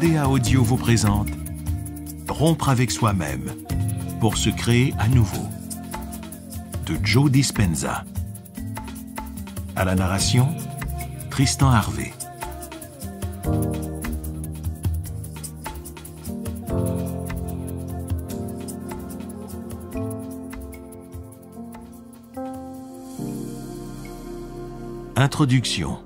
D.A. Audio vous présente Rompre avec soi-même pour se créer à nouveau de Joe Dispenza. À la narration, Tristan Harvey. Introduction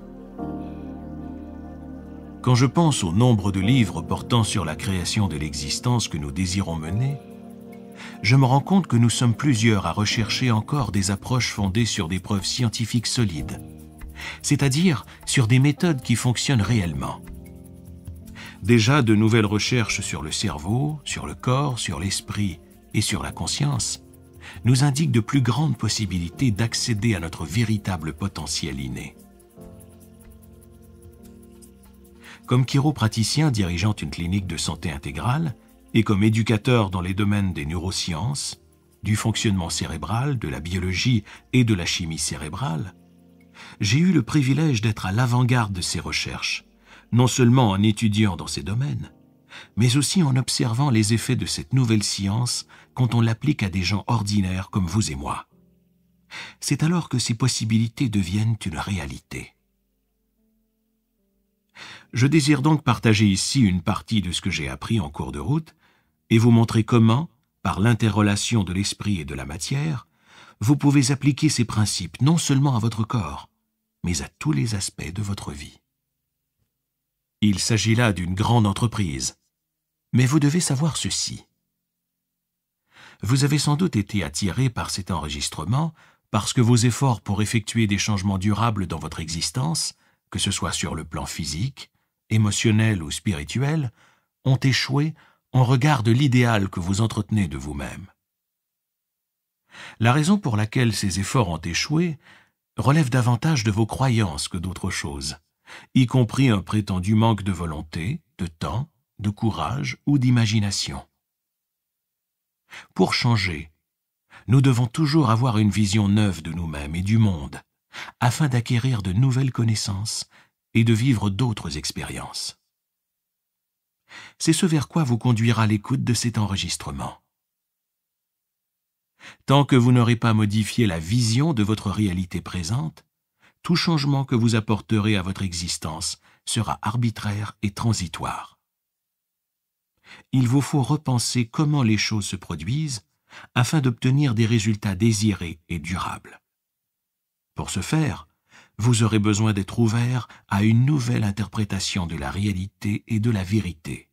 quand je pense au nombre de livres portant sur la création de l'existence que nous désirons mener, je me rends compte que nous sommes plusieurs à rechercher encore des approches fondées sur des preuves scientifiques solides, c'est-à-dire sur des méthodes qui fonctionnent réellement. Déjà, de nouvelles recherches sur le cerveau, sur le corps, sur l'esprit et sur la conscience nous indiquent de plus grandes possibilités d'accéder à notre véritable potentiel inné. comme chiropraticien dirigeant une clinique de santé intégrale et comme éducateur dans les domaines des neurosciences, du fonctionnement cérébral, de la biologie et de la chimie cérébrale, j'ai eu le privilège d'être à l'avant-garde de ces recherches, non seulement en étudiant dans ces domaines, mais aussi en observant les effets de cette nouvelle science quand on l'applique à des gens ordinaires comme vous et moi. C'est alors que ces possibilités deviennent une réalité. Je désire donc partager ici une partie de ce que j'ai appris en cours de route et vous montrer comment, par l'interrelation de l'esprit et de la matière, vous pouvez appliquer ces principes non seulement à votre corps, mais à tous les aspects de votre vie. Il s'agit là d'une grande entreprise, mais vous devez savoir ceci. Vous avez sans doute été attiré par cet enregistrement parce que vos efforts pour effectuer des changements durables dans votre existence, que ce soit sur le plan physique, émotionnelles ou spirituelles, ont échoué en regard de l'idéal que vous entretenez de vous-même. La raison pour laquelle ces efforts ont échoué relève davantage de vos croyances que d'autres choses, y compris un prétendu manque de volonté, de temps, de courage ou d'imagination. Pour changer, nous devons toujours avoir une vision neuve de nous-mêmes et du monde, afin d'acquérir de nouvelles connaissances et de vivre d'autres expériences. C'est ce vers quoi vous conduira l'écoute de cet enregistrement. Tant que vous n'aurez pas modifié la vision de votre réalité présente, tout changement que vous apporterez à votre existence sera arbitraire et transitoire. Il vous faut repenser comment les choses se produisent afin d'obtenir des résultats désirés et durables. Pour ce faire, vous aurez besoin d'être ouvert à une nouvelle interprétation de la réalité et de la vérité.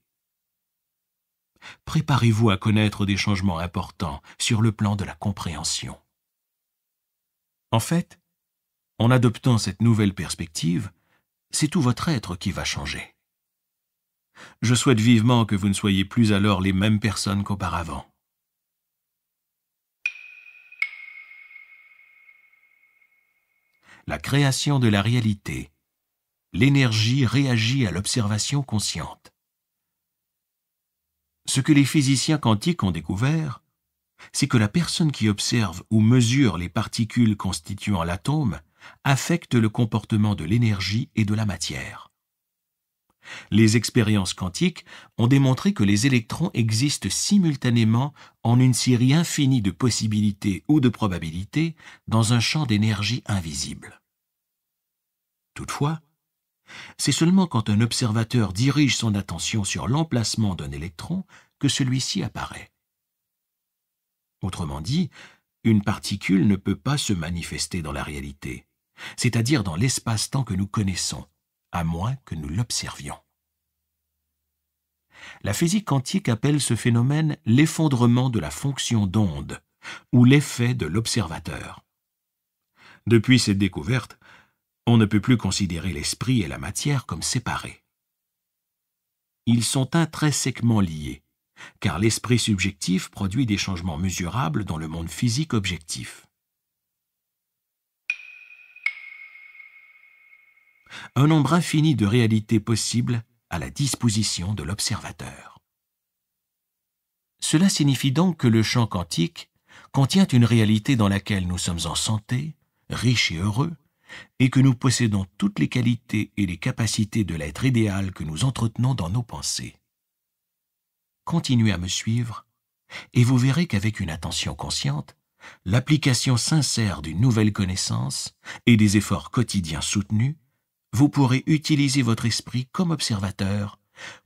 Préparez-vous à connaître des changements importants sur le plan de la compréhension. En fait, en adoptant cette nouvelle perspective, c'est tout votre être qui va changer. Je souhaite vivement que vous ne soyez plus alors les mêmes personnes qu'auparavant. la création de la réalité. L'énergie réagit à l'observation consciente. Ce que les physiciens quantiques ont découvert, c'est que la personne qui observe ou mesure les particules constituant l'atome affecte le comportement de l'énergie et de la matière. Les expériences quantiques ont démontré que les électrons existent simultanément en une série infinie de possibilités ou de probabilités dans un champ d'énergie invisible. Toutefois, c'est seulement quand un observateur dirige son attention sur l'emplacement d'un électron que celui-ci apparaît. Autrement dit, une particule ne peut pas se manifester dans la réalité, c'est-à-dire dans l'espace-temps que nous connaissons, à moins que nous l'observions. La physique quantique appelle ce phénomène l'effondrement de la fonction d'onde, ou l'effet de l'observateur. Depuis cette découverte, on ne peut plus considérer l'esprit et la matière comme séparés. Ils sont intrinsèquement liés, car l'esprit subjectif produit des changements mesurables dans le monde physique objectif. Un nombre infini de réalités possibles à la disposition de l'observateur. Cela signifie donc que le champ quantique contient une réalité dans laquelle nous sommes en santé, riches et heureux, et que nous possédons toutes les qualités et les capacités de l'être idéal que nous entretenons dans nos pensées. Continuez à me suivre, et vous verrez qu'avec une attention consciente, l'application sincère d'une nouvelle connaissance et des efforts quotidiens soutenus, vous pourrez utiliser votre esprit comme observateur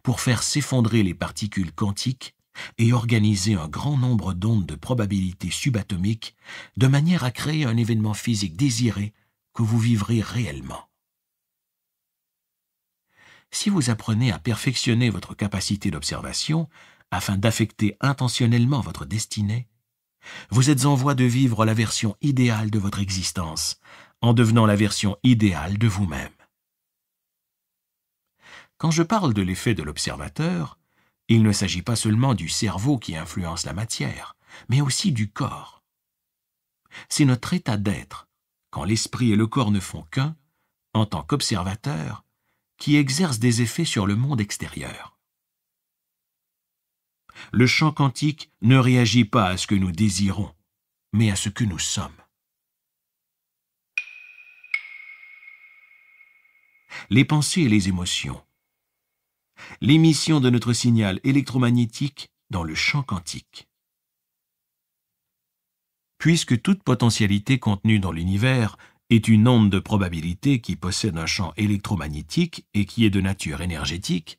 pour faire s'effondrer les particules quantiques et organiser un grand nombre d'ondes de probabilités subatomiques de manière à créer un événement physique désiré que vous vivrez réellement. Si vous apprenez à perfectionner votre capacité d'observation afin d'affecter intentionnellement votre destinée, vous êtes en voie de vivre la version idéale de votre existence, en devenant la version idéale de vous-même. Quand je parle de l'effet de l'observateur, il ne s'agit pas seulement du cerveau qui influence la matière, mais aussi du corps. C'est notre état d'être, quand l'esprit et le corps ne font qu'un, en tant qu'observateur, qui exerce des effets sur le monde extérieur. Le champ quantique ne réagit pas à ce que nous désirons, mais à ce que nous sommes. Les pensées et les émotions. L'émission de notre signal électromagnétique dans le champ quantique puisque toute potentialité contenue dans l'univers est une onde de probabilité qui possède un champ électromagnétique et qui est de nature énergétique,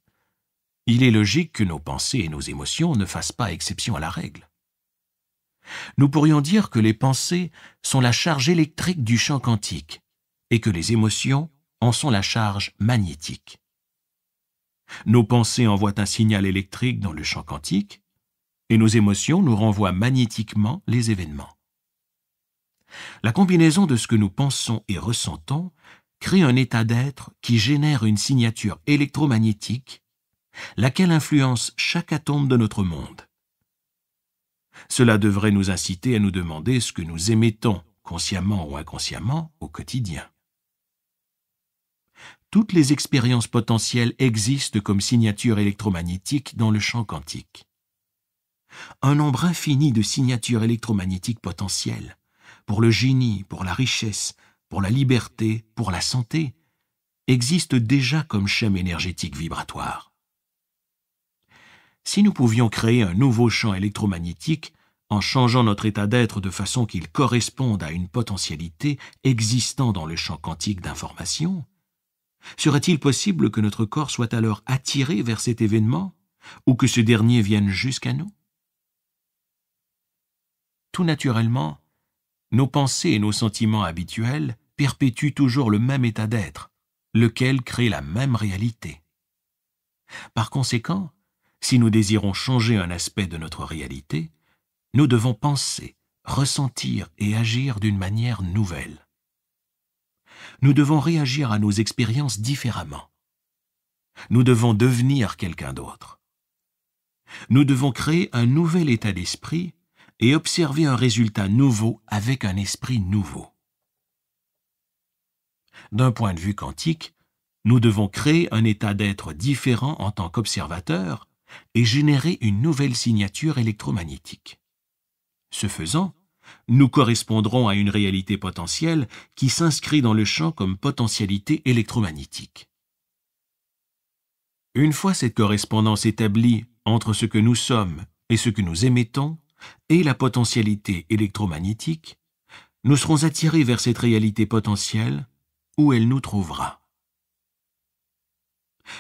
il est logique que nos pensées et nos émotions ne fassent pas exception à la règle. Nous pourrions dire que les pensées sont la charge électrique du champ quantique et que les émotions en sont la charge magnétique. Nos pensées envoient un signal électrique dans le champ quantique et nos émotions nous renvoient magnétiquement les événements. La combinaison de ce que nous pensons et ressentons crée un état d'être qui génère une signature électromagnétique, laquelle influence chaque atome de notre monde. Cela devrait nous inciter à nous demander ce que nous émettons, consciemment ou inconsciemment, au quotidien. Toutes les expériences potentielles existent comme signatures électromagnétiques dans le champ quantique. Un nombre infini de signatures électromagnétiques potentielles pour le génie, pour la richesse, pour la liberté, pour la santé, existe déjà comme chaîne énergétique vibratoire. Si nous pouvions créer un nouveau champ électromagnétique en changeant notre état d'être de façon qu'il corresponde à une potentialité existant dans le champ quantique d'information, serait-il possible que notre corps soit alors attiré vers cet événement ou que ce dernier vienne jusqu'à nous Tout naturellement, nos pensées et nos sentiments habituels perpétuent toujours le même état d'être, lequel crée la même réalité. Par conséquent, si nous désirons changer un aspect de notre réalité, nous devons penser, ressentir et agir d'une manière nouvelle. Nous devons réagir à nos expériences différemment. Nous devons devenir quelqu'un d'autre. Nous devons créer un nouvel état d'esprit et observer un résultat nouveau avec un esprit nouveau. D'un point de vue quantique, nous devons créer un état d'être différent en tant qu'observateur et générer une nouvelle signature électromagnétique. Ce faisant, nous correspondrons à une réalité potentielle qui s'inscrit dans le champ comme potentialité électromagnétique. Une fois cette correspondance établie entre ce que nous sommes et ce que nous émettons, et la potentialité électromagnétique, nous serons attirés vers cette réalité potentielle où elle nous trouvera.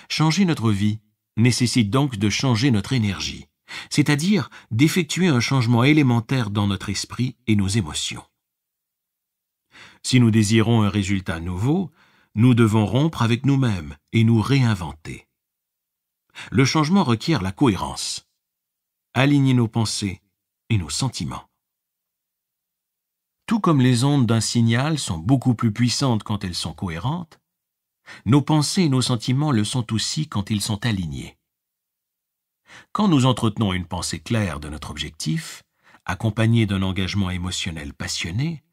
Changer notre vie nécessite donc de changer notre énergie, c'est-à-dire d'effectuer un changement élémentaire dans notre esprit et nos émotions. Si nous désirons un résultat nouveau, nous devons rompre avec nous-mêmes et nous réinventer. Le changement requiert la cohérence. Aligner nos pensées, et nos sentiments. Tout comme les ondes d'un signal sont beaucoup plus puissantes quand elles sont cohérentes, nos pensées et nos sentiments le sont aussi quand ils sont alignés. Quand nous entretenons une pensée claire de notre objectif, accompagnée d'un engagement émotionnel passionné,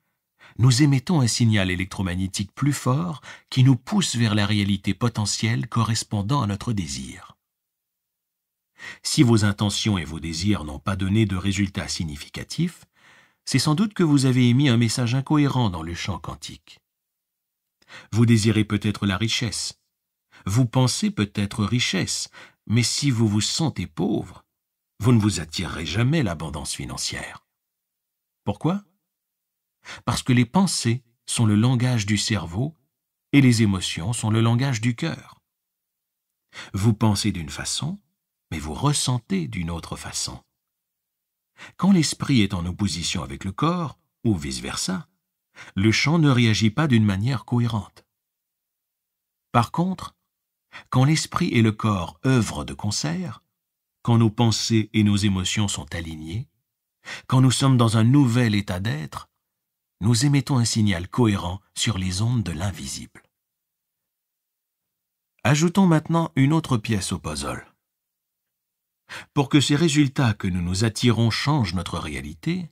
nous émettons un signal électromagnétique plus fort qui nous pousse vers la réalité potentielle correspondant à notre désir. Si vos intentions et vos désirs n'ont pas donné de résultats significatifs, c'est sans doute que vous avez émis un message incohérent dans le champ quantique. Vous désirez peut-être la richesse. Vous pensez peut-être richesse, mais si vous vous sentez pauvre, vous ne vous attirerez jamais l'abondance financière. Pourquoi Parce que les pensées sont le langage du cerveau et les émotions sont le langage du cœur. Vous pensez d'une façon, mais vous ressentez d'une autre façon. Quand l'esprit est en opposition avec le corps, ou vice-versa, le chant ne réagit pas d'une manière cohérente. Par contre, quand l'esprit et le corps œuvrent de concert, quand nos pensées et nos émotions sont alignées, quand nous sommes dans un nouvel état d'être, nous émettons un signal cohérent sur les ondes de l'invisible. Ajoutons maintenant une autre pièce au puzzle, pour que ces résultats que nous nous attirons changent notre réalité,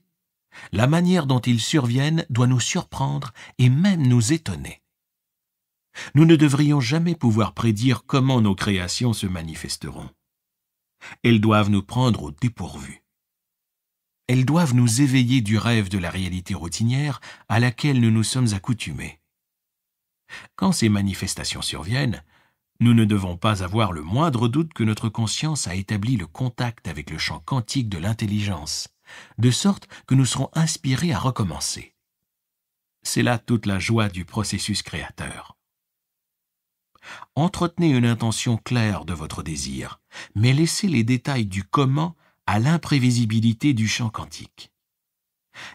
la manière dont ils surviennent doit nous surprendre et même nous étonner. Nous ne devrions jamais pouvoir prédire comment nos créations se manifesteront. Elles doivent nous prendre au dépourvu. Elles doivent nous éveiller du rêve de la réalité routinière à laquelle nous nous sommes accoutumés. Quand ces manifestations surviennent, nous ne devons pas avoir le moindre doute que notre conscience a établi le contact avec le champ quantique de l'intelligence, de sorte que nous serons inspirés à recommencer. C'est là toute la joie du processus créateur. Entretenez une intention claire de votre désir, mais laissez les détails du comment à l'imprévisibilité du champ quantique.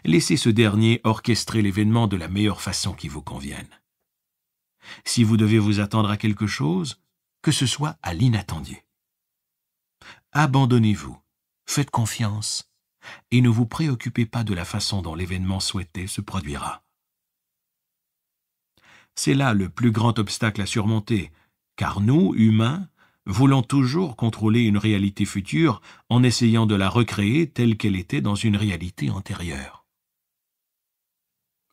Laissez ce dernier orchestrer l'événement de la meilleure façon qui vous convienne. Si vous devez vous attendre à quelque chose, que ce soit à l'inattendu. Abandonnez-vous, faites confiance, et ne vous préoccupez pas de la façon dont l'événement souhaité se produira. C'est là le plus grand obstacle à surmonter, car nous, humains, voulons toujours contrôler une réalité future en essayant de la recréer telle qu'elle était dans une réalité antérieure.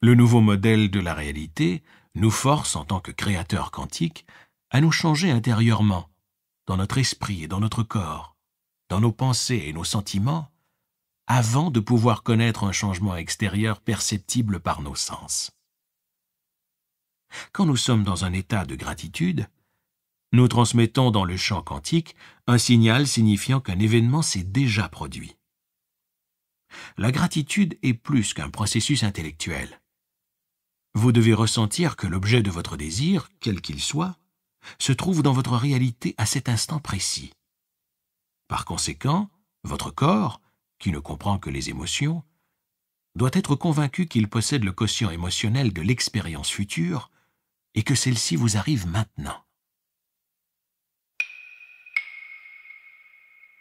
Le nouveau modèle de la réalité nous force, en tant que créateurs quantiques, à nous changer intérieurement, dans notre esprit et dans notre corps, dans nos pensées et nos sentiments, avant de pouvoir connaître un changement extérieur perceptible par nos sens. Quand nous sommes dans un état de gratitude, nous transmettons dans le champ quantique un signal signifiant qu'un événement s'est déjà produit. La gratitude est plus qu'un processus intellectuel. Vous devez ressentir que l'objet de votre désir, quel qu'il soit, se trouve dans votre réalité à cet instant précis. Par conséquent, votre corps, qui ne comprend que les émotions, doit être convaincu qu'il possède le quotient émotionnel de l'expérience future et que celle-ci vous arrive maintenant.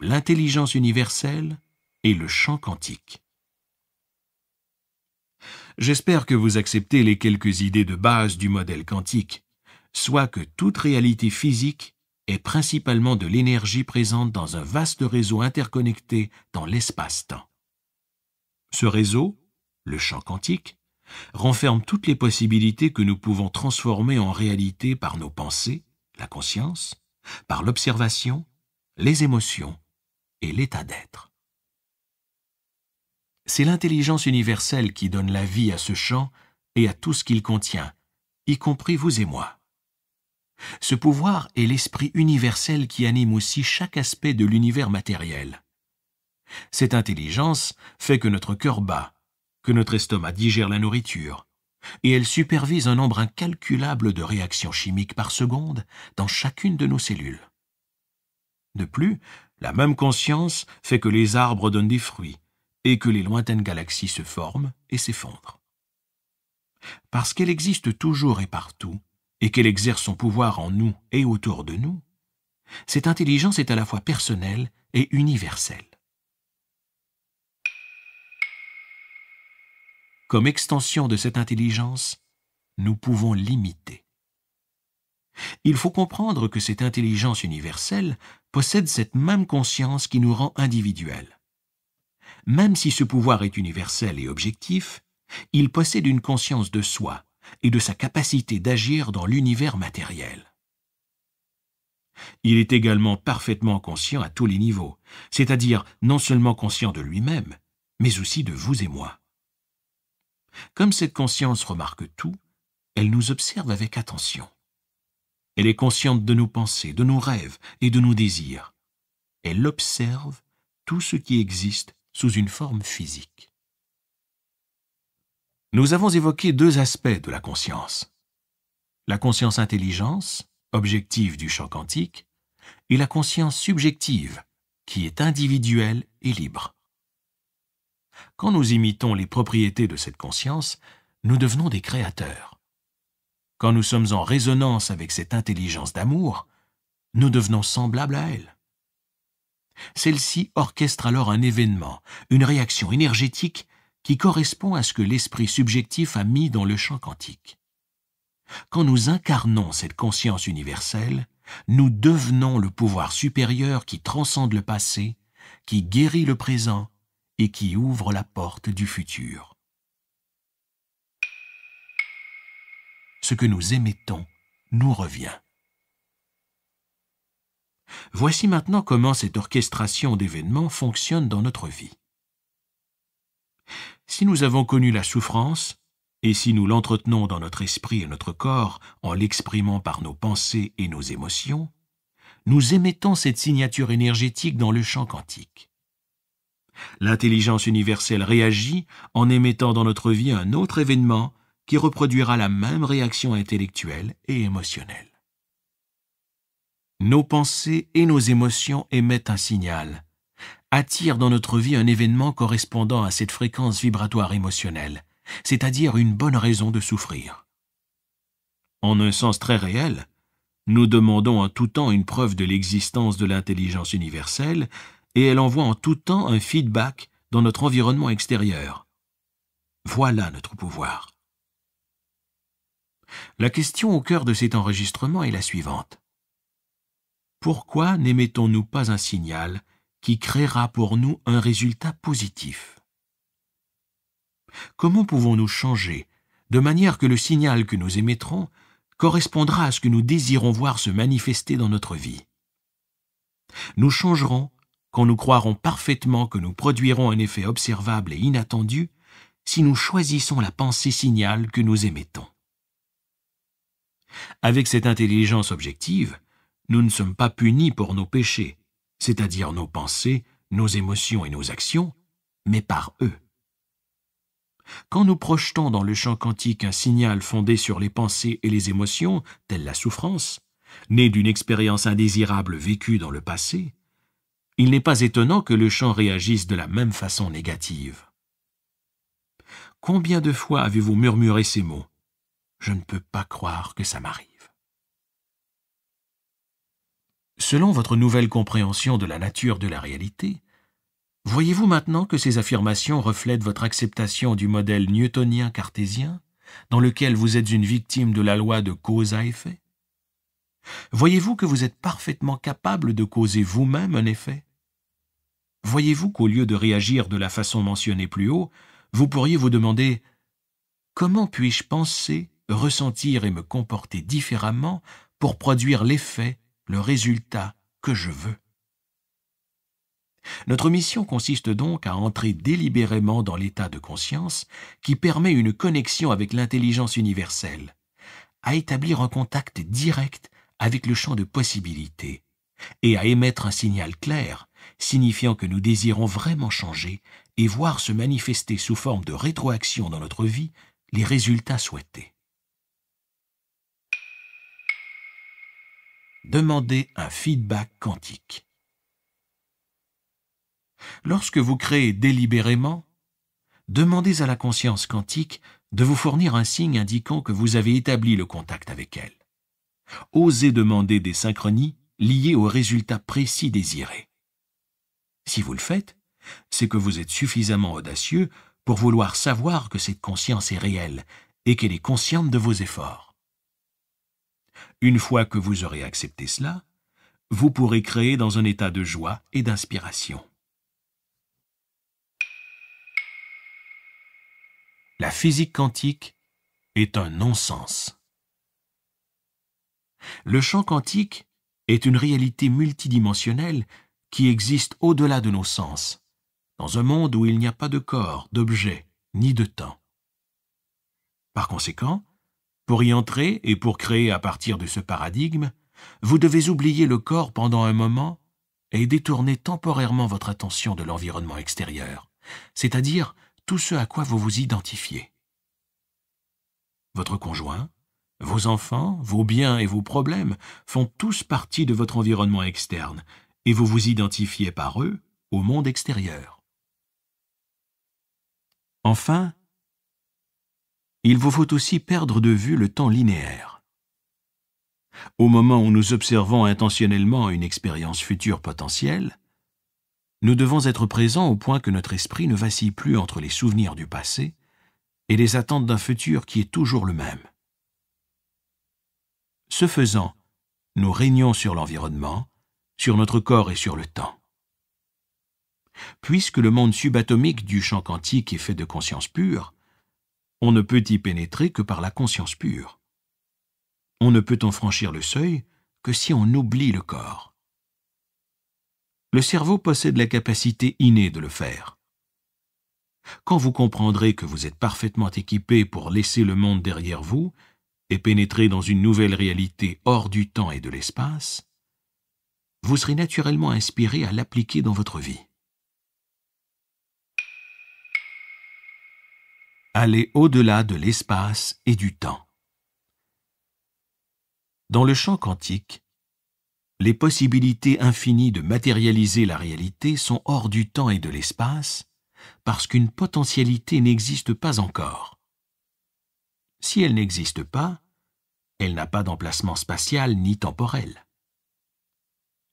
L'intelligence universelle et le champ quantique j'espère que vous acceptez les quelques idées de base du modèle quantique, soit que toute réalité physique est principalement de l'énergie présente dans un vaste réseau interconnecté dans l'espace-temps. Ce réseau, le champ quantique, renferme toutes les possibilités que nous pouvons transformer en réalité par nos pensées, la conscience, par l'observation, les émotions et l'état d'être. C'est l'intelligence universelle qui donne la vie à ce champ et à tout ce qu'il contient, y compris vous et moi. Ce pouvoir est l'esprit universel qui anime aussi chaque aspect de l'univers matériel. Cette intelligence fait que notre cœur bat, que notre estomac digère la nourriture, et elle supervise un nombre incalculable de réactions chimiques par seconde dans chacune de nos cellules. De plus, la même conscience fait que les arbres donnent des fruits, et que les lointaines galaxies se forment et s'effondrent. Parce qu'elle existe toujours et partout, et qu'elle exerce son pouvoir en nous et autour de nous, cette intelligence est à la fois personnelle et universelle. Comme extension de cette intelligence, nous pouvons l'imiter. Il faut comprendre que cette intelligence universelle possède cette même conscience qui nous rend individuels même si ce pouvoir est universel et objectif, il possède une conscience de soi et de sa capacité d'agir dans l'univers matériel. Il est également parfaitement conscient à tous les niveaux, c'est-à-dire non seulement conscient de lui-même, mais aussi de vous et moi. Comme cette conscience remarque tout, elle nous observe avec attention. Elle est consciente de nos pensées, de nos rêves et de nos désirs. Elle observe tout ce qui existe sous une forme physique. Nous avons évoqué deux aspects de la conscience. La conscience-intelligence, objective du champ quantique, et la conscience subjective, qui est individuelle et libre. Quand nous imitons les propriétés de cette conscience, nous devenons des créateurs. Quand nous sommes en résonance avec cette intelligence d'amour, nous devenons semblables à elle. Celle-ci orchestre alors un événement, une réaction énergétique qui correspond à ce que l'esprit subjectif a mis dans le champ quantique. Quand nous incarnons cette conscience universelle, nous devenons le pouvoir supérieur qui transcende le passé, qui guérit le présent et qui ouvre la porte du futur. Ce que nous émettons nous revient. Voici maintenant comment cette orchestration d'événements fonctionne dans notre vie. Si nous avons connu la souffrance, et si nous l'entretenons dans notre esprit et notre corps en l'exprimant par nos pensées et nos émotions, nous émettons cette signature énergétique dans le champ quantique. L'intelligence universelle réagit en émettant dans notre vie un autre événement qui reproduira la même réaction intellectuelle et émotionnelle. Nos pensées et nos émotions émettent un signal, attirent dans notre vie un événement correspondant à cette fréquence vibratoire émotionnelle, c'est-à-dire une bonne raison de souffrir. En un sens très réel, nous demandons en tout temps une preuve de l'existence de l'intelligence universelle, et elle envoie en tout temps un feedback dans notre environnement extérieur. Voilà notre pouvoir. La question au cœur de cet enregistrement est la suivante pourquoi n'émettons-nous pas un signal qui créera pour nous un résultat positif Comment pouvons-nous changer de manière que le signal que nous émettrons correspondra à ce que nous désirons voir se manifester dans notre vie Nous changerons quand nous croirons parfaitement que nous produirons un effet observable et inattendu si nous choisissons la pensée signal que nous émettons. Avec cette intelligence objective, nous ne sommes pas punis pour nos péchés, c'est-à-dire nos pensées, nos émotions et nos actions, mais par eux. Quand nous projetons dans le champ quantique un signal fondé sur les pensées et les émotions, telle la souffrance, née d'une expérience indésirable vécue dans le passé, il n'est pas étonnant que le champ réagisse de la même façon négative. Combien de fois avez-vous murmuré ces mots Je ne peux pas croire que ça m'arrive. Selon votre nouvelle compréhension de la nature de la réalité, voyez-vous maintenant que ces affirmations reflètent votre acceptation du modèle newtonien cartésien, dans lequel vous êtes une victime de la loi de cause à effet Voyez-vous que vous êtes parfaitement capable de causer vous-même un effet Voyez-vous qu'au lieu de réagir de la façon mentionnée plus haut, vous pourriez vous demander Comment puis-je penser, ressentir et me comporter différemment pour produire l'effet le résultat que je veux. Notre mission consiste donc à entrer délibérément dans l'état de conscience qui permet une connexion avec l'intelligence universelle, à établir un contact direct avec le champ de possibilités et à émettre un signal clair signifiant que nous désirons vraiment changer et voir se manifester sous forme de rétroaction dans notre vie les résultats souhaités. demandez un feedback quantique. Lorsque vous créez délibérément, demandez à la conscience quantique de vous fournir un signe indiquant que vous avez établi le contact avec elle. Osez demander des synchronies liées au résultat précis désiré. Si vous le faites, c'est que vous êtes suffisamment audacieux pour vouloir savoir que cette conscience est réelle et qu'elle est consciente de vos efforts. Une fois que vous aurez accepté cela, vous pourrez créer dans un état de joie et d'inspiration. La physique quantique est un non-sens. Le champ quantique est une réalité multidimensionnelle qui existe au-delà de nos sens, dans un monde où il n'y a pas de corps, d'objets, ni de temps. Par conséquent, pour y entrer et pour créer à partir de ce paradigme, vous devez oublier le corps pendant un moment et détourner temporairement votre attention de l'environnement extérieur, c'est-à-dire tout ce à quoi vous vous identifiez. Votre conjoint, vos enfants, vos biens et vos problèmes font tous partie de votre environnement externe, et vous vous identifiez par eux au monde extérieur. Enfin, il vous faut aussi perdre de vue le temps linéaire. Au moment où nous observons intentionnellement une expérience future potentielle, nous devons être présents au point que notre esprit ne vacille plus entre les souvenirs du passé et les attentes d'un futur qui est toujours le même. Ce faisant, nous régnons sur l'environnement, sur notre corps et sur le temps. Puisque le monde subatomique du champ quantique est fait de conscience pure, on ne peut y pénétrer que par la conscience pure. On ne peut en franchir le seuil que si on oublie le corps. Le cerveau possède la capacité innée de le faire. Quand vous comprendrez que vous êtes parfaitement équipé pour laisser le monde derrière vous et pénétrer dans une nouvelle réalité hors du temps et de l'espace, vous serez naturellement inspiré à l'appliquer dans votre vie. aller au-delà de l'espace et du temps. Dans le champ quantique, les possibilités infinies de matérialiser la réalité sont hors du temps et de l'espace parce qu'une potentialité n'existe pas encore. Si elle n'existe pas, elle n'a pas d'emplacement spatial ni temporel.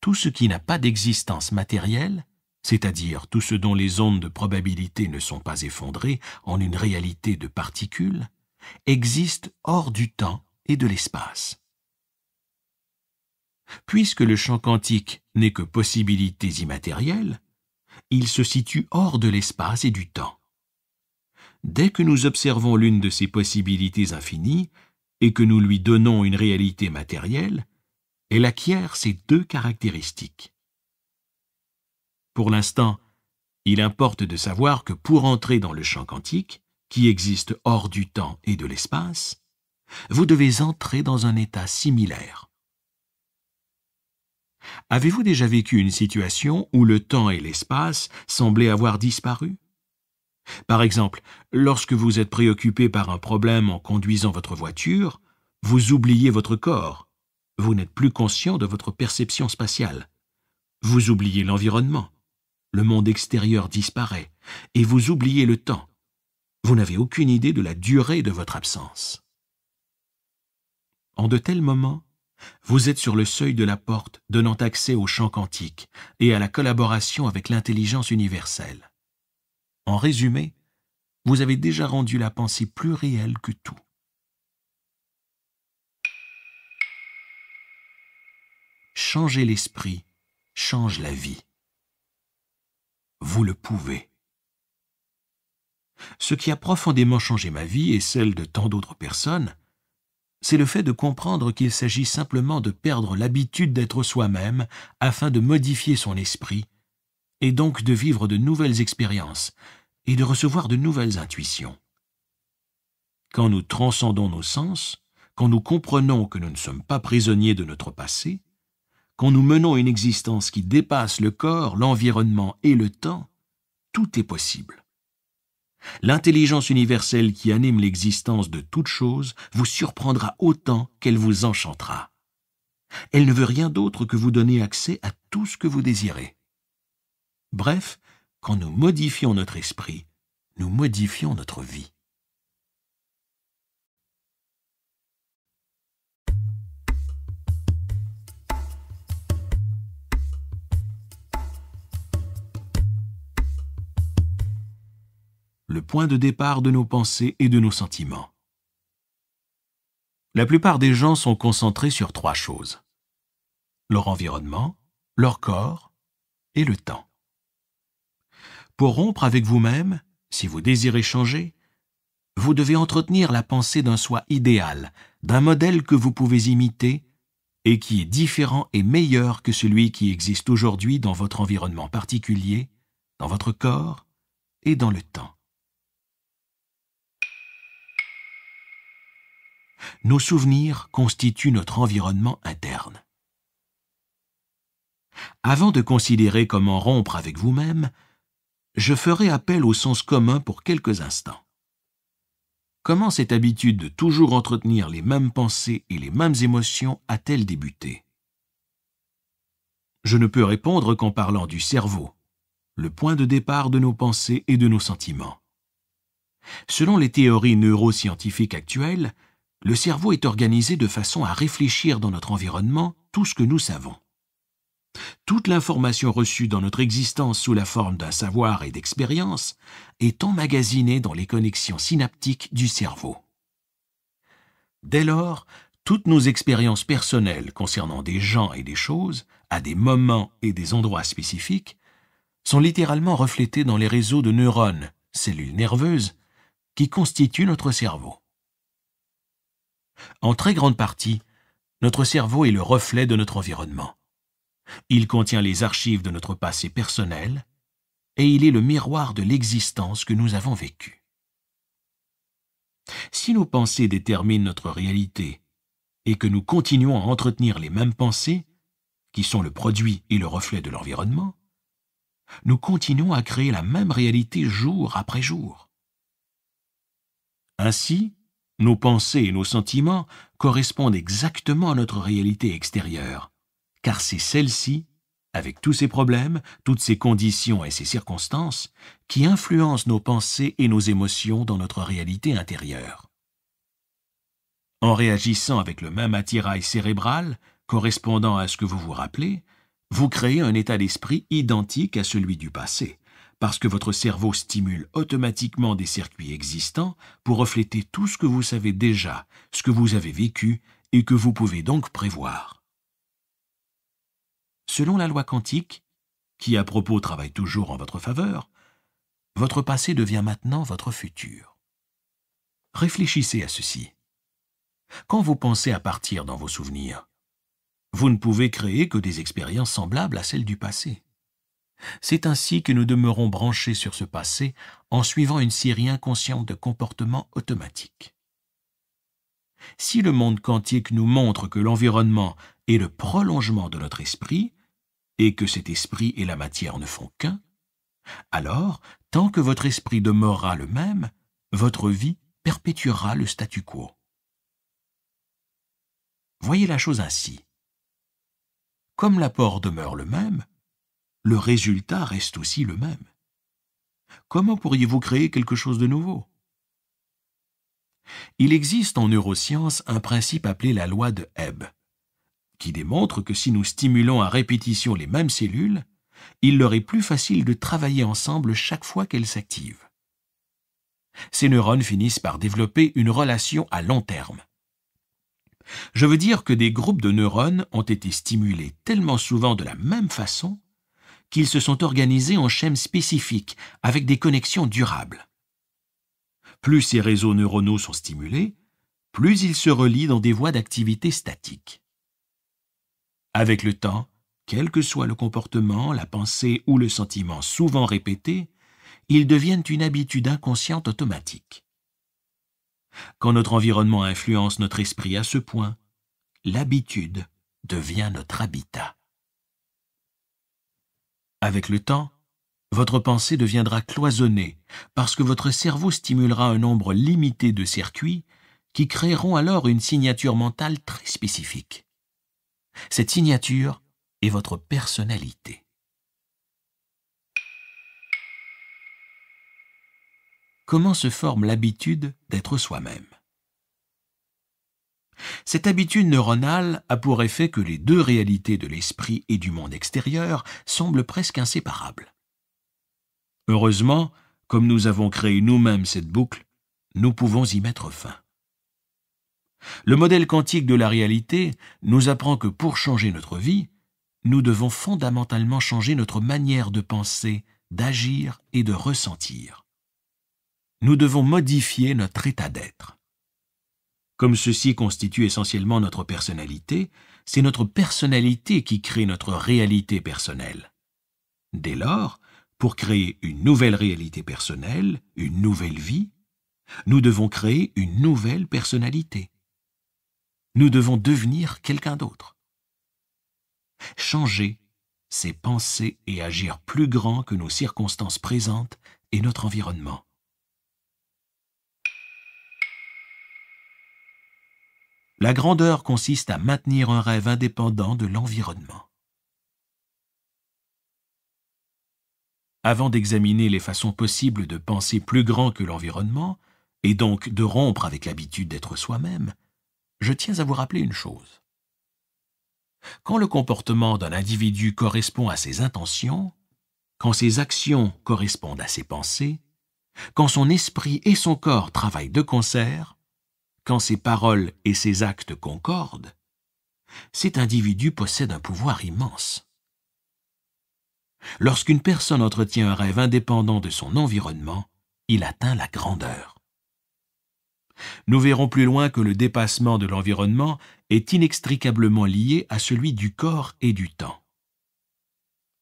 Tout ce qui n'a pas d'existence matérielle c'est-à-dire tout ce dont les ondes de probabilité ne sont pas effondrées en une réalité de particules, existe hors du temps et de l'espace. Puisque le champ quantique n'est que possibilités immatérielles, il se situe hors de l'espace et du temps. Dès que nous observons l'une de ces possibilités infinies et que nous lui donnons une réalité matérielle, elle acquiert ces deux caractéristiques. Pour l'instant, il importe de savoir que pour entrer dans le champ quantique, qui existe hors du temps et de l'espace, vous devez entrer dans un état similaire. Avez-vous déjà vécu une situation où le temps et l'espace semblaient avoir disparu Par exemple, lorsque vous êtes préoccupé par un problème en conduisant votre voiture, vous oubliez votre corps, vous n'êtes plus conscient de votre perception spatiale, vous oubliez l'environnement, le monde extérieur disparaît, et vous oubliez le temps. Vous n'avez aucune idée de la durée de votre absence. En de tels moments, vous êtes sur le seuil de la porte donnant accès au champ quantique et à la collaboration avec l'intelligence universelle. En résumé, vous avez déjà rendu la pensée plus réelle que tout. Changer l'esprit change la vie vous le pouvez. Ce qui a profondément changé ma vie et celle de tant d'autres personnes, c'est le fait de comprendre qu'il s'agit simplement de perdre l'habitude d'être soi-même afin de modifier son esprit, et donc de vivre de nouvelles expériences et de recevoir de nouvelles intuitions. Quand nous transcendons nos sens, quand nous comprenons que nous ne sommes pas prisonniers de notre passé, quand nous menons une existence qui dépasse le corps, l'environnement et le temps, tout est possible. L'intelligence universelle qui anime l'existence de toute chose vous surprendra autant qu'elle vous enchantera. Elle ne veut rien d'autre que vous donner accès à tout ce que vous désirez. Bref, quand nous modifions notre esprit, nous modifions notre vie. le point de départ de nos pensées et de nos sentiments. La plupart des gens sont concentrés sur trois choses. Leur environnement, leur corps et le temps. Pour rompre avec vous-même, si vous désirez changer, vous devez entretenir la pensée d'un soi idéal, d'un modèle que vous pouvez imiter et qui est différent et meilleur que celui qui existe aujourd'hui dans votre environnement particulier, dans votre corps et dans le temps. nos souvenirs constituent notre environnement interne. Avant de considérer comment rompre avec vous-même, je ferai appel au sens commun pour quelques instants. Comment cette habitude de toujours entretenir les mêmes pensées et les mêmes émotions a-t-elle débuté Je ne peux répondre qu'en parlant du cerveau, le point de départ de nos pensées et de nos sentiments. Selon les théories neuroscientifiques actuelles, le cerveau est organisé de façon à réfléchir dans notre environnement tout ce que nous savons. Toute l'information reçue dans notre existence sous la forme d'un savoir et d'expérience est emmagasinée dans les connexions synaptiques du cerveau. Dès lors, toutes nos expériences personnelles concernant des gens et des choses, à des moments et des endroits spécifiques, sont littéralement reflétées dans les réseaux de neurones, cellules nerveuses, qui constituent notre cerveau. En très grande partie, notre cerveau est le reflet de notre environnement. Il contient les archives de notre passé personnel et il est le miroir de l'existence que nous avons vécue. Si nos pensées déterminent notre réalité et que nous continuons à entretenir les mêmes pensées, qui sont le produit et le reflet de l'environnement, nous continuons à créer la même réalité jour après jour. Ainsi, nos pensées et nos sentiments correspondent exactement à notre réalité extérieure, car c'est celle-ci, avec tous ses problèmes, toutes ses conditions et ses circonstances, qui influence nos pensées et nos émotions dans notre réalité intérieure. En réagissant avec le même attirail cérébral, correspondant à ce que vous vous rappelez, vous créez un état d'esprit identique à celui du passé parce que votre cerveau stimule automatiquement des circuits existants pour refléter tout ce que vous savez déjà, ce que vous avez vécu et que vous pouvez donc prévoir. Selon la loi quantique, qui à propos travaille toujours en votre faveur, votre passé devient maintenant votre futur. Réfléchissez à ceci. Quand vous pensez à partir dans vos souvenirs, vous ne pouvez créer que des expériences semblables à celles du passé. C'est ainsi que nous demeurons branchés sur ce passé en suivant une série inconsciente de comportements automatiques. Si le monde quantique nous montre que l'environnement est le prolongement de notre esprit, et que cet esprit et la matière ne font qu'un, alors, tant que votre esprit demeurera le même, votre vie perpétuera le statu quo. Voyez la chose ainsi. Comme l'apport demeure le même, le résultat reste aussi le même. Comment pourriez-vous créer quelque chose de nouveau Il existe en neurosciences un principe appelé la loi de Hebb, qui démontre que si nous stimulons à répétition les mêmes cellules, il leur est plus facile de travailler ensemble chaque fois qu'elles s'activent. Ces neurones finissent par développer une relation à long terme. Je veux dire que des groupes de neurones ont été stimulés tellement souvent de la même façon qu'ils se sont organisés en schèmes spécifiques, avec des connexions durables. Plus ces réseaux neuronaux sont stimulés, plus ils se relient dans des voies d'activité statiques. Avec le temps, quel que soit le comportement, la pensée ou le sentiment souvent répété, ils deviennent une habitude inconsciente automatique. Quand notre environnement influence notre esprit à ce point, l'habitude devient notre habitat. Avec le temps, votre pensée deviendra cloisonnée parce que votre cerveau stimulera un nombre limité de circuits qui créeront alors une signature mentale très spécifique. Cette signature est votre personnalité. Comment se forme l'habitude d'être soi-même cette habitude neuronale a pour effet que les deux réalités de l'esprit et du monde extérieur semblent presque inséparables. Heureusement, comme nous avons créé nous-mêmes cette boucle, nous pouvons y mettre fin. Le modèle quantique de la réalité nous apprend que pour changer notre vie, nous devons fondamentalement changer notre manière de penser, d'agir et de ressentir. Nous devons modifier notre état d'être. Comme ceci constitue essentiellement notre personnalité, c'est notre personnalité qui crée notre réalité personnelle. Dès lors, pour créer une nouvelle réalité personnelle, une nouvelle vie, nous devons créer une nouvelle personnalité. Nous devons devenir quelqu'un d'autre. Changer, c'est penser et agir plus grand que nos circonstances présentes et notre environnement. La grandeur consiste à maintenir un rêve indépendant de l'environnement. Avant d'examiner les façons possibles de penser plus grand que l'environnement, et donc de rompre avec l'habitude d'être soi-même, je tiens à vous rappeler une chose. Quand le comportement d'un individu correspond à ses intentions, quand ses actions correspondent à ses pensées, quand son esprit et son corps travaillent de concert, quand ses paroles et ses actes concordent, cet individu possède un pouvoir immense. Lorsqu'une personne entretient un rêve indépendant de son environnement, il atteint la grandeur. Nous verrons plus loin que le dépassement de l'environnement est inextricablement lié à celui du corps et du temps.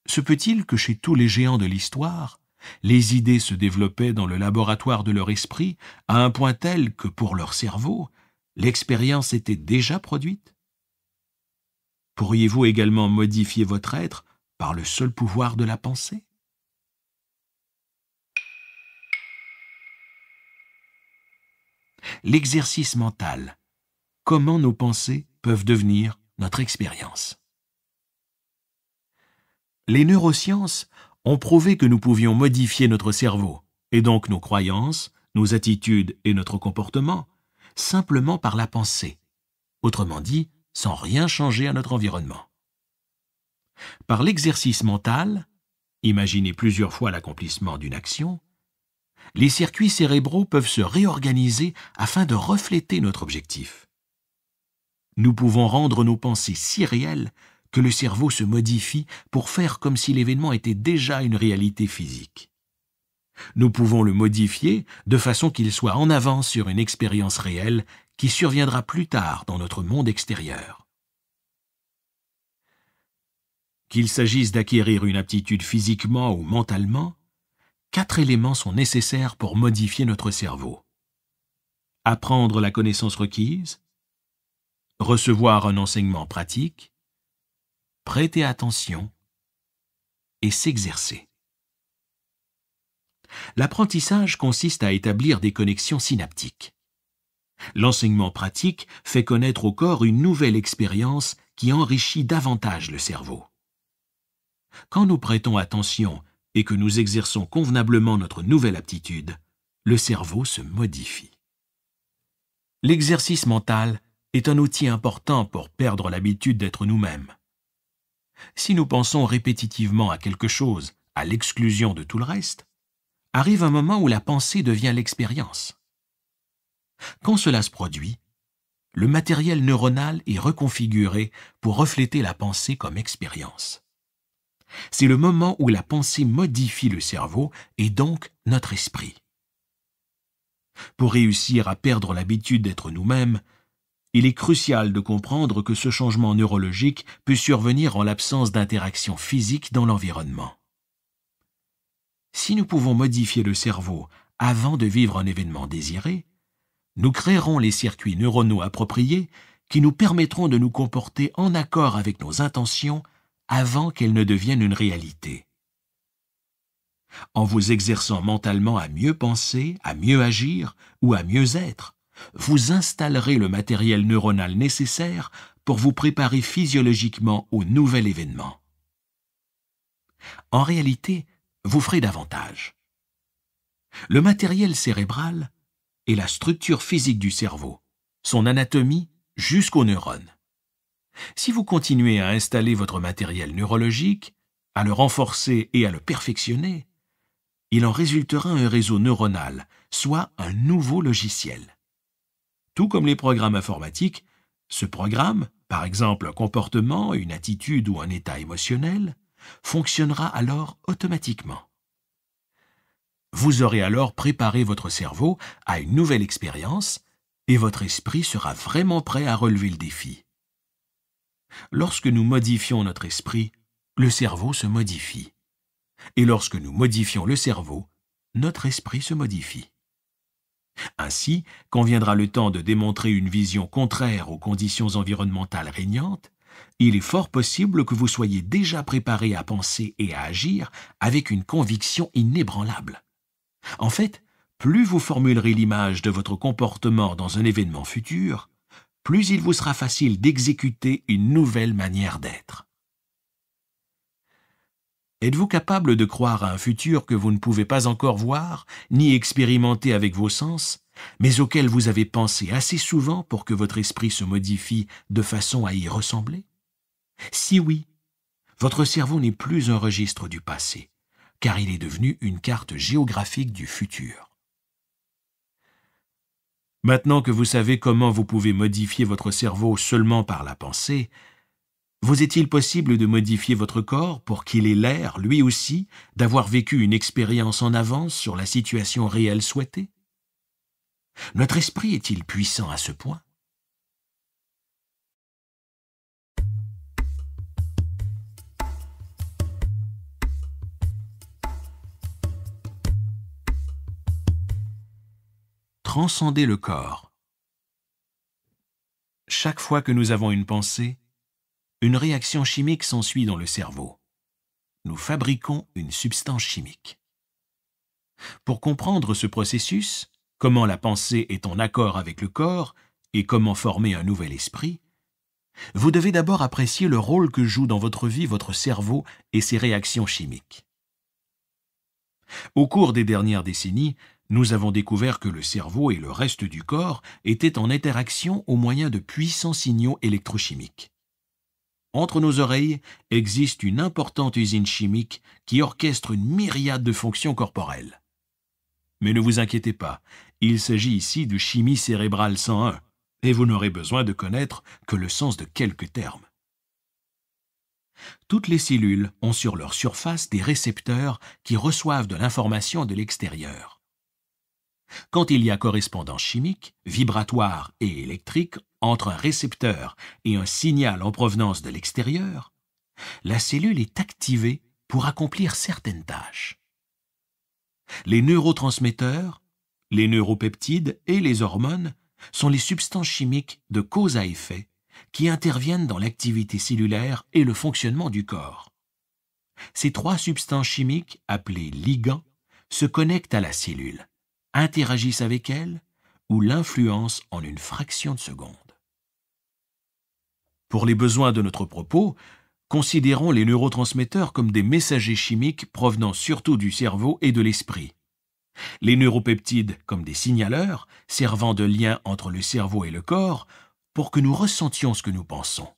Se peut-il que chez tous les géants de l'histoire, les idées se développaient dans le laboratoire de leur esprit à un point tel que pour leur cerveau, l'expérience était déjà produite. Pourriez-vous également modifier votre être par le seul pouvoir de la pensée L'exercice mental. Comment nos pensées peuvent devenir notre expérience. Les neurosciences ont prouvé que nous pouvions modifier notre cerveau, et donc nos croyances, nos attitudes et notre comportement, simplement par la pensée, autrement dit, sans rien changer à notre environnement. Par l'exercice mental, imaginez plusieurs fois l'accomplissement d'une action, les circuits cérébraux peuvent se réorganiser afin de refléter notre objectif. Nous pouvons rendre nos pensées si réelles que le cerveau se modifie pour faire comme si l'événement était déjà une réalité physique. Nous pouvons le modifier de façon qu'il soit en avance sur une expérience réelle qui surviendra plus tard dans notre monde extérieur. Qu'il s'agisse d'acquérir une aptitude physiquement ou mentalement, quatre éléments sont nécessaires pour modifier notre cerveau. Apprendre la connaissance requise, recevoir un enseignement pratique, prêter attention et s'exercer. L'apprentissage consiste à établir des connexions synaptiques. L'enseignement pratique fait connaître au corps une nouvelle expérience qui enrichit davantage le cerveau. Quand nous prêtons attention et que nous exerçons convenablement notre nouvelle aptitude, le cerveau se modifie. L'exercice mental est un outil important pour perdre l'habitude d'être nous-mêmes si nous pensons répétitivement à quelque chose à l'exclusion de tout le reste, arrive un moment où la pensée devient l'expérience. Quand cela se produit, le matériel neuronal est reconfiguré pour refléter la pensée comme expérience. C'est le moment où la pensée modifie le cerveau et donc notre esprit. Pour réussir à perdre l'habitude d'être nous-mêmes, il est crucial de comprendre que ce changement neurologique peut survenir en l'absence d'interaction physique dans l'environnement. Si nous pouvons modifier le cerveau avant de vivre un événement désiré, nous créerons les circuits neuronaux appropriés qui nous permettront de nous comporter en accord avec nos intentions avant qu'elles ne deviennent une réalité. En vous exerçant mentalement à mieux penser, à mieux agir ou à mieux être, vous installerez le matériel neuronal nécessaire pour vous préparer physiologiquement au nouvel événement. En réalité, vous ferez davantage. Le matériel cérébral est la structure physique du cerveau, son anatomie jusqu'aux neurones. Si vous continuez à installer votre matériel neurologique, à le renforcer et à le perfectionner, il en résultera un réseau neuronal, soit un nouveau logiciel. Tout comme les programmes informatiques, ce programme, par exemple un comportement, une attitude ou un état émotionnel, fonctionnera alors automatiquement. Vous aurez alors préparé votre cerveau à une nouvelle expérience et votre esprit sera vraiment prêt à relever le défi. Lorsque nous modifions notre esprit, le cerveau se modifie. Et lorsque nous modifions le cerveau, notre esprit se modifie. Ainsi, quand viendra le temps de démontrer une vision contraire aux conditions environnementales régnantes, il est fort possible que vous soyez déjà préparé à penser et à agir avec une conviction inébranlable. En fait, plus vous formulerez l'image de votre comportement dans un événement futur, plus il vous sera facile d'exécuter une nouvelle manière d'être. Êtes-vous capable de croire à un futur que vous ne pouvez pas encore voir, ni expérimenter avec vos sens, mais auquel vous avez pensé assez souvent pour que votre esprit se modifie de façon à y ressembler Si oui, votre cerveau n'est plus un registre du passé, car il est devenu une carte géographique du futur. Maintenant que vous savez comment vous pouvez modifier votre cerveau seulement par la pensée, vous est-il possible de modifier votre corps pour qu'il ait l'air, lui aussi, d'avoir vécu une expérience en avance sur la situation réelle souhaitée Notre esprit est-il puissant à ce point Transcendez le corps. Chaque fois que nous avons une pensée, une réaction chimique s'ensuit dans le cerveau. Nous fabriquons une substance chimique. Pour comprendre ce processus, comment la pensée est en accord avec le corps et comment former un nouvel esprit, vous devez d'abord apprécier le rôle que joue dans votre vie votre cerveau et ses réactions chimiques. Au cours des dernières décennies, nous avons découvert que le cerveau et le reste du corps étaient en interaction au moyen de puissants signaux électrochimiques. Entre nos oreilles existe une importante usine chimique qui orchestre une myriade de fonctions corporelles. Mais ne vous inquiétez pas, il s'agit ici de chimie cérébrale 101, et vous n'aurez besoin de connaître que le sens de quelques termes. Toutes les cellules ont sur leur surface des récepteurs qui reçoivent de l'information de l'extérieur. Quand il y a correspondance chimique, vibratoire et électrique entre un récepteur et un signal en provenance de l'extérieur, la cellule est activée pour accomplir certaines tâches. Les neurotransmetteurs, les neuropeptides et les hormones sont les substances chimiques de cause à effet qui interviennent dans l'activité cellulaire et le fonctionnement du corps. Ces trois substances chimiques, appelées ligands, se connectent à la cellule, interagissent avec elle ou l'influencent en une fraction de seconde. Pour les besoins de notre propos, considérons les neurotransmetteurs comme des messagers chimiques provenant surtout du cerveau et de l'esprit. Les neuropeptides comme des signaleurs, servant de lien entre le cerveau et le corps, pour que nous ressentions ce que nous pensons.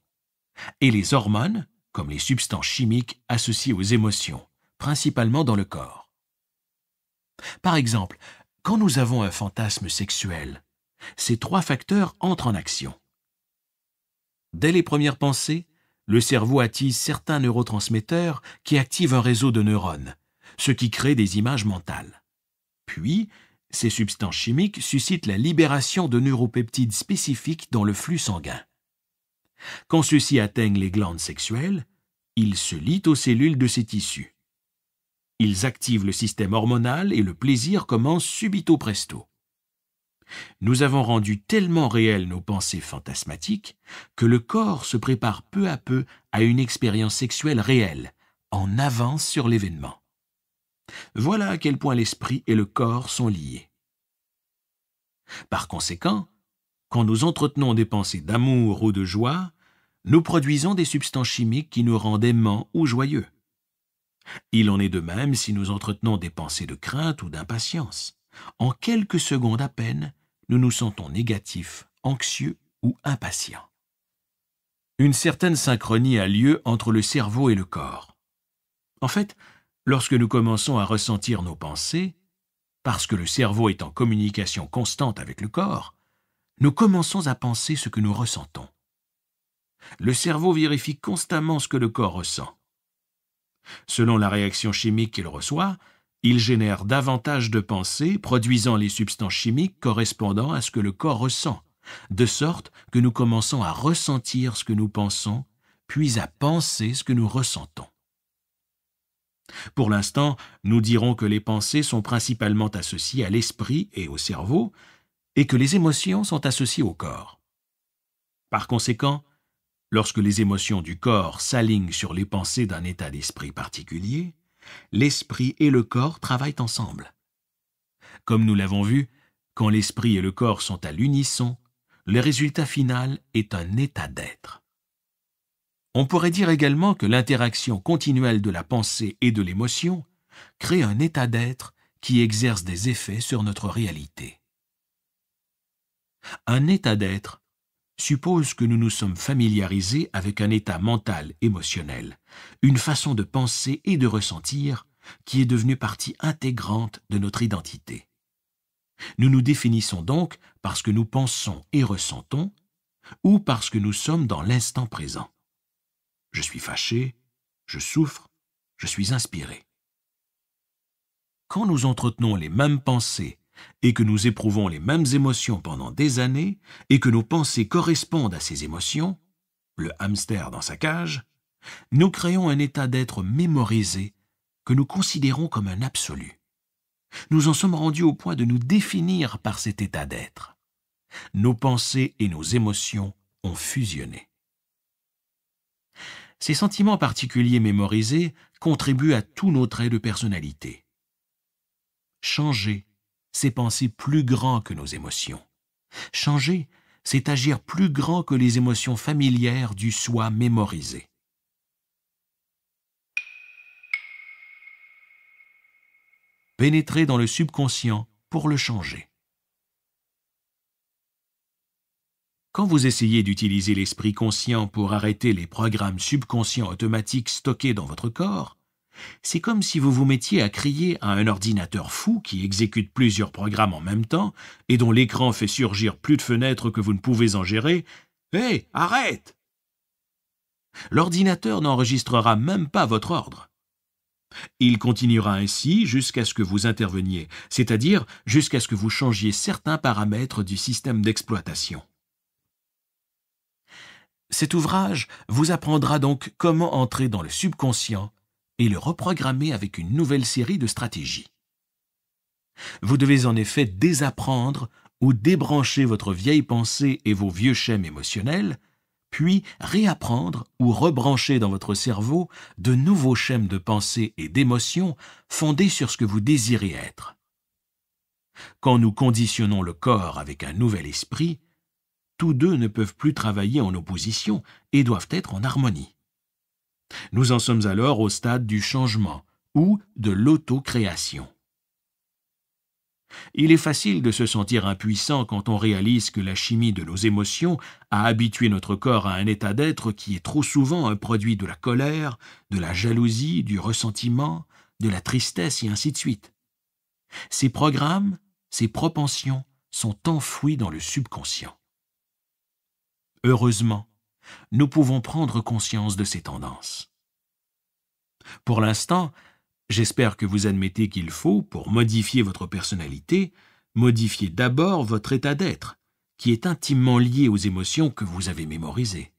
Et les hormones, comme les substances chimiques associées aux émotions, principalement dans le corps. Par exemple, quand nous avons un fantasme sexuel, ces trois facteurs entrent en action. Dès les premières pensées, le cerveau attise certains neurotransmetteurs qui activent un réseau de neurones, ce qui crée des images mentales. Puis, ces substances chimiques suscitent la libération de neuropeptides spécifiques dans le flux sanguin. Quand ceux-ci atteignent les glandes sexuelles, ils se lient aux cellules de ces tissus. Ils activent le système hormonal et le plaisir commence subito presto nous avons rendu tellement réelles nos pensées fantasmatiques que le corps se prépare peu à peu à une expérience sexuelle réelle, en avance sur l'événement. Voilà à quel point l'esprit et le corps sont liés. Par conséquent, quand nous entretenons des pensées d'amour ou de joie, nous produisons des substances chimiques qui nous rendent aimants ou joyeux. Il en est de même si nous entretenons des pensées de crainte ou d'impatience. En quelques secondes à peine, nous nous sentons négatifs, anxieux ou impatients. Une certaine synchronie a lieu entre le cerveau et le corps. En fait, lorsque nous commençons à ressentir nos pensées, parce que le cerveau est en communication constante avec le corps, nous commençons à penser ce que nous ressentons. Le cerveau vérifie constamment ce que le corps ressent. Selon la réaction chimique qu'il reçoit, il génère davantage de pensées, produisant les substances chimiques correspondant à ce que le corps ressent, de sorte que nous commençons à ressentir ce que nous pensons, puis à penser ce que nous ressentons. Pour l'instant, nous dirons que les pensées sont principalement associées à l'esprit et au cerveau, et que les émotions sont associées au corps. Par conséquent, lorsque les émotions du corps s'alignent sur les pensées d'un état d'esprit particulier, l'esprit et le corps travaillent ensemble. Comme nous l'avons vu, quand l'esprit et le corps sont à l'unisson, le résultat final est un état d'être. On pourrait dire également que l'interaction continuelle de la pensée et de l'émotion crée un état d'être qui exerce des effets sur notre réalité. Un état d'être suppose que nous nous sommes familiarisés avec un état mental émotionnel, une façon de penser et de ressentir qui est devenue partie intégrante de notre identité. Nous nous définissons donc parce que nous pensons et ressentons, ou parce que nous sommes dans l'instant présent. Je suis fâché, je souffre, je suis inspiré. Quand nous entretenons les mêmes pensées et que nous éprouvons les mêmes émotions pendant des années, et que nos pensées correspondent à ces émotions, le hamster dans sa cage, nous créons un état d'être mémorisé que nous considérons comme un absolu. Nous en sommes rendus au point de nous définir par cet état d'être. Nos pensées et nos émotions ont fusionné. Ces sentiments particuliers mémorisés contribuent à tous nos traits de personnalité. Changer c'est penser plus grand que nos émotions. Changer, c'est agir plus grand que les émotions familières du soi mémorisé. Pénétrer dans le subconscient pour le changer. Quand vous essayez d'utiliser l'esprit conscient pour arrêter les programmes subconscients automatiques stockés dans votre corps, c'est comme si vous vous mettiez à crier à un ordinateur fou qui exécute plusieurs programmes en même temps et dont l'écran fait surgir plus de fenêtres que vous ne pouvez en gérer. Hé, arrête L'ordinateur n'enregistrera même pas votre ordre. Il continuera ainsi jusqu'à ce que vous interveniez, c'est-à-dire jusqu'à ce que vous changiez certains paramètres du système d'exploitation. Cet ouvrage vous apprendra donc comment entrer dans le subconscient et le reprogrammer avec une nouvelle série de stratégies. Vous devez en effet désapprendre ou débrancher votre vieille pensée et vos vieux schèmes émotionnels, puis réapprendre ou rebrancher dans votre cerveau de nouveaux schèmes de pensée et d'émotion fondés sur ce que vous désirez être. Quand nous conditionnons le corps avec un nouvel esprit, tous deux ne peuvent plus travailler en opposition et doivent être en harmonie. Nous en sommes alors au stade du changement ou de l'autocréation. Il est facile de se sentir impuissant quand on réalise que la chimie de nos émotions a habitué notre corps à un état d'être qui est trop souvent un produit de la colère, de la jalousie, du ressentiment, de la tristesse et ainsi de suite. Ces programmes, ces propensions sont enfouis dans le subconscient. Heureusement, nous pouvons prendre conscience de ces tendances. Pour l'instant, j'espère que vous admettez qu'il faut, pour modifier votre personnalité, modifier d'abord votre état d'être, qui est intimement lié aux émotions que vous avez mémorisées.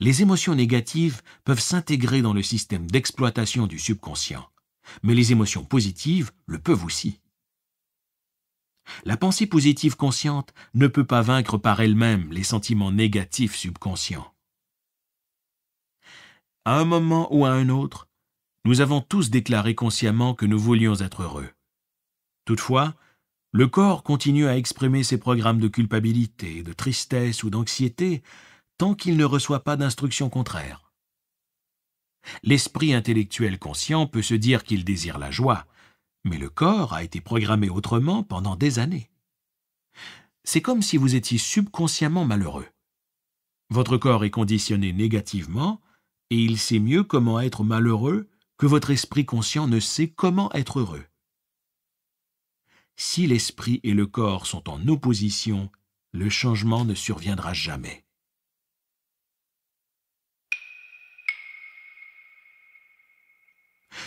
Les émotions négatives peuvent s'intégrer dans le système d'exploitation du subconscient, mais les émotions positives le peuvent aussi. La pensée positive consciente ne peut pas vaincre par elle-même les sentiments négatifs subconscients. À un moment ou à un autre, nous avons tous déclaré consciemment que nous voulions être heureux. Toutefois, le corps continue à exprimer ses programmes de culpabilité, de tristesse ou d'anxiété tant qu'il ne reçoit pas d'instruction contraire. L'esprit intellectuel conscient peut se dire qu'il désire la joie, mais le corps a été programmé autrement pendant des années. C'est comme si vous étiez subconsciemment malheureux. Votre corps est conditionné négativement, et il sait mieux comment être malheureux que votre esprit conscient ne sait comment être heureux. Si l'esprit et le corps sont en opposition, le changement ne surviendra jamais.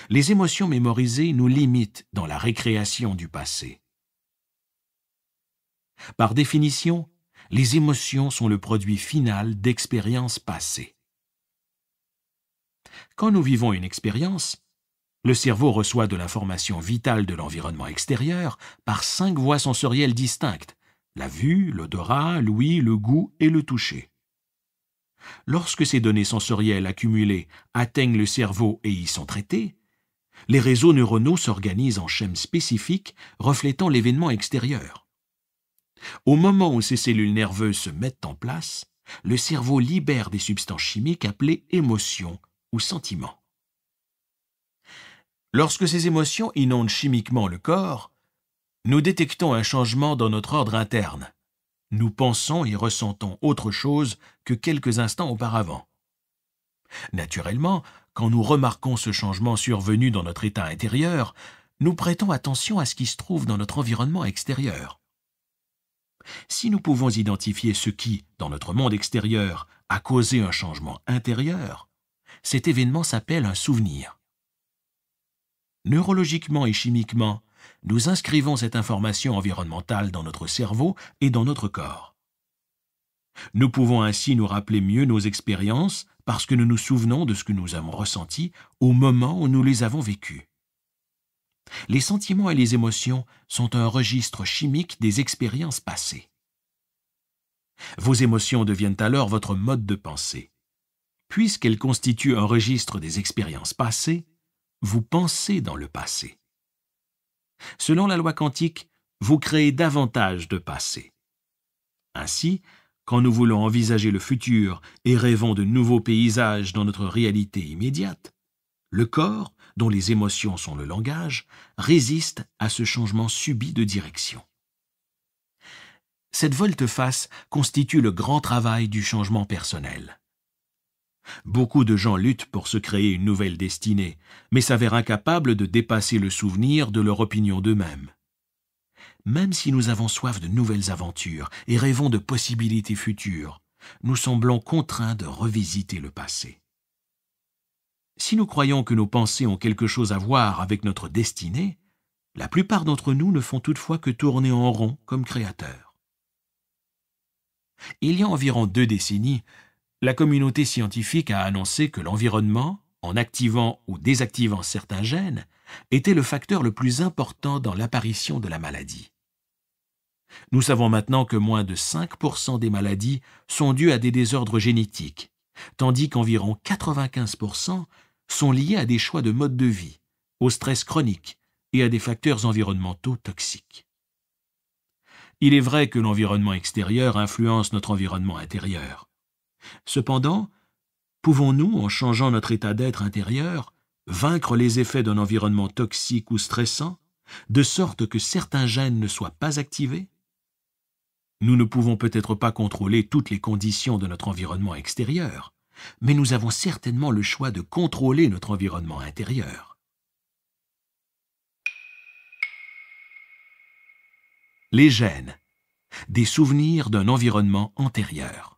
Les émotions mémorisées nous limitent dans la récréation du passé. Par définition, les émotions sont le produit final d'expériences passées. Quand nous vivons une expérience, le cerveau reçoit de l'information vitale de l'environnement extérieur par cinq voies sensorielles distinctes, la vue, l'odorat, l'ouïe, le goût et le toucher. Lorsque ces données sensorielles accumulées atteignent le cerveau et y sont traitées, les réseaux neuronaux s'organisent en chaînes spécifiques reflétant l'événement extérieur. Au moment où ces cellules nerveuses se mettent en place, le cerveau libère des substances chimiques appelées émotions ou sentiments. Lorsque ces émotions inondent chimiquement le corps, nous détectons un changement dans notre ordre interne, nous pensons et ressentons autre chose que quelques instants auparavant. Naturellement, quand nous remarquons ce changement survenu dans notre état intérieur, nous prêtons attention à ce qui se trouve dans notre environnement extérieur. Si nous pouvons identifier ce qui, dans notre monde extérieur, a causé un changement intérieur, cet événement s'appelle un souvenir. Neurologiquement et chimiquement, nous inscrivons cette information environnementale dans notre cerveau et dans notre corps. Nous pouvons ainsi nous rappeler mieux nos expériences parce que nous nous souvenons de ce que nous avons ressenti au moment où nous les avons vécues. Les sentiments et les émotions sont un registre chimique des expériences passées. Vos émotions deviennent alors votre mode de pensée. Puisqu'elles constituent un registre des expériences passées, vous pensez dans le passé. Selon la loi quantique, vous créez davantage de passé. Ainsi, quand nous voulons envisager le futur et rêvons de nouveaux paysages dans notre réalité immédiate, le corps, dont les émotions sont le langage, résiste à ce changement subit de direction. Cette volte-face constitue le grand travail du changement personnel. Beaucoup de gens luttent pour se créer une nouvelle destinée, mais s'avèrent incapables de dépasser le souvenir de leur opinion d'eux-mêmes. Même si nous avons soif de nouvelles aventures et rêvons de possibilités futures, nous semblons contraints de revisiter le passé. Si nous croyons que nos pensées ont quelque chose à voir avec notre destinée, la plupart d'entre nous ne font toutefois que tourner en rond comme créateurs. Il y a environ deux décennies, la communauté scientifique a annoncé que l'environnement, en activant ou désactivant certains gènes, était le facteur le plus important dans l'apparition de la maladie. Nous savons maintenant que moins de 5% des maladies sont dues à des désordres génétiques, tandis qu'environ 95% sont liés à des choix de mode de vie, au stress chronique et à des facteurs environnementaux toxiques. Il est vrai que l'environnement extérieur influence notre environnement intérieur, Cependant, pouvons-nous, en changeant notre état d'être intérieur, vaincre les effets d'un environnement toxique ou stressant, de sorte que certains gènes ne soient pas activés Nous ne pouvons peut-être pas contrôler toutes les conditions de notre environnement extérieur, mais nous avons certainement le choix de contrôler notre environnement intérieur. Les gènes, des souvenirs d'un environnement antérieur.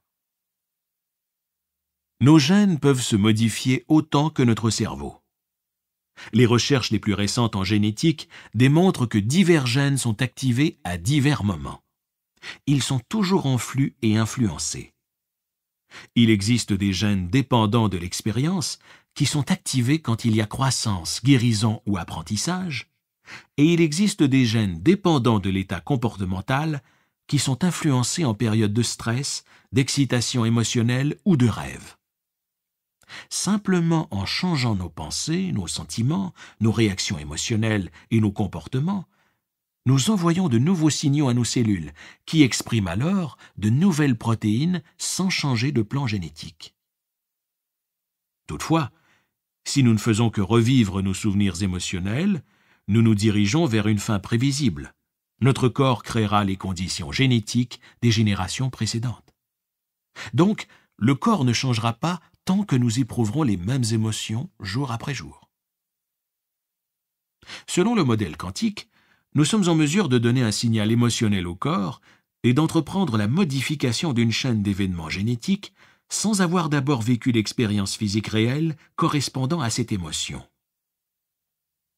Nos gènes peuvent se modifier autant que notre cerveau. Les recherches les plus récentes en génétique démontrent que divers gènes sont activés à divers moments. Ils sont toujours en flux et influencés. Il existe des gènes dépendants de l'expérience qui sont activés quand il y a croissance, guérison ou apprentissage, et il existe des gènes dépendants de l'état comportemental qui sont influencés en période de stress, d'excitation émotionnelle ou de rêve. Simplement en changeant nos pensées, nos sentiments, nos réactions émotionnelles et nos comportements, nous envoyons de nouveaux signaux à nos cellules, qui expriment alors de nouvelles protéines sans changer de plan génétique. Toutefois, si nous ne faisons que revivre nos souvenirs émotionnels, nous nous dirigeons vers une fin prévisible. Notre corps créera les conditions génétiques des générations précédentes. Donc, le corps ne changera pas tant que nous éprouverons les mêmes émotions jour après jour. Selon le modèle quantique, nous sommes en mesure de donner un signal émotionnel au corps et d'entreprendre la modification d'une chaîne d'événements génétiques sans avoir d'abord vécu l'expérience physique réelle correspondant à cette émotion.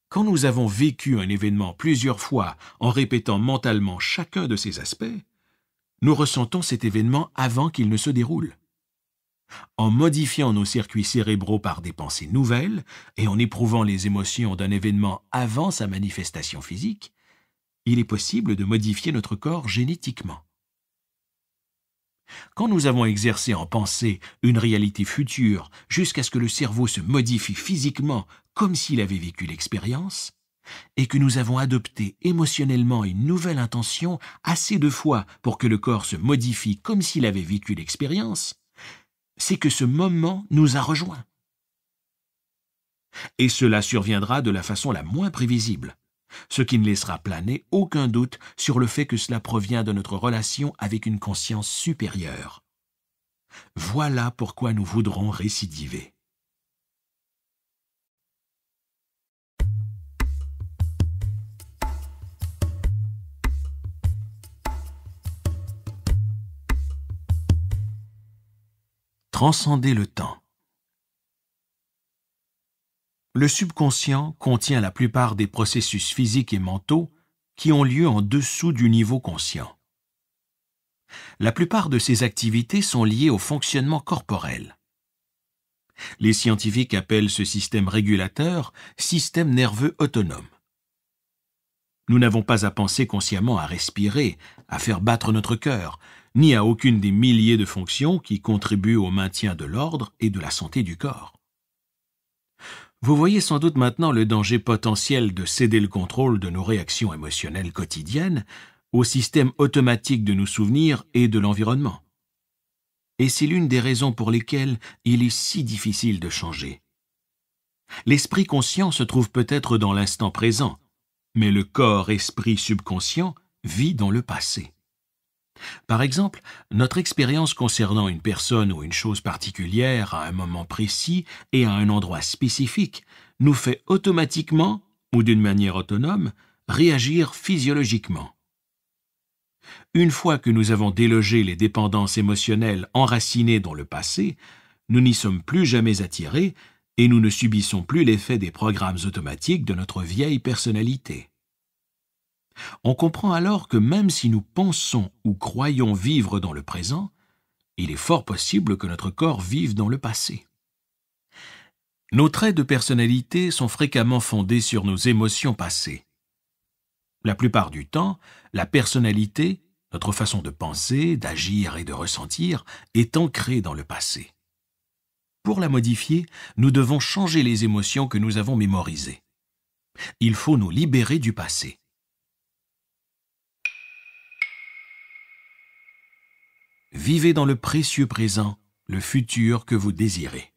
Quand nous avons vécu un événement plusieurs fois en répétant mentalement chacun de ses aspects, nous ressentons cet événement avant qu'il ne se déroule en modifiant nos circuits cérébraux par des pensées nouvelles et en éprouvant les émotions d'un événement avant sa manifestation physique, il est possible de modifier notre corps génétiquement. Quand nous avons exercé en pensée une réalité future jusqu'à ce que le cerveau se modifie physiquement comme s'il avait vécu l'expérience, et que nous avons adopté émotionnellement une nouvelle intention assez de fois pour que le corps se modifie comme s'il avait vécu l'expérience, c'est que ce moment nous a rejoints. Et cela surviendra de la façon la moins prévisible, ce qui ne laissera planer aucun doute sur le fait que cela provient de notre relation avec une conscience supérieure. Voilà pourquoi nous voudrons récidiver. Transcender le temps. Le subconscient contient la plupart des processus physiques et mentaux qui ont lieu en dessous du niveau conscient. La plupart de ces activités sont liées au fonctionnement corporel. Les scientifiques appellent ce système régulateur système nerveux autonome. Nous n'avons pas à penser consciemment à respirer, à faire battre notre cœur, ni à aucune des milliers de fonctions qui contribuent au maintien de l'ordre et de la santé du corps. Vous voyez sans doute maintenant le danger potentiel de céder le contrôle de nos réactions émotionnelles quotidiennes au système automatique de nos souvenirs et de l'environnement. Et c'est l'une des raisons pour lesquelles il est si difficile de changer. L'esprit conscient se trouve peut-être dans l'instant présent, mais le corps-esprit subconscient vit dans le passé. Par exemple, notre expérience concernant une personne ou une chose particulière à un moment précis et à un endroit spécifique nous fait automatiquement, ou d'une manière autonome, réagir physiologiquement. Une fois que nous avons délogé les dépendances émotionnelles enracinées dans le passé, nous n'y sommes plus jamais attirés et nous ne subissons plus l'effet des programmes automatiques de notre vieille personnalité. On comprend alors que même si nous pensons ou croyons vivre dans le présent, il est fort possible que notre corps vive dans le passé. Nos traits de personnalité sont fréquemment fondés sur nos émotions passées. La plupart du temps, la personnalité, notre façon de penser, d'agir et de ressentir, est ancrée dans le passé. Pour la modifier, nous devons changer les émotions que nous avons mémorisées. Il faut nous libérer du passé. Vivez dans le précieux présent, le futur que vous désirez.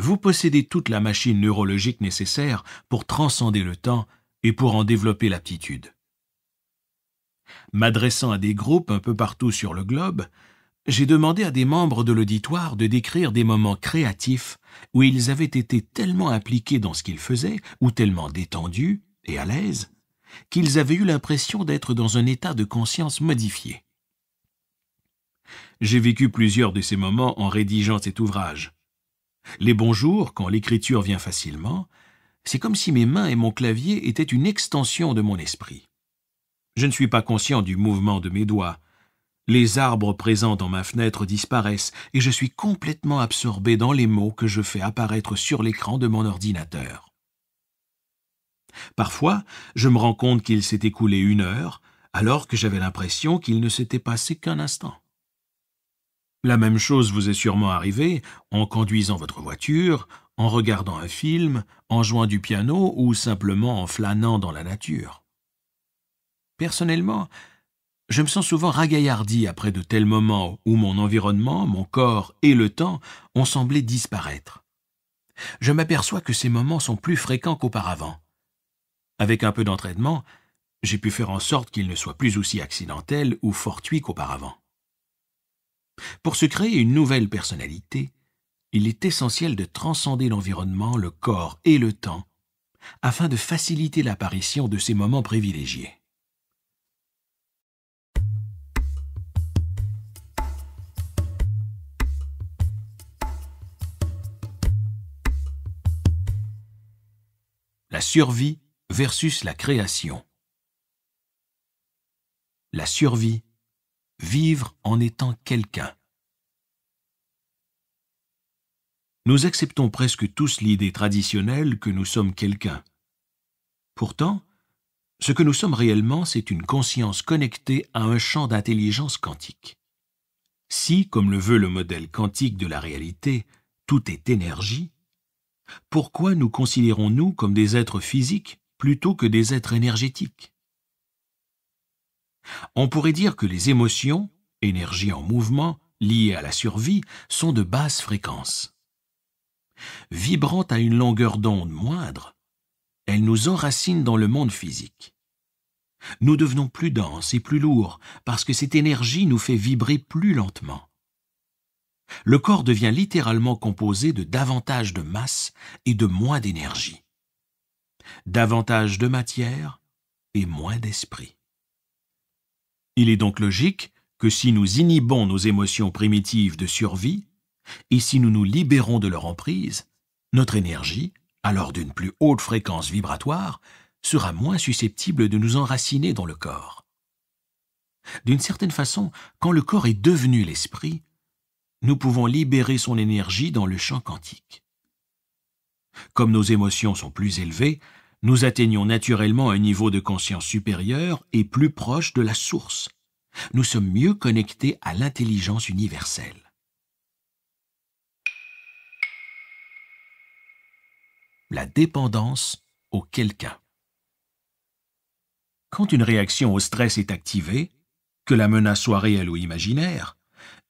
Vous possédez toute la machine neurologique nécessaire pour transcender le temps et pour en développer l'aptitude. M'adressant à des groupes un peu partout sur le globe, j'ai demandé à des membres de l'auditoire de décrire des moments créatifs où ils avaient été tellement impliqués dans ce qu'ils faisaient, ou tellement détendus et à l'aise, qu'ils avaient eu l'impression d'être dans un état de conscience modifié. J'ai vécu plusieurs de ces moments en rédigeant cet ouvrage. Les bonjours, quand l'écriture vient facilement, c'est comme si mes mains et mon clavier étaient une extension de mon esprit. Je ne suis pas conscient du mouvement de mes doigts. Les arbres présents dans ma fenêtre disparaissent et je suis complètement absorbé dans les mots que je fais apparaître sur l'écran de mon ordinateur. Parfois, je me rends compte qu'il s'est écoulé une heure, alors que j'avais l'impression qu'il ne s'était passé qu'un instant. La même chose vous est sûrement arrivée en conduisant votre voiture, en regardant un film, en jouant du piano ou simplement en flânant dans la nature. Personnellement, je me sens souvent ragaillardi après de tels moments où mon environnement, mon corps et le temps ont semblé disparaître. Je m'aperçois que ces moments sont plus fréquents qu'auparavant. Avec un peu d'entraînement, j'ai pu faire en sorte qu'il ne soit plus aussi accidentel ou fortuit qu'auparavant. Pour se créer une nouvelle personnalité, il est essentiel de transcender l'environnement, le corps et le temps, afin de faciliter l'apparition de ces moments privilégiés. La survie versus la création. La survie, vivre en étant quelqu'un. Nous acceptons presque tous l'idée traditionnelle que nous sommes quelqu'un. Pourtant, ce que nous sommes réellement, c'est une conscience connectée à un champ d'intelligence quantique. Si, comme le veut le modèle quantique de la réalité, tout est énergie, pourquoi nous considérons-nous comme des êtres physiques plutôt que des êtres énergétiques. On pourrait dire que les émotions, énergie en mouvement, liées à la survie, sont de basse fréquence. Vibrant à une longueur d'onde moindre, elles nous enracinent dans le monde physique. Nous devenons plus denses et plus lourds parce que cette énergie nous fait vibrer plus lentement. Le corps devient littéralement composé de davantage de masse et de moins d'énergie davantage de matière et moins d'esprit. Il est donc logique que si nous inhibons nos émotions primitives de survie, et si nous nous libérons de leur emprise, notre énergie, alors d'une plus haute fréquence vibratoire, sera moins susceptible de nous enraciner dans le corps. D'une certaine façon, quand le corps est devenu l'esprit, nous pouvons libérer son énergie dans le champ quantique. Comme nos émotions sont plus élevées, nous atteignons naturellement un niveau de conscience supérieur et plus proche de la source. Nous sommes mieux connectés à l'intelligence universelle. La dépendance au quelqu'un. Quand une réaction au stress est activée, que la menace soit réelle ou imaginaire,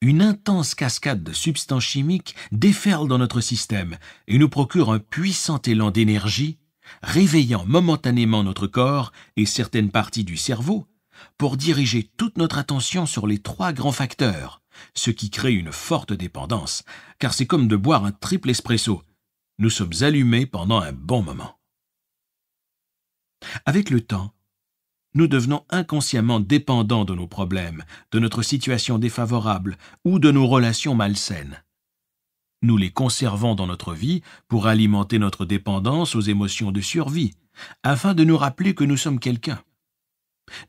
une intense cascade de substances chimiques déferle dans notre système et nous procure un puissant élan d'énergie, réveillant momentanément notre corps et certaines parties du cerveau pour diriger toute notre attention sur les trois grands facteurs, ce qui crée une forte dépendance, car c'est comme de boire un triple espresso. Nous sommes allumés pendant un bon moment. Avec le temps, nous devenons inconsciemment dépendants de nos problèmes, de notre situation défavorable ou de nos relations malsaines. Nous les conservons dans notre vie pour alimenter notre dépendance aux émotions de survie, afin de nous rappeler que nous sommes quelqu'un.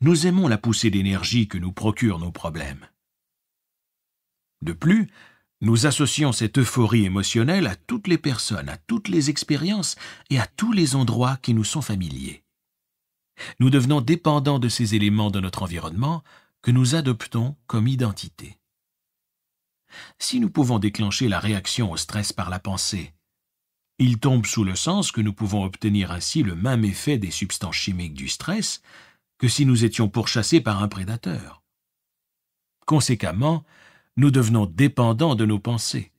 Nous aimons la poussée d'énergie que nous procurent nos problèmes. De plus, nous associons cette euphorie émotionnelle à toutes les personnes, à toutes les expériences et à tous les endroits qui nous sont familiers. Nous devenons dépendants de ces éléments de notre environnement que nous adoptons comme identité. Si nous pouvons déclencher la réaction au stress par la pensée, il tombe sous le sens que nous pouvons obtenir ainsi le même effet des substances chimiques du stress que si nous étions pourchassés par un prédateur. Conséquemment, nous devenons dépendants de nos pensées.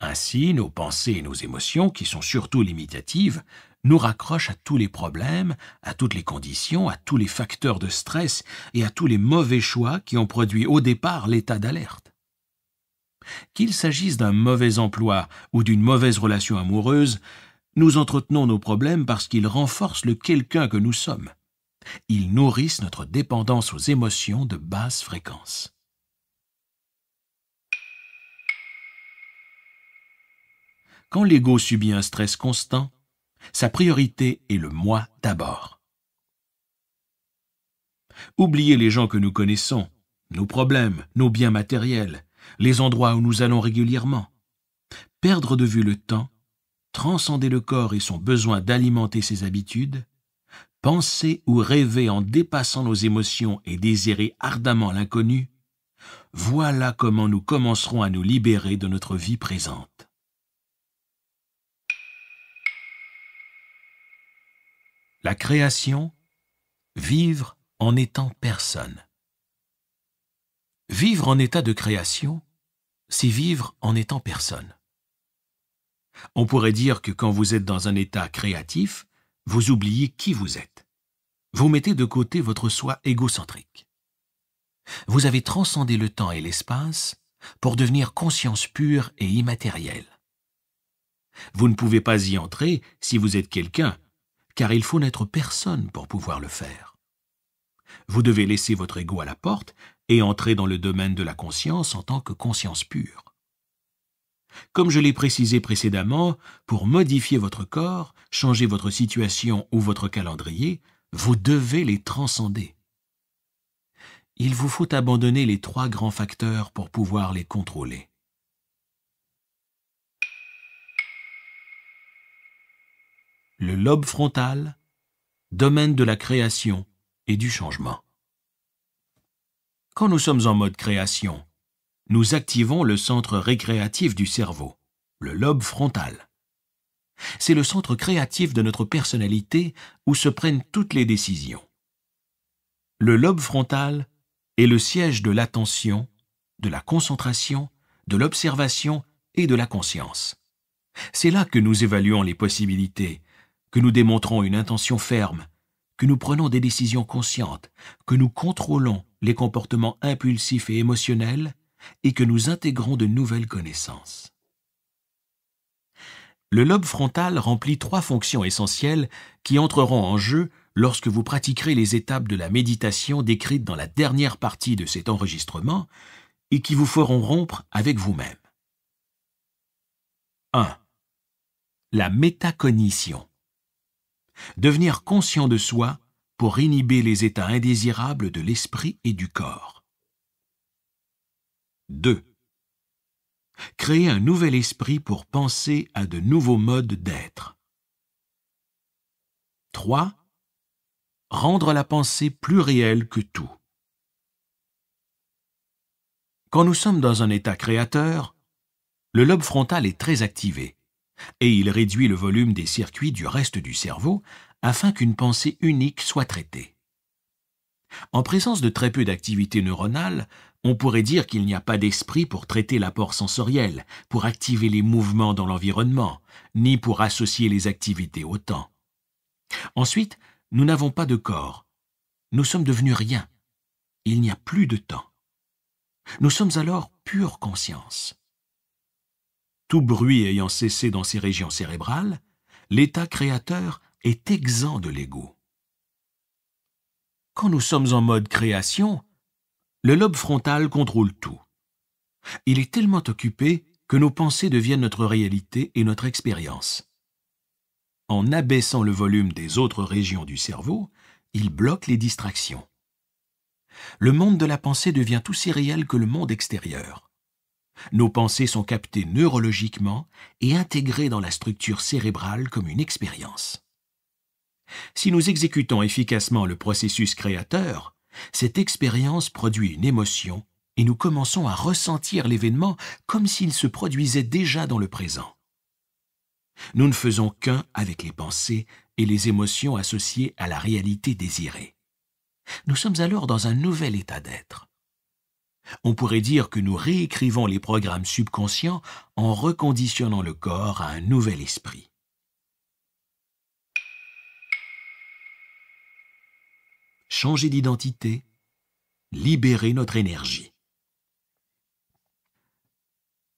Ainsi, nos pensées et nos émotions, qui sont surtout limitatives, nous raccroche à tous les problèmes, à toutes les conditions, à tous les facteurs de stress et à tous les mauvais choix qui ont produit au départ l'état d'alerte. Qu'il s'agisse d'un mauvais emploi ou d'une mauvaise relation amoureuse, nous entretenons nos problèmes parce qu'ils renforcent le quelqu'un que nous sommes. Ils nourrissent notre dépendance aux émotions de basse fréquence. Quand l'ego subit un stress constant, sa priorité est le moi d'abord. Oubliez les gens que nous connaissons, nos problèmes, nos biens matériels, les endroits où nous allons régulièrement. Perdre de vue le temps, transcender le corps et son besoin d'alimenter ses habitudes, penser ou rêver en dépassant nos émotions et désirer ardemment l'inconnu, voilà comment nous commencerons à nous libérer de notre vie présente. La création, vivre en étant personne. Vivre en état de création, c'est vivre en étant personne. On pourrait dire que quand vous êtes dans un état créatif, vous oubliez qui vous êtes. Vous mettez de côté votre soi égocentrique. Vous avez transcendé le temps et l'espace pour devenir conscience pure et immatérielle. Vous ne pouvez pas y entrer si vous êtes quelqu'un car il faut n'être personne pour pouvoir le faire. Vous devez laisser votre ego à la porte et entrer dans le domaine de la conscience en tant que conscience pure. Comme je l'ai précisé précédemment, pour modifier votre corps, changer votre situation ou votre calendrier, vous devez les transcender. Il vous faut abandonner les trois grands facteurs pour pouvoir les contrôler. le lobe frontal, domaine de la création et du changement. Quand nous sommes en mode création, nous activons le centre récréatif du cerveau, le lobe frontal. C'est le centre créatif de notre personnalité où se prennent toutes les décisions. Le lobe frontal est le siège de l'attention, de la concentration, de l'observation et de la conscience. C'est là que nous évaluons les possibilités, que nous démontrons une intention ferme, que nous prenons des décisions conscientes, que nous contrôlons les comportements impulsifs et émotionnels, et que nous intégrons de nouvelles connaissances. Le lobe frontal remplit trois fonctions essentielles qui entreront en jeu lorsque vous pratiquerez les étapes de la méditation décrites dans la dernière partie de cet enregistrement et qui vous feront rompre avec vous-même. 1. La métacognition devenir conscient de soi pour inhiber les états indésirables de l'esprit et du corps. 2. Créer un nouvel esprit pour penser à de nouveaux modes d'être. 3. Rendre la pensée plus réelle que tout. Quand nous sommes dans un état créateur, le lobe frontal est très activé et il réduit le volume des circuits du reste du cerveau afin qu'une pensée unique soit traitée. En présence de très peu d'activité neuronale, on pourrait dire qu'il n'y a pas d'esprit pour traiter l'apport sensoriel, pour activer les mouvements dans l'environnement, ni pour associer les activités au temps. Ensuite, nous n'avons pas de corps. Nous sommes devenus rien. Il n'y a plus de temps. Nous sommes alors pure conscience. Tout bruit ayant cessé dans ces régions cérébrales, l'état créateur est exempt de l'ego. Quand nous sommes en mode création, le lobe frontal contrôle tout. Il est tellement occupé que nos pensées deviennent notre réalité et notre expérience. En abaissant le volume des autres régions du cerveau, il bloque les distractions. Le monde de la pensée devient aussi réel que le monde extérieur. Nos pensées sont captées neurologiquement et intégrées dans la structure cérébrale comme une expérience. Si nous exécutons efficacement le processus créateur, cette expérience produit une émotion et nous commençons à ressentir l'événement comme s'il se produisait déjà dans le présent. Nous ne faisons qu'un avec les pensées et les émotions associées à la réalité désirée. Nous sommes alors dans un nouvel état d'être. On pourrait dire que nous réécrivons les programmes subconscients en reconditionnant le corps à un nouvel esprit. Changer d'identité, libérer notre énergie.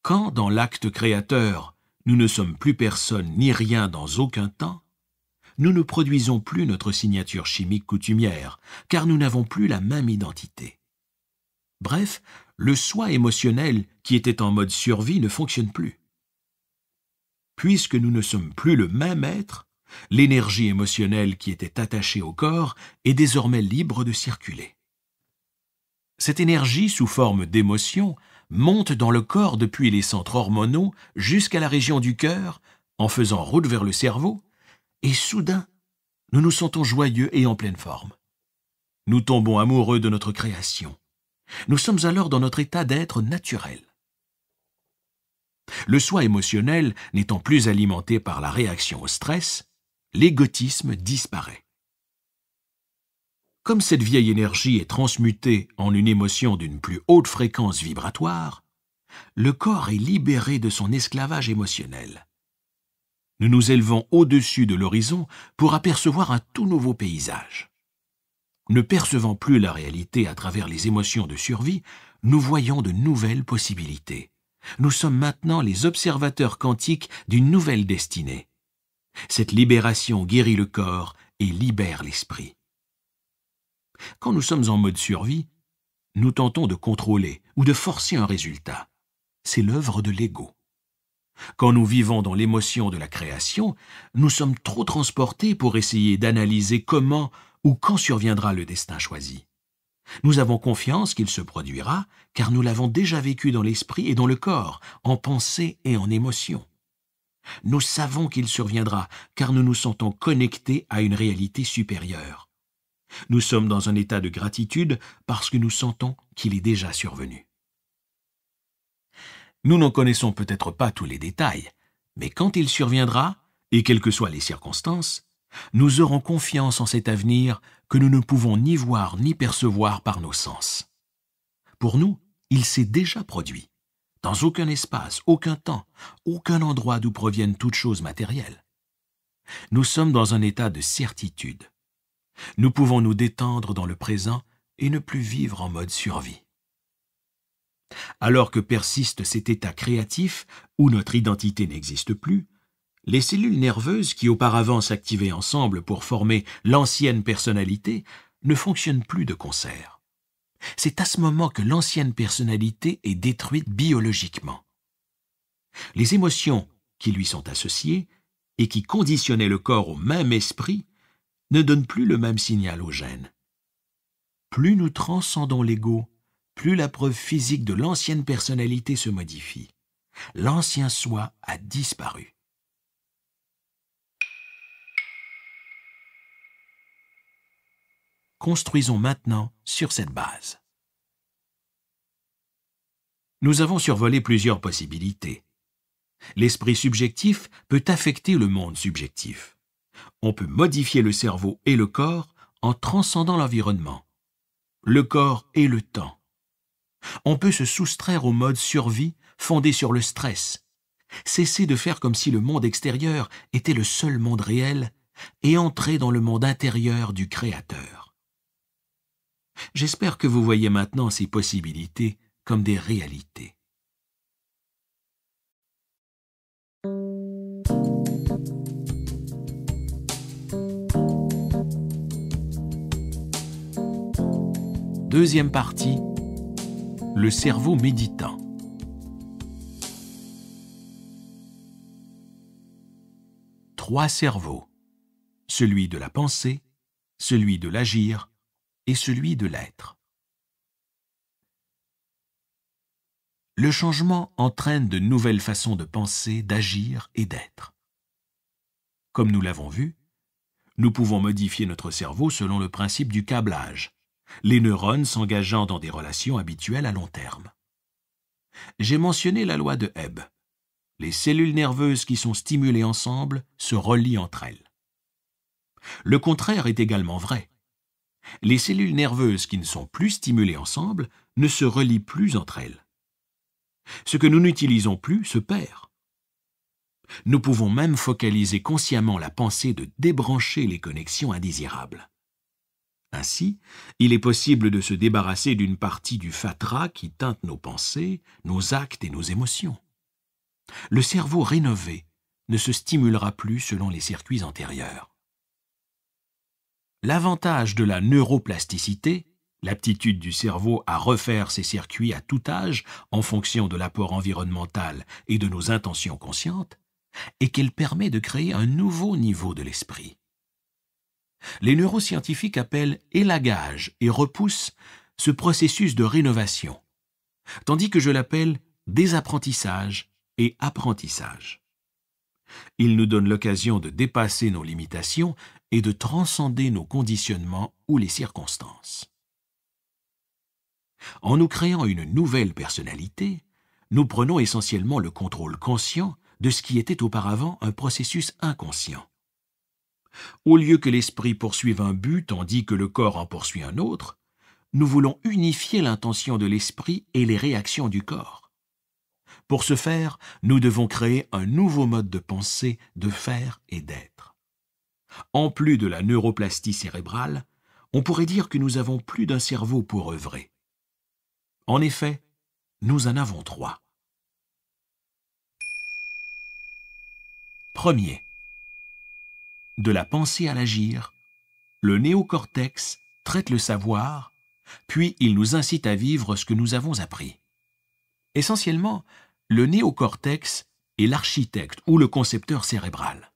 Quand dans l'acte créateur, nous ne sommes plus personne ni rien dans aucun temps, nous ne produisons plus notre signature chimique coutumière, car nous n'avons plus la même identité. Bref, le soi émotionnel qui était en mode survie ne fonctionne plus. Puisque nous ne sommes plus le même être, l'énergie émotionnelle qui était attachée au corps est désormais libre de circuler. Cette énergie sous forme d'émotion monte dans le corps depuis les centres hormonaux jusqu'à la région du cœur, en faisant route vers le cerveau, et soudain, nous nous sentons joyeux et en pleine forme. Nous tombons amoureux de notre création. Nous sommes alors dans notre état d'être naturel. Le soi émotionnel n'étant plus alimenté par la réaction au stress, l'égotisme disparaît. Comme cette vieille énergie est transmutée en une émotion d'une plus haute fréquence vibratoire, le corps est libéré de son esclavage émotionnel. Nous nous élevons au-dessus de l'horizon pour apercevoir un tout nouveau paysage. Ne percevant plus la réalité à travers les émotions de survie, nous voyons de nouvelles possibilités. Nous sommes maintenant les observateurs quantiques d'une nouvelle destinée. Cette libération guérit le corps et libère l'esprit. Quand nous sommes en mode survie, nous tentons de contrôler ou de forcer un résultat. C'est l'œuvre de l'ego. Quand nous vivons dans l'émotion de la création, nous sommes trop transportés pour essayer d'analyser comment ou quand surviendra le destin choisi. Nous avons confiance qu'il se produira, car nous l'avons déjà vécu dans l'esprit et dans le corps, en pensée et en émotion. Nous savons qu'il surviendra, car nous nous sentons connectés à une réalité supérieure. Nous sommes dans un état de gratitude parce que nous sentons qu'il est déjà survenu. Nous n'en connaissons peut-être pas tous les détails, mais quand il surviendra, et quelles que soient les circonstances, nous aurons confiance en cet avenir que nous ne pouvons ni voir ni percevoir par nos sens. Pour nous, il s'est déjà produit, dans aucun espace, aucun temps, aucun endroit d'où proviennent toutes choses matérielles. Nous sommes dans un état de certitude. Nous pouvons nous détendre dans le présent et ne plus vivre en mode survie. Alors que persiste cet état créatif où notre identité n'existe plus, les cellules nerveuses qui auparavant s'activaient ensemble pour former l'ancienne personnalité ne fonctionnent plus de concert. C'est à ce moment que l'ancienne personnalité est détruite biologiquement. Les émotions qui lui sont associées et qui conditionnaient le corps au même esprit ne donnent plus le même signal au gène. Plus nous transcendons l'ego, plus la preuve physique de l'ancienne personnalité se modifie. L'ancien soi a disparu. Construisons maintenant sur cette base. Nous avons survolé plusieurs possibilités. L'esprit subjectif peut affecter le monde subjectif. On peut modifier le cerveau et le corps en transcendant l'environnement, le corps et le temps. On peut se soustraire au mode survie fondé sur le stress, cesser de faire comme si le monde extérieur était le seul monde réel et entrer dans le monde intérieur du Créateur. J'espère que vous voyez maintenant ces possibilités comme des réalités. Deuxième partie, le cerveau méditant. Trois cerveaux, celui de la pensée, celui de l'agir et celui de l'être. Le changement entraîne de nouvelles façons de penser, d'agir et d'être. Comme nous l'avons vu, nous pouvons modifier notre cerveau selon le principe du câblage, les neurones s'engageant dans des relations habituelles à long terme. J'ai mentionné la loi de Hebb. Les cellules nerveuses qui sont stimulées ensemble se relient entre elles. Le contraire est également vrai. Les cellules nerveuses qui ne sont plus stimulées ensemble ne se relient plus entre elles. Ce que nous n'utilisons plus se perd. Nous pouvons même focaliser consciemment la pensée de débrancher les connexions indésirables. Ainsi, il est possible de se débarrasser d'une partie du fatras qui teinte nos pensées, nos actes et nos émotions. Le cerveau rénové ne se stimulera plus selon les circuits antérieurs. L'avantage de la neuroplasticité, l'aptitude du cerveau à refaire ses circuits à tout âge en fonction de l'apport environnemental et de nos intentions conscientes, est qu'elle permet de créer un nouveau niveau de l'esprit. Les neuroscientifiques appellent élagage et repoussent ce processus de rénovation, tandis que je l'appelle désapprentissage et apprentissage. Il nous donne l'occasion de dépasser nos limitations et de transcender nos conditionnements ou les circonstances. En nous créant une nouvelle personnalité, nous prenons essentiellement le contrôle conscient de ce qui était auparavant un processus inconscient. Au lieu que l'esprit poursuive un but tandis que le corps en poursuit un autre, nous voulons unifier l'intention de l'esprit et les réactions du corps. Pour ce faire, nous devons créer un nouveau mode de pensée, de faire et d'être. En plus de la neuroplastie cérébrale, on pourrait dire que nous avons plus d'un cerveau pour œuvrer. En effet, nous en avons trois. Premier. De la pensée à l'agir, le néocortex traite le savoir, puis il nous incite à vivre ce que nous avons appris. Essentiellement, le néocortex est l'architecte ou le concepteur cérébral.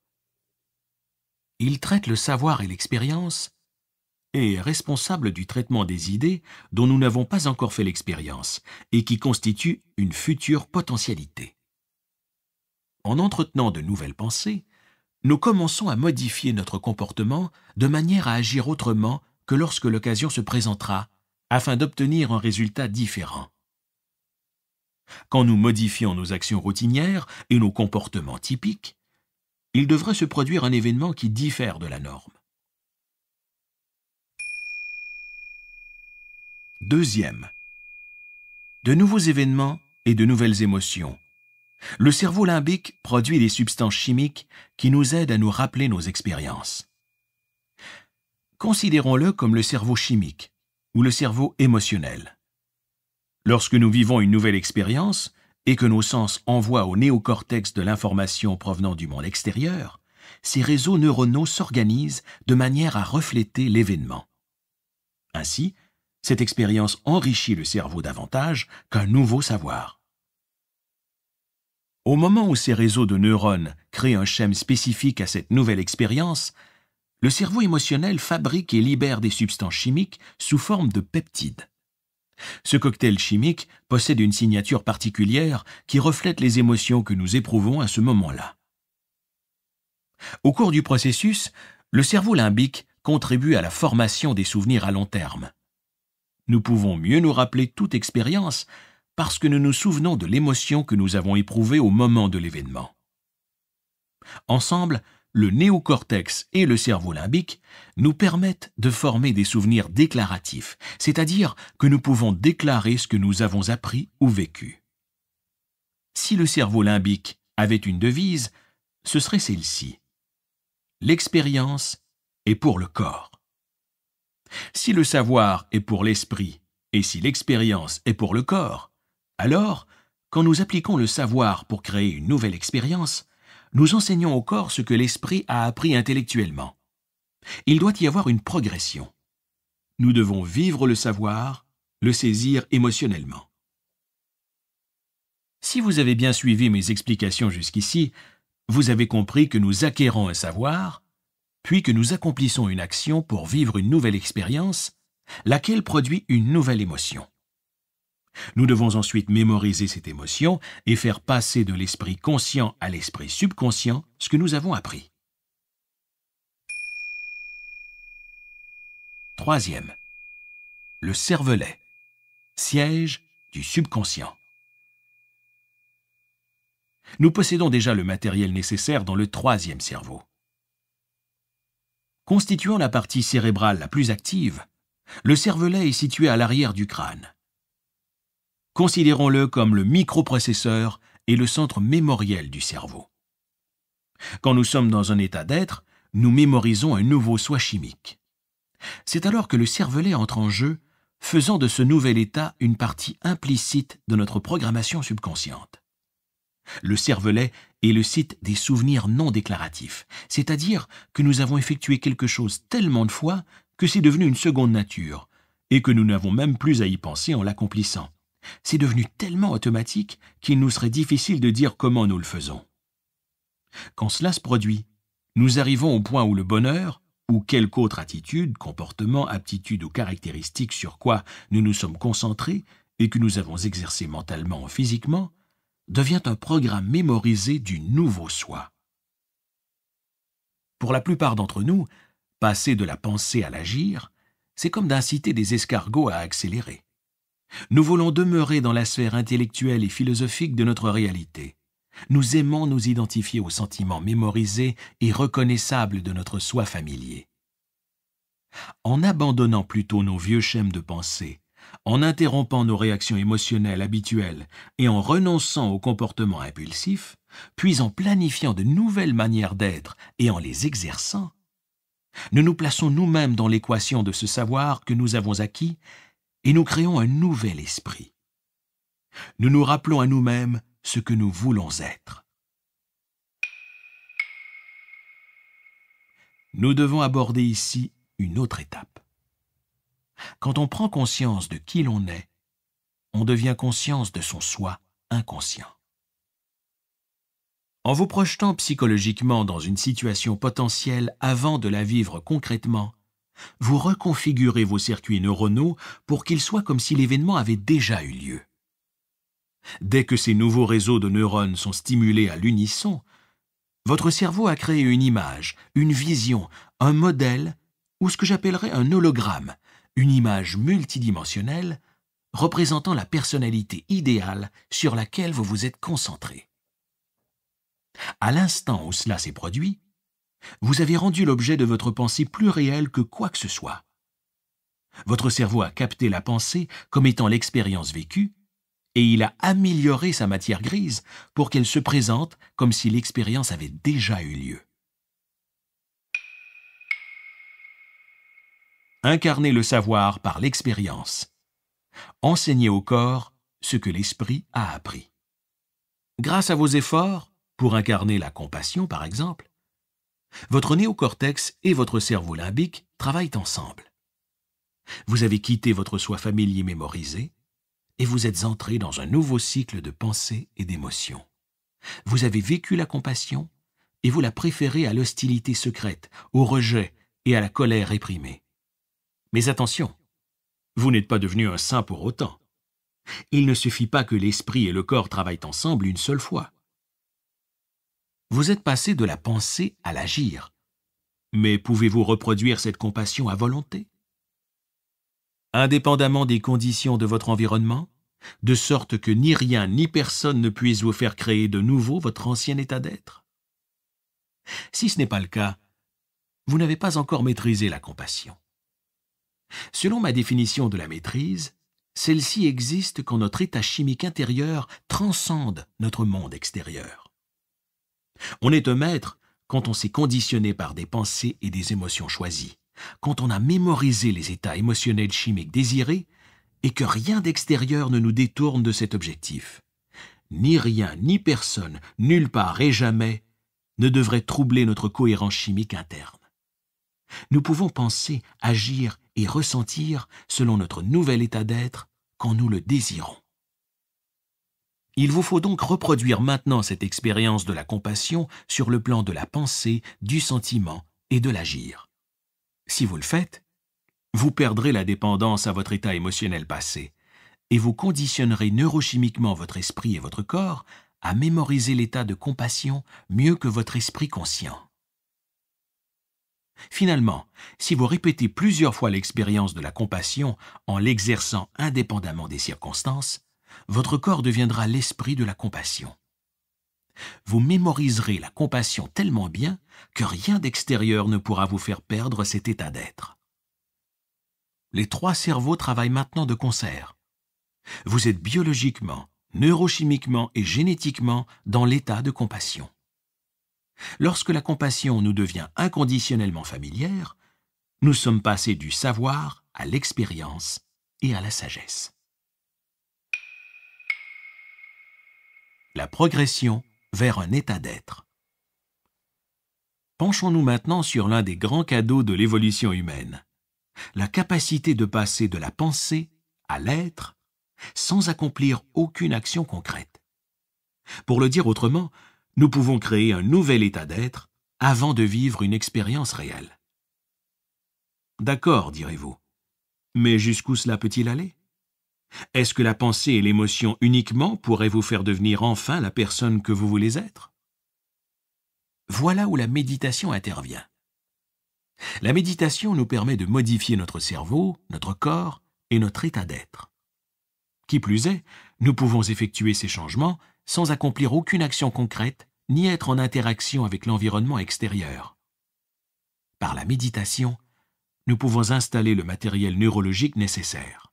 Il traite le savoir et l'expérience et est responsable du traitement des idées dont nous n'avons pas encore fait l'expérience et qui constituent une future potentialité. En entretenant de nouvelles pensées, nous commençons à modifier notre comportement de manière à agir autrement que lorsque l'occasion se présentera, afin d'obtenir un résultat différent. Quand nous modifions nos actions routinières et nos comportements typiques, il devrait se produire un événement qui diffère de la norme. Deuxième. De nouveaux événements et de nouvelles émotions. Le cerveau limbique produit des substances chimiques qui nous aident à nous rappeler nos expériences. Considérons-le comme le cerveau chimique ou le cerveau émotionnel. Lorsque nous vivons une nouvelle expérience et que nos sens envoient au néocortex de l'information provenant du monde extérieur, ces réseaux neuronaux s'organisent de manière à refléter l'événement. Ainsi, cette expérience enrichit le cerveau davantage qu'un nouveau savoir. Au moment où ces réseaux de neurones créent un schème spécifique à cette nouvelle expérience, le cerveau émotionnel fabrique et libère des substances chimiques sous forme de peptides. Ce cocktail chimique possède une signature particulière qui reflète les émotions que nous éprouvons à ce moment-là. Au cours du processus, le cerveau limbique contribue à la formation des souvenirs à long terme. Nous pouvons mieux nous rappeler toute expérience parce que nous nous souvenons de l'émotion que nous avons éprouvée au moment de l'événement. Ensemble, le néocortex et le cerveau limbique, nous permettent de former des souvenirs déclaratifs, c'est-à-dire que nous pouvons déclarer ce que nous avons appris ou vécu. Si le cerveau limbique avait une devise, ce serait celle-ci. L'expérience est pour le corps. Si le savoir est pour l'esprit et si l'expérience est pour le corps, alors, quand nous appliquons le savoir pour créer une nouvelle expérience, nous enseignons au corps ce que l'esprit a appris intellectuellement. Il doit y avoir une progression. Nous devons vivre le savoir, le saisir émotionnellement. Si vous avez bien suivi mes explications jusqu'ici, vous avez compris que nous acquérons un savoir, puis que nous accomplissons une action pour vivre une nouvelle expérience, laquelle produit une nouvelle émotion. Nous devons ensuite mémoriser cette émotion et faire passer de l'esprit conscient à l'esprit subconscient ce que nous avons appris. Troisième. Le cervelet, siège du subconscient. Nous possédons déjà le matériel nécessaire dans le troisième cerveau. Constituant la partie cérébrale la plus active, le cervelet est situé à l'arrière du crâne. Considérons-le comme le microprocesseur et le centre mémoriel du cerveau. Quand nous sommes dans un état d'être, nous mémorisons un nouveau soi chimique. C'est alors que le cervelet entre en jeu, faisant de ce nouvel état une partie implicite de notre programmation subconsciente. Le cervelet est le site des souvenirs non déclaratifs, c'est-à-dire que nous avons effectué quelque chose tellement de fois que c'est devenu une seconde nature, et que nous n'avons même plus à y penser en l'accomplissant c'est devenu tellement automatique qu'il nous serait difficile de dire comment nous le faisons. Quand cela se produit, nous arrivons au point où le bonheur, ou quelque autre attitude, comportement, aptitude ou caractéristique sur quoi nous nous sommes concentrés et que nous avons exercé mentalement ou physiquement, devient un programme mémorisé du nouveau soi. Pour la plupart d'entre nous, passer de la pensée à l'agir, c'est comme d'inciter des escargots à accélérer. Nous voulons demeurer dans la sphère intellectuelle et philosophique de notre réalité. Nous aimons nous identifier aux sentiments mémorisés et reconnaissables de notre soi familier. En abandonnant plutôt nos vieux schèmes de pensée, en interrompant nos réactions émotionnelles habituelles et en renonçant aux comportements impulsifs, puis en planifiant de nouvelles manières d'être et en les exerçant, nous nous plaçons nous-mêmes dans l'équation de ce savoir que nous avons acquis et nous créons un nouvel esprit. Nous nous rappelons à nous-mêmes ce que nous voulons être. Nous devons aborder ici une autre étape. Quand on prend conscience de qui l'on est, on devient conscience de son soi inconscient. En vous projetant psychologiquement dans une situation potentielle avant de la vivre concrètement, vous reconfigurez vos circuits neuronaux pour qu'ils soient comme si l'événement avait déjà eu lieu. Dès que ces nouveaux réseaux de neurones sont stimulés à l'unisson, votre cerveau a créé une image, une vision, un modèle, ou ce que j'appellerais un hologramme, une image multidimensionnelle représentant la personnalité idéale sur laquelle vous vous êtes concentré. À l'instant où cela s'est produit, vous avez rendu l'objet de votre pensée plus réel que quoi que ce soit. Votre cerveau a capté la pensée comme étant l'expérience vécue, et il a amélioré sa matière grise pour qu'elle se présente comme si l'expérience avait déjà eu lieu. Incarner le savoir par l'expérience. Enseigner au corps ce que l'esprit a appris. Grâce à vos efforts, pour incarner la compassion par exemple, votre néocortex et votre cerveau limbique travaillent ensemble. Vous avez quitté votre soi familier mémorisé et vous êtes entré dans un nouveau cycle de pensée et d'émotions. Vous avez vécu la compassion et vous la préférez à l'hostilité secrète, au rejet et à la colère réprimée. Mais attention, vous n'êtes pas devenu un saint pour autant. Il ne suffit pas que l'esprit et le corps travaillent ensemble une seule fois. Vous êtes passé de la pensée à l'agir. Mais pouvez-vous reproduire cette compassion à volonté Indépendamment des conditions de votre environnement, de sorte que ni rien ni personne ne puisse vous faire créer de nouveau votre ancien état d'être Si ce n'est pas le cas, vous n'avez pas encore maîtrisé la compassion. Selon ma définition de la maîtrise, celle-ci existe quand notre état chimique intérieur transcende notre monde extérieur. On est un maître quand on s'est conditionné par des pensées et des émotions choisies, quand on a mémorisé les états émotionnels chimiques désirés et que rien d'extérieur ne nous détourne de cet objectif. Ni rien, ni personne, nulle part et jamais, ne devrait troubler notre cohérence chimique interne. Nous pouvons penser, agir et ressentir selon notre nouvel état d'être quand nous le désirons. Il vous faut donc reproduire maintenant cette expérience de la compassion sur le plan de la pensée, du sentiment et de l'agir. Si vous le faites, vous perdrez la dépendance à votre état émotionnel passé et vous conditionnerez neurochimiquement votre esprit et votre corps à mémoriser l'état de compassion mieux que votre esprit conscient. Finalement, si vous répétez plusieurs fois l'expérience de la compassion en l'exerçant indépendamment des circonstances, votre corps deviendra l'esprit de la compassion. Vous mémoriserez la compassion tellement bien que rien d'extérieur ne pourra vous faire perdre cet état d'être. Les trois cerveaux travaillent maintenant de concert. Vous êtes biologiquement, neurochimiquement et génétiquement dans l'état de compassion. Lorsque la compassion nous devient inconditionnellement familière, nous sommes passés du savoir à l'expérience et à la sagesse. la progression vers un état d'être. Penchons-nous maintenant sur l'un des grands cadeaux de l'évolution humaine, la capacité de passer de la pensée à l'être sans accomplir aucune action concrète. Pour le dire autrement, nous pouvons créer un nouvel état d'être avant de vivre une expérience réelle. D'accord, direz-vous, mais jusqu'où cela peut-il aller est-ce que la pensée et l'émotion uniquement pourraient vous faire devenir enfin la personne que vous voulez être Voilà où la méditation intervient. La méditation nous permet de modifier notre cerveau, notre corps et notre état d'être. Qui plus est, nous pouvons effectuer ces changements sans accomplir aucune action concrète ni être en interaction avec l'environnement extérieur. Par la méditation, nous pouvons installer le matériel neurologique nécessaire.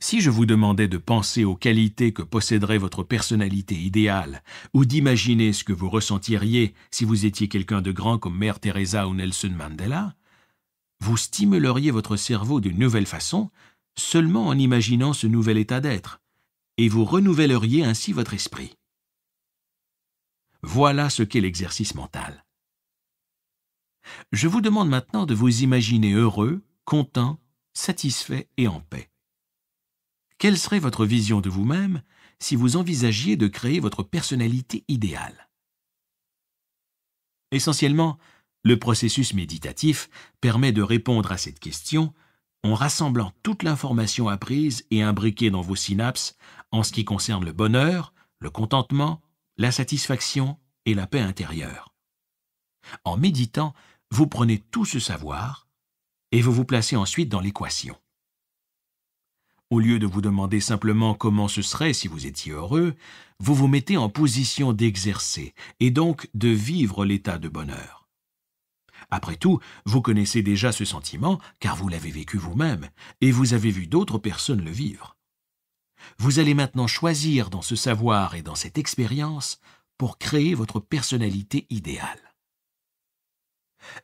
Si je vous demandais de penser aux qualités que posséderait votre personnalité idéale, ou d'imaginer ce que vous ressentiriez si vous étiez quelqu'un de grand comme Mère Teresa ou Nelson Mandela, vous stimuleriez votre cerveau d'une nouvelle façon seulement en imaginant ce nouvel état d'être, et vous renouvelleriez ainsi votre esprit. Voilà ce qu'est l'exercice mental. Je vous demande maintenant de vous imaginer heureux, content, satisfait et en paix. Quelle serait votre vision de vous-même si vous envisagiez de créer votre personnalité idéale Essentiellement, le processus méditatif permet de répondre à cette question en rassemblant toute l'information apprise et imbriquée dans vos synapses en ce qui concerne le bonheur, le contentement, la satisfaction et la paix intérieure. En méditant, vous prenez tout ce savoir et vous vous placez ensuite dans l'équation. Au lieu de vous demander simplement comment ce serait si vous étiez heureux, vous vous mettez en position d'exercer, et donc de vivre l'état de bonheur. Après tout, vous connaissez déjà ce sentiment, car vous l'avez vécu vous-même, et vous avez vu d'autres personnes le vivre. Vous allez maintenant choisir dans ce savoir et dans cette expérience pour créer votre personnalité idéale.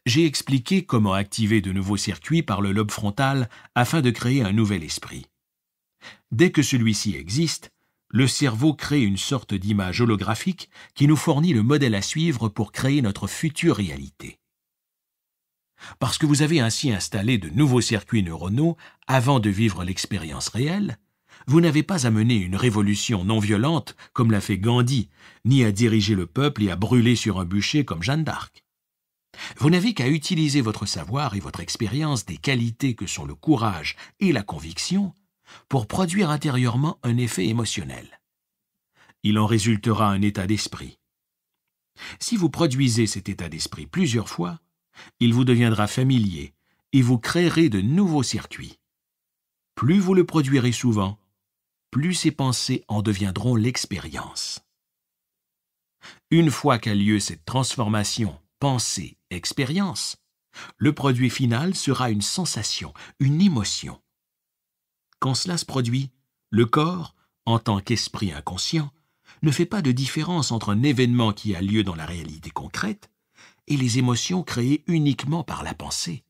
J'ai expliqué comment activer de nouveaux circuits par le lobe frontal afin de créer un nouvel esprit. Dès que celui-ci existe, le cerveau crée une sorte d'image holographique qui nous fournit le modèle à suivre pour créer notre future réalité. Parce que vous avez ainsi installé de nouveaux circuits neuronaux avant de vivre l'expérience réelle, vous n'avez pas à mener une révolution non violente comme l'a fait Gandhi, ni à diriger le peuple et à brûler sur un bûcher comme Jeanne d'Arc. Vous n'avez qu'à utiliser votre savoir et votre expérience des qualités que sont le courage et la conviction pour produire intérieurement un effet émotionnel. Il en résultera un état d'esprit. Si vous produisez cet état d'esprit plusieurs fois, il vous deviendra familier et vous créerez de nouveaux circuits. Plus vous le produirez souvent, plus ces pensées en deviendront l'expérience. Une fois qu'a lieu cette transformation pensée-expérience, le produit final sera une sensation, une émotion. Quand cela se produit, le corps, en tant qu'esprit inconscient, ne fait pas de différence entre un événement qui a lieu dans la réalité concrète et les émotions créées uniquement par la pensée.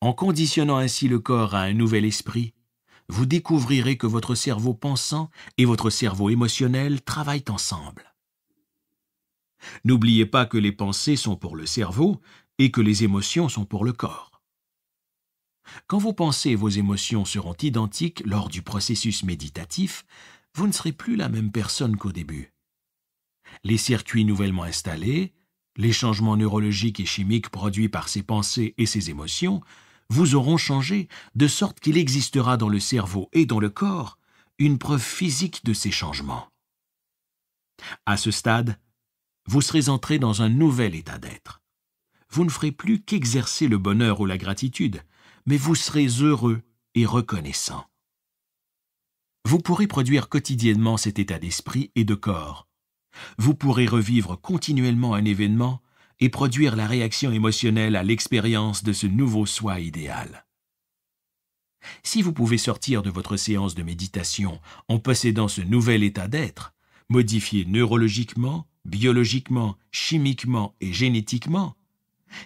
En conditionnant ainsi le corps à un nouvel esprit, vous découvrirez que votre cerveau pensant et votre cerveau émotionnel travaillent ensemble. N'oubliez pas que les pensées sont pour le cerveau et que les émotions sont pour le corps. Quand vos pensées et vos émotions seront identiques lors du processus méditatif, vous ne serez plus la même personne qu'au début. Les circuits nouvellement installés, les changements neurologiques et chimiques produits par ces pensées et ces émotions vous auront changé, de sorte qu'il existera dans le cerveau et dans le corps une preuve physique de ces changements. À ce stade, vous serez entré dans un nouvel état d'être. Vous ne ferez plus qu'exercer le bonheur ou la gratitude, mais vous serez heureux et reconnaissant. Vous pourrez produire quotidiennement cet état d'esprit et de corps. Vous pourrez revivre continuellement un événement et produire la réaction émotionnelle à l'expérience de ce nouveau soi idéal. Si vous pouvez sortir de votre séance de méditation en possédant ce nouvel état d'être, modifié neurologiquement, biologiquement, chimiquement et génétiquement,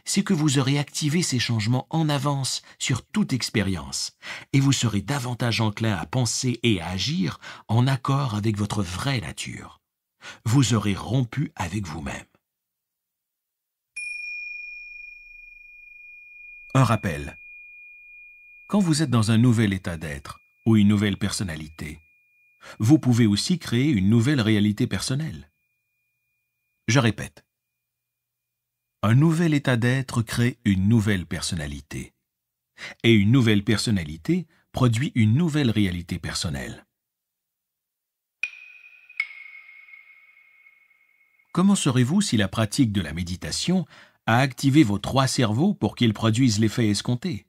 c'est que vous aurez activé ces changements en avance sur toute expérience, et vous serez davantage enclin à penser et à agir en accord avec votre vraie nature. Vous aurez rompu avec vous-même. Un rappel. Quand vous êtes dans un nouvel état d'être ou une nouvelle personnalité, vous pouvez aussi créer une nouvelle réalité personnelle. Je répète, un nouvel état d'être crée une nouvelle personnalité. Et une nouvelle personnalité produit une nouvelle réalité personnelle. Comment serez-vous si la pratique de la méditation a activé vos trois cerveaux pour qu'ils produisent l'effet escompté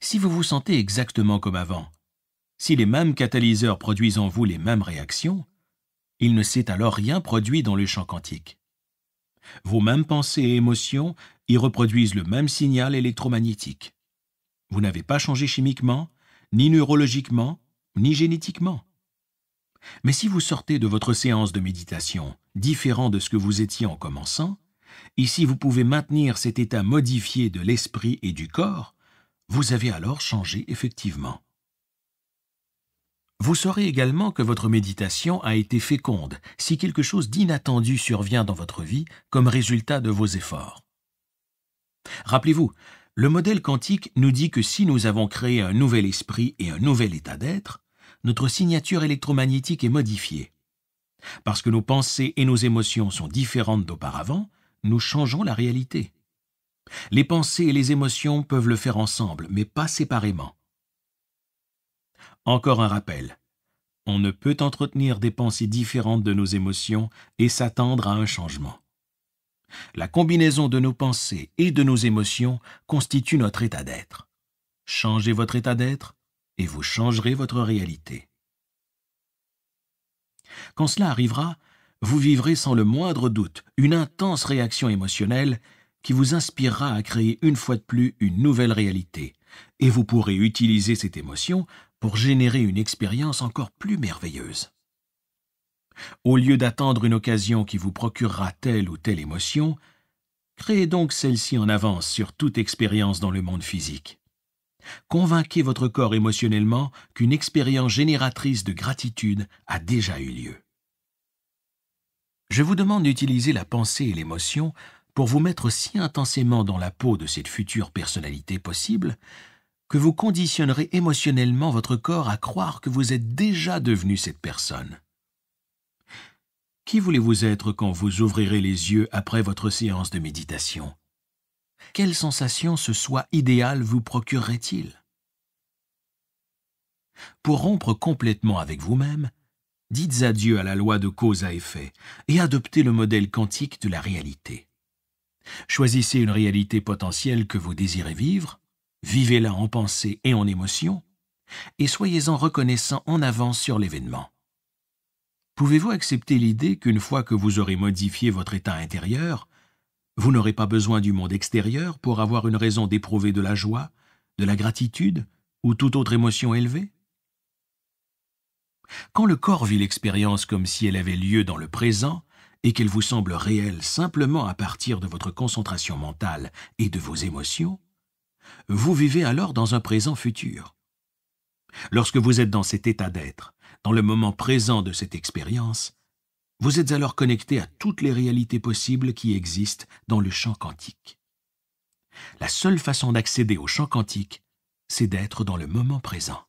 Si vous vous sentez exactement comme avant, si les mêmes catalyseurs produisent en vous les mêmes réactions, il ne s'est alors rien produit dans le champ quantique. Vos mêmes pensées et émotions y reproduisent le même signal électromagnétique. Vous n'avez pas changé chimiquement, ni neurologiquement, ni génétiquement. Mais si vous sortez de votre séance de méditation différent de ce que vous étiez en commençant, et si vous pouvez maintenir cet état modifié de l'esprit et du corps, vous avez alors changé effectivement. Vous saurez également que votre méditation a été féconde si quelque chose d'inattendu survient dans votre vie comme résultat de vos efforts. Rappelez-vous, le modèle quantique nous dit que si nous avons créé un nouvel esprit et un nouvel état d'être, notre signature électromagnétique est modifiée. Parce que nos pensées et nos émotions sont différentes d'auparavant, nous changeons la réalité. Les pensées et les émotions peuvent le faire ensemble, mais pas séparément. Encore un rappel. On ne peut entretenir des pensées différentes de nos émotions et s'attendre à un changement. La combinaison de nos pensées et de nos émotions constitue notre état d'être. Changez votre état d'être et vous changerez votre réalité. Quand cela arrivera, vous vivrez sans le moindre doute une intense réaction émotionnelle qui vous inspirera à créer une fois de plus une nouvelle réalité, et vous pourrez utiliser cette émotion pour générer une expérience encore plus merveilleuse. Au lieu d'attendre une occasion qui vous procurera telle ou telle émotion, créez donc celle-ci en avance sur toute expérience dans le monde physique. Convainquez votre corps émotionnellement qu'une expérience génératrice de gratitude a déjà eu lieu. Je vous demande d'utiliser la pensée et l'émotion pour vous mettre si intensément dans la peau de cette future personnalité possible que vous conditionnerez émotionnellement votre corps à croire que vous êtes déjà devenu cette personne. Qui voulez-vous être quand vous ouvrirez les yeux après votre séance de méditation Quelle sensation ce soi idéal vous procurerait-il Pour rompre complètement avec vous-même, dites adieu à la loi de cause à effet et adoptez le modèle quantique de la réalité. Choisissez une réalité potentielle que vous désirez vivre vivez-la en pensée et en émotion, et soyez-en reconnaissant en avance sur l'événement. Pouvez-vous accepter l'idée qu'une fois que vous aurez modifié votre état intérieur, vous n'aurez pas besoin du monde extérieur pour avoir une raison d'éprouver de la joie, de la gratitude ou toute autre émotion élevée Quand le corps vit l'expérience comme si elle avait lieu dans le présent et qu'elle vous semble réelle simplement à partir de votre concentration mentale et de vos émotions, vous vivez alors dans un présent futur. Lorsque vous êtes dans cet état d'être, dans le moment présent de cette expérience, vous êtes alors connecté à toutes les réalités possibles qui existent dans le champ quantique. La seule façon d'accéder au champ quantique, c'est d'être dans le moment présent.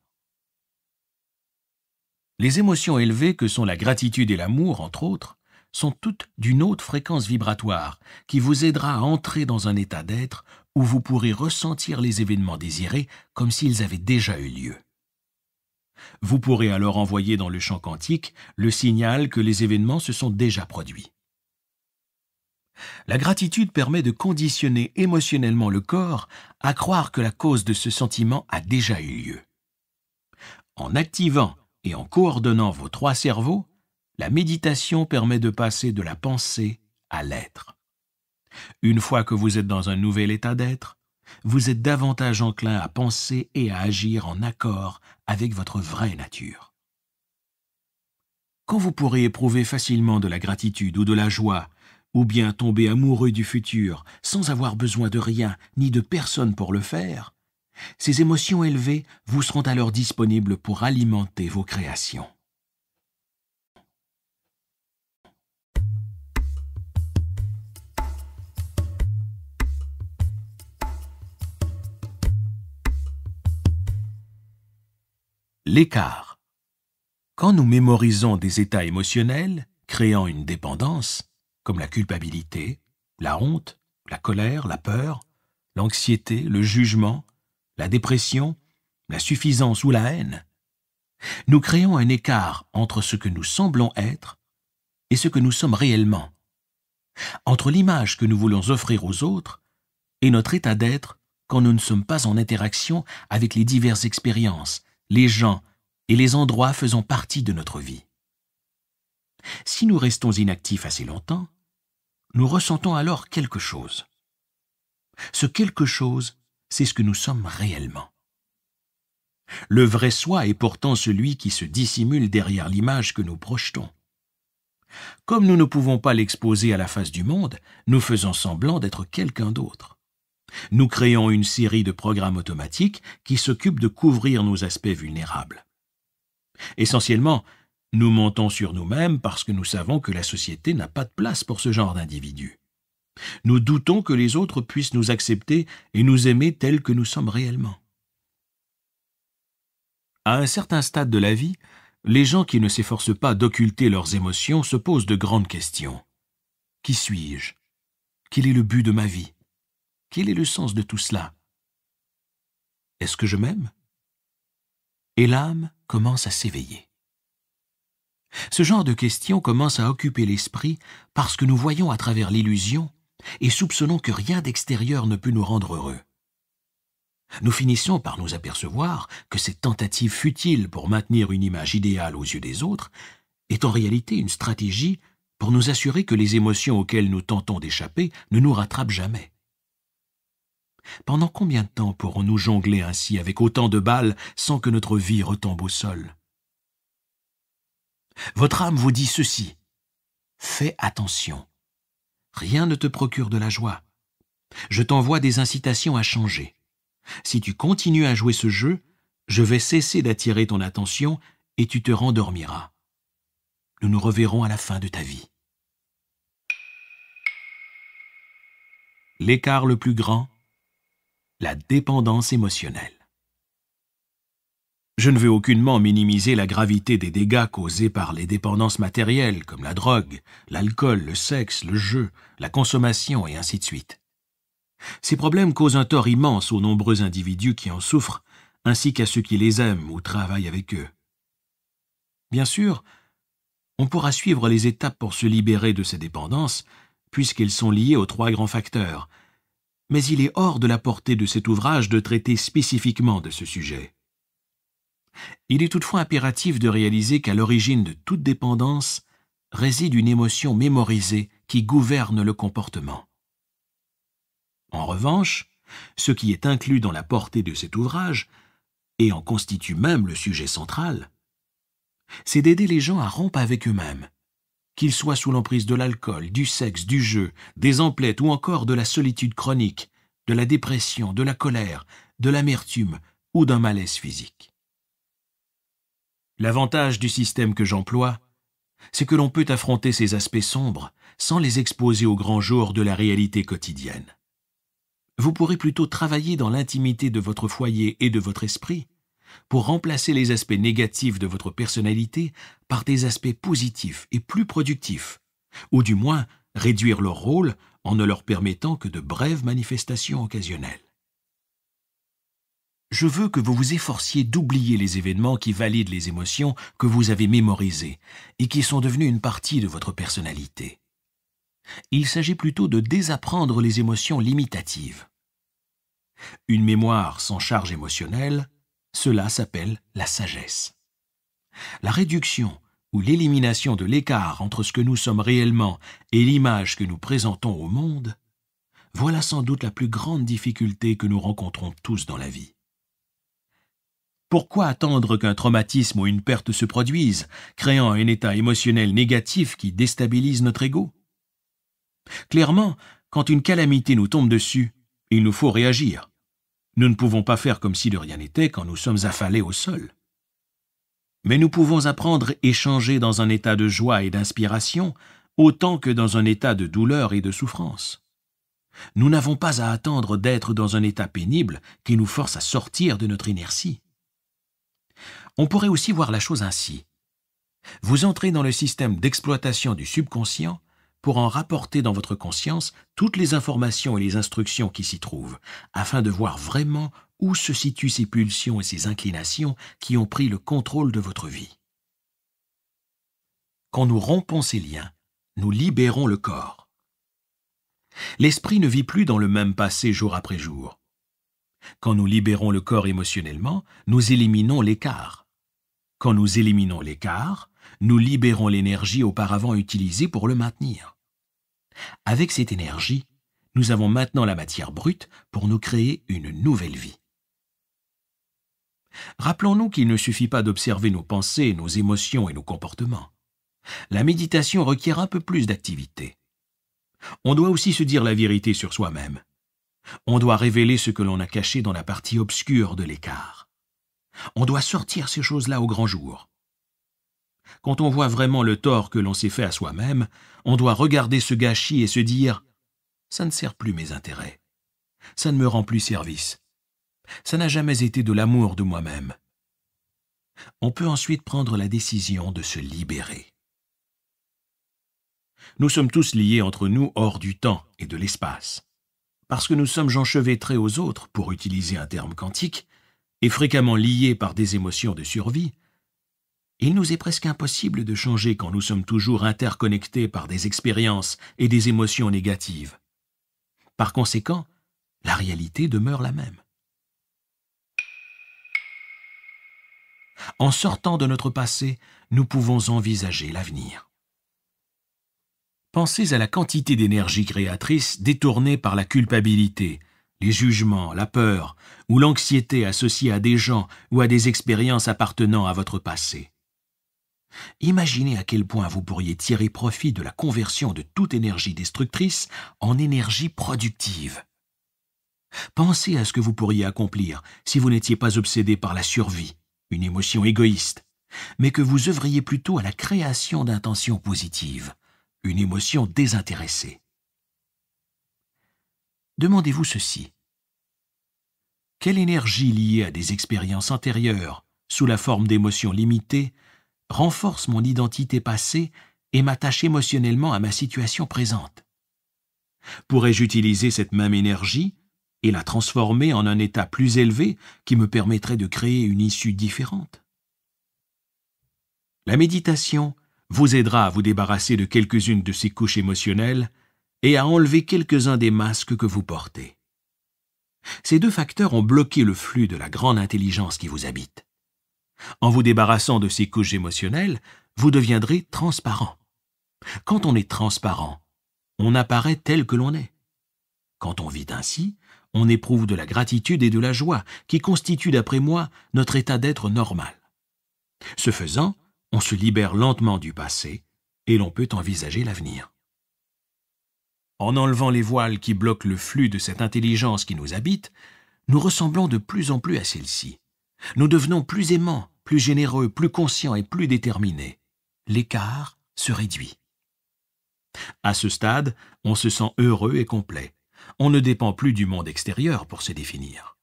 Les émotions élevées que sont la gratitude et l'amour, entre autres, sont toutes d'une haute fréquence vibratoire qui vous aidera à entrer dans un état d'être où vous pourrez ressentir les événements désirés comme s'ils avaient déjà eu lieu. Vous pourrez alors envoyer dans le champ quantique le signal que les événements se sont déjà produits. La gratitude permet de conditionner émotionnellement le corps à croire que la cause de ce sentiment a déjà eu lieu. En activant et en coordonnant vos trois cerveaux, la méditation permet de passer de la pensée à l'être. Une fois que vous êtes dans un nouvel état d'être, vous êtes davantage enclin à penser et à agir en accord avec votre vraie nature. Quand vous pourrez éprouver facilement de la gratitude ou de la joie, ou bien tomber amoureux du futur sans avoir besoin de rien ni de personne pour le faire, ces émotions élevées vous seront alors disponibles pour alimenter vos créations. L'écart. Quand nous mémorisons des états émotionnels, créant une dépendance, comme la culpabilité, la honte, la colère, la peur, l'anxiété, le jugement, la dépression, la suffisance ou la haine, nous créons un écart entre ce que nous semblons être et ce que nous sommes réellement, entre l'image que nous voulons offrir aux autres et notre état d'être quand nous ne sommes pas en interaction avec les diverses expériences, les gens et les endroits faisant partie de notre vie. Si nous restons inactifs assez longtemps, nous ressentons alors quelque chose. Ce quelque chose, c'est ce que nous sommes réellement. Le vrai soi est pourtant celui qui se dissimule derrière l'image que nous projetons. Comme nous ne pouvons pas l'exposer à la face du monde, nous faisons semblant d'être quelqu'un d'autre. Nous créons une série de programmes automatiques qui s'occupent de couvrir nos aspects vulnérables. Essentiellement, nous montons sur nous-mêmes parce que nous savons que la société n'a pas de place pour ce genre d'individus. Nous doutons que les autres puissent nous accepter et nous aimer tels que nous sommes réellement. À un certain stade de la vie, les gens qui ne s'efforcent pas d'occulter leurs émotions se posent de grandes questions. Qui suis-je Quel est le but de ma vie quel est le sens de tout cela Est-ce que je m'aime Et l'âme commence à s'éveiller. Ce genre de questions commence à occuper l'esprit parce que nous voyons à travers l'illusion et soupçonnons que rien d'extérieur ne peut nous rendre heureux. Nous finissons par nous apercevoir que cette tentative futile pour maintenir une image idéale aux yeux des autres est en réalité une stratégie pour nous assurer que les émotions auxquelles nous tentons d'échapper ne nous rattrapent jamais. Pendant combien de temps pourrons-nous jongler ainsi avec autant de balles sans que notre vie retombe au sol Votre âme vous dit ceci. Fais attention. Rien ne te procure de la joie. Je t'envoie des incitations à changer. Si tu continues à jouer ce jeu, je vais cesser d'attirer ton attention et tu te rendormiras. Nous nous reverrons à la fin de ta vie. L'écart le plus grand la dépendance émotionnelle. Je ne veux aucunement minimiser la gravité des dégâts causés par les dépendances matérielles comme la drogue, l'alcool, le sexe, le jeu, la consommation et ainsi de suite. Ces problèmes causent un tort immense aux nombreux individus qui en souffrent, ainsi qu'à ceux qui les aiment ou travaillent avec eux. Bien sûr, on pourra suivre les étapes pour se libérer de ces dépendances, puisqu'elles sont liées aux trois grands facteurs mais il est hors de la portée de cet ouvrage de traiter spécifiquement de ce sujet. Il est toutefois impératif de réaliser qu'à l'origine de toute dépendance réside une émotion mémorisée qui gouverne le comportement. En revanche, ce qui est inclus dans la portée de cet ouvrage, et en constitue même le sujet central, c'est d'aider les gens à rompre avec eux-mêmes, qu'il soit sous l'emprise de l'alcool, du sexe, du jeu, des emplettes ou encore de la solitude chronique, de la dépression, de la colère, de l'amertume ou d'un malaise physique. L'avantage du système que j'emploie, c'est que l'on peut affronter ces aspects sombres sans les exposer au grand jour de la réalité quotidienne. Vous pourrez plutôt travailler dans l'intimité de votre foyer et de votre esprit, pour remplacer les aspects négatifs de votre personnalité par des aspects positifs et plus productifs, ou du moins réduire leur rôle en ne leur permettant que de brèves manifestations occasionnelles. Je veux que vous vous efforciez d'oublier les événements qui valident les émotions que vous avez mémorisées et qui sont devenues une partie de votre personnalité. Il s'agit plutôt de désapprendre les émotions limitatives. Une mémoire sans charge émotionnelle cela s'appelle la sagesse. La réduction ou l'élimination de l'écart entre ce que nous sommes réellement et l'image que nous présentons au monde, voilà sans doute la plus grande difficulté que nous rencontrons tous dans la vie. Pourquoi attendre qu'un traumatisme ou une perte se produise, créant un état émotionnel négatif qui déstabilise notre ego Clairement, quand une calamité nous tombe dessus, il nous faut réagir. Nous ne pouvons pas faire comme si de rien n'était quand nous sommes affalés au sol. Mais nous pouvons apprendre et changer dans un état de joie et d'inspiration autant que dans un état de douleur et de souffrance. Nous n'avons pas à attendre d'être dans un état pénible qui nous force à sortir de notre inertie. On pourrait aussi voir la chose ainsi. Vous entrez dans le système d'exploitation du subconscient pour en rapporter dans votre conscience toutes les informations et les instructions qui s'y trouvent, afin de voir vraiment où se situent ces pulsions et ces inclinations qui ont pris le contrôle de votre vie. Quand nous rompons ces liens, nous libérons le corps. L'esprit ne vit plus dans le même passé jour après jour. Quand nous libérons le corps émotionnellement, nous éliminons l'écart. Quand nous éliminons l'écart, nous libérons l'énergie auparavant utilisée pour le maintenir. Avec cette énergie, nous avons maintenant la matière brute pour nous créer une nouvelle vie. Rappelons-nous qu'il ne suffit pas d'observer nos pensées, nos émotions et nos comportements. La méditation requiert un peu plus d'activité. On doit aussi se dire la vérité sur soi-même. On doit révéler ce que l'on a caché dans la partie obscure de l'écart. On doit sortir ces choses-là au grand jour. Quand on voit vraiment le tort que l'on s'est fait à soi-même, on doit regarder ce gâchis et se dire Ça ne sert plus mes intérêts. Ça ne me rend plus service. Ça n'a jamais été de l'amour de moi-même. On peut ensuite prendre la décision de se libérer. Nous sommes tous liés entre nous hors du temps et de l'espace. Parce que nous sommes enchevêtrés aux autres, pour utiliser un terme quantique, et fréquemment liés par des émotions de survie, il nous est presque impossible de changer quand nous sommes toujours interconnectés par des expériences et des émotions négatives. Par conséquent, la réalité demeure la même. En sortant de notre passé, nous pouvons envisager l'avenir. Pensez à la quantité d'énergie créatrice détournée par la culpabilité, les jugements, la peur ou l'anxiété associée à des gens ou à des expériences appartenant à votre passé. Imaginez à quel point vous pourriez tirer profit de la conversion de toute énergie destructrice en énergie productive. Pensez à ce que vous pourriez accomplir si vous n'étiez pas obsédé par la survie, une émotion égoïste, mais que vous œuvriez plutôt à la création d'intentions positives, une émotion désintéressée. Demandez-vous ceci. Quelle énergie liée à des expériences antérieures, sous la forme d'émotions limitées, renforce mon identité passée et m'attache émotionnellement à ma situation présente. Pourrais-je utiliser cette même énergie et la transformer en un état plus élevé qui me permettrait de créer une issue différente La méditation vous aidera à vous débarrasser de quelques-unes de ces couches émotionnelles et à enlever quelques-uns des masques que vous portez. Ces deux facteurs ont bloqué le flux de la grande intelligence qui vous habite. En vous débarrassant de ces couches émotionnelles, vous deviendrez transparent. Quand on est transparent, on apparaît tel que l'on est. Quand on vit ainsi, on éprouve de la gratitude et de la joie qui constituent, d'après moi, notre état d'être normal. Ce faisant, on se libère lentement du passé et l'on peut envisager l'avenir. En enlevant les voiles qui bloquent le flux de cette intelligence qui nous habite, nous ressemblons de plus en plus à celle-ci. Nous devenons plus aimants, plus généreux, plus conscients et plus déterminés. L'écart se réduit. À ce stade, on se sent heureux et complet. On ne dépend plus du monde extérieur pour se définir.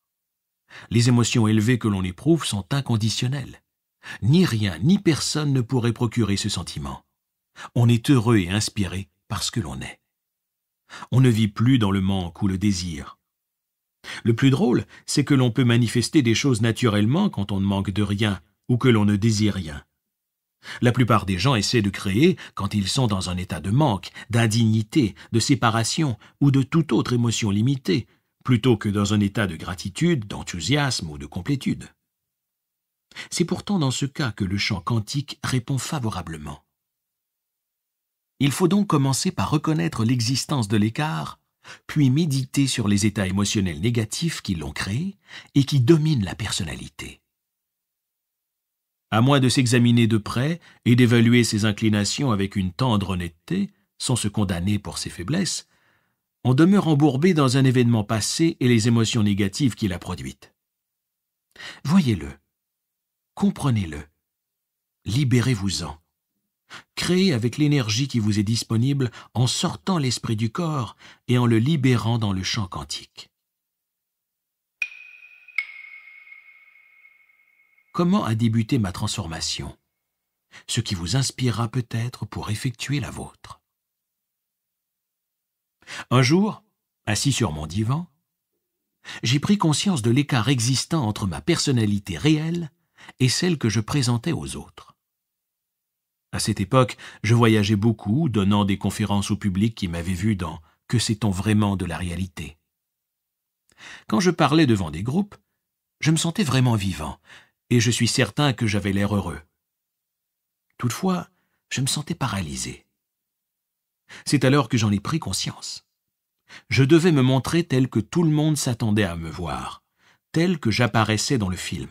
Les émotions élevées que l'on éprouve sont inconditionnelles. Ni rien, ni personne ne pourrait procurer ce sentiment. On est heureux et inspiré parce que l'on est. On ne vit plus dans le manque ou le désir. Le plus drôle, c'est que l'on peut manifester des choses naturellement quand on ne manque de rien ou que l'on ne désire rien. La plupart des gens essaient de créer quand ils sont dans un état de manque, d'indignité, de séparation ou de toute autre émotion limitée, plutôt que dans un état de gratitude, d'enthousiasme ou de complétude. C'est pourtant dans ce cas que le chant quantique répond favorablement. Il faut donc commencer par reconnaître l'existence de l'écart puis méditer sur les états émotionnels négatifs qui l'ont créé et qui dominent la personnalité. À moins de s'examiner de près et d'évaluer ses inclinations avec une tendre honnêteté, sans se condamner pour ses faiblesses, on demeure embourbé dans un événement passé et les émotions négatives qu'il a produites. Voyez-le, comprenez-le, libérez-vous-en. Créez avec l'énergie qui vous est disponible en sortant l'esprit du corps et en le libérant dans le champ quantique. Comment a débuté ma transformation Ce qui vous inspirera peut-être pour effectuer la vôtre. Un jour, assis sur mon divan, j'ai pris conscience de l'écart existant entre ma personnalité réelle et celle que je présentais aux autres. À cette époque, je voyageais beaucoup, donnant des conférences au public qui m'avait vu dans Que sait-on vraiment de la réalité Quand je parlais devant des groupes, je me sentais vraiment vivant, et je suis certain que j'avais l'air heureux. Toutefois, je me sentais paralysé. C'est alors que j'en ai pris conscience. Je devais me montrer tel que tout le monde s'attendait à me voir, tel que j'apparaissais dans le film.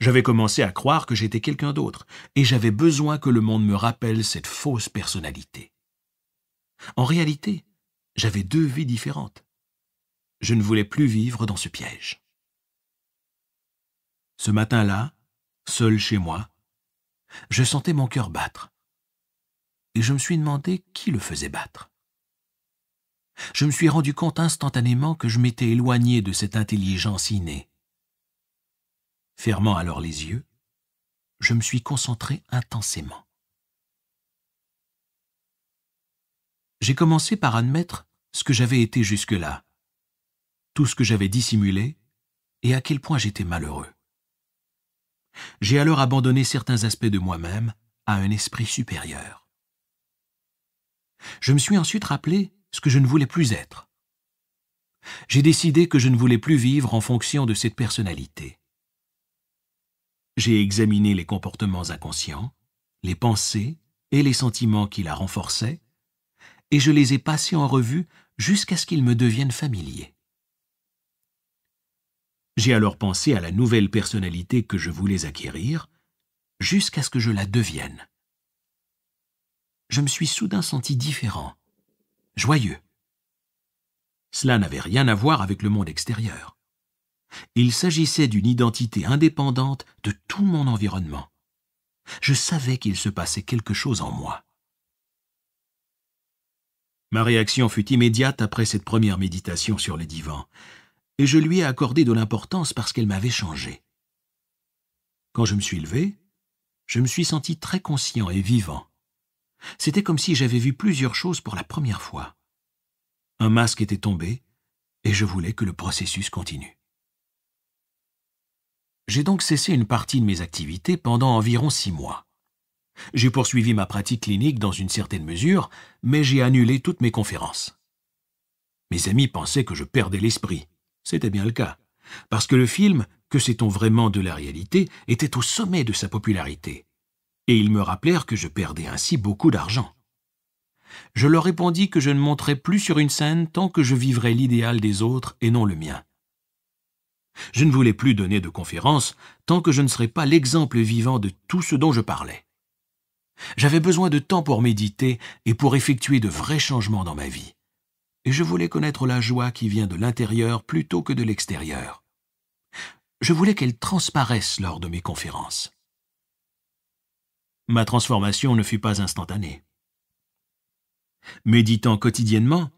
J'avais commencé à croire que j'étais quelqu'un d'autre, et j'avais besoin que le monde me rappelle cette fausse personnalité. En réalité, j'avais deux vies différentes. Je ne voulais plus vivre dans ce piège. Ce matin-là, seul chez moi, je sentais mon cœur battre, et je me suis demandé qui le faisait battre. Je me suis rendu compte instantanément que je m'étais éloigné de cette intelligence innée, Fermant alors les yeux, je me suis concentré intensément. J'ai commencé par admettre ce que j'avais été jusque-là, tout ce que j'avais dissimulé et à quel point j'étais malheureux. J'ai alors abandonné certains aspects de moi-même à un esprit supérieur. Je me suis ensuite rappelé ce que je ne voulais plus être. J'ai décidé que je ne voulais plus vivre en fonction de cette personnalité. J'ai examiné les comportements inconscients, les pensées et les sentiments qui la renforçaient, et je les ai passés en revue jusqu'à ce qu'ils me deviennent familiers. J'ai alors pensé à la nouvelle personnalité que je voulais acquérir, jusqu'à ce que je la devienne. Je me suis soudain senti différent, joyeux. Cela n'avait rien à voir avec le monde extérieur. Il s'agissait d'une identité indépendante de tout mon environnement. Je savais qu'il se passait quelque chose en moi. Ma réaction fut immédiate après cette première méditation sur les divans, et je lui ai accordé de l'importance parce qu'elle m'avait changé. Quand je me suis levé, je me suis senti très conscient et vivant. C'était comme si j'avais vu plusieurs choses pour la première fois. Un masque était tombé, et je voulais que le processus continue. J'ai donc cessé une partie de mes activités pendant environ six mois. J'ai poursuivi ma pratique clinique dans une certaine mesure, mais j'ai annulé toutes mes conférences. Mes amis pensaient que je perdais l'esprit. C'était bien le cas, parce que le film Que sait-on vraiment de la réalité était au sommet de sa popularité, et ils me rappelèrent que je perdais ainsi beaucoup d'argent. Je leur répondis que je ne monterais plus sur une scène tant que je vivrais l'idéal des autres et non le mien. Je ne voulais plus donner de conférences tant que je ne serais pas l'exemple vivant de tout ce dont je parlais. J'avais besoin de temps pour méditer et pour effectuer de vrais changements dans ma vie. Et je voulais connaître la joie qui vient de l'intérieur plutôt que de l'extérieur. Je voulais qu'elle transparaisse lors de mes conférences. Ma transformation ne fut pas instantanée. Méditant quotidiennement,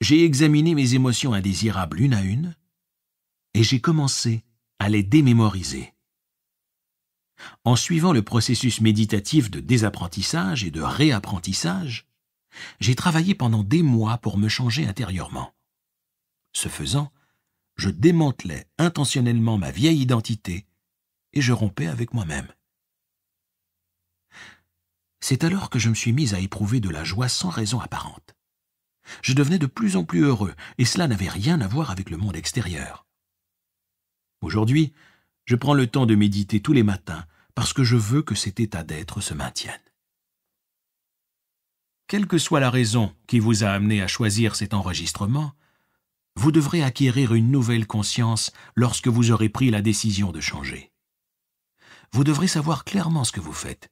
j'ai examiné mes émotions indésirables une à une et j'ai commencé à les démémoriser. En suivant le processus méditatif de désapprentissage et de réapprentissage, j'ai travaillé pendant des mois pour me changer intérieurement. Ce faisant, je démantelais intentionnellement ma vieille identité et je rompais avec moi-même. C'est alors que je me suis mis à éprouver de la joie sans raison apparente. Je devenais de plus en plus heureux, et cela n'avait rien à voir avec le monde extérieur. Aujourd'hui, je prends le temps de méditer tous les matins parce que je veux que cet état d'être se maintienne. Quelle que soit la raison qui vous a amené à choisir cet enregistrement, vous devrez acquérir une nouvelle conscience lorsque vous aurez pris la décision de changer. Vous devrez savoir clairement ce que vous faites,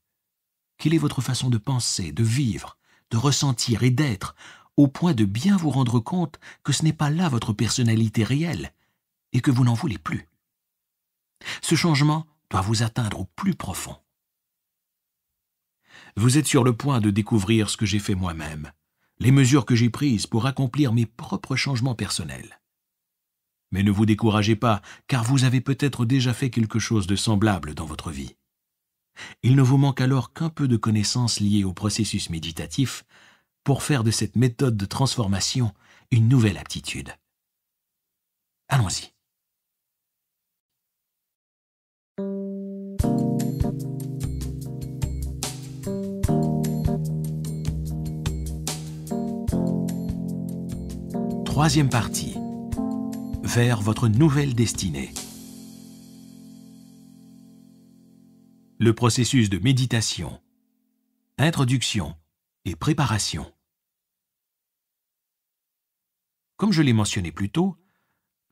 quelle est votre façon de penser, de vivre, de ressentir et d'être, au point de bien vous rendre compte que ce n'est pas là votre personnalité réelle et que vous n'en voulez plus. Ce changement doit vous atteindre au plus profond. Vous êtes sur le point de découvrir ce que j'ai fait moi-même, les mesures que j'ai prises pour accomplir mes propres changements personnels. Mais ne vous découragez pas, car vous avez peut-être déjà fait quelque chose de semblable dans votre vie. Il ne vous manque alors qu'un peu de connaissances liées au processus méditatif pour faire de cette méthode de transformation une nouvelle aptitude. Allons-y. Troisième partie. Vers votre nouvelle destinée. Le processus de méditation, introduction et préparation. Comme je l'ai mentionné plus tôt,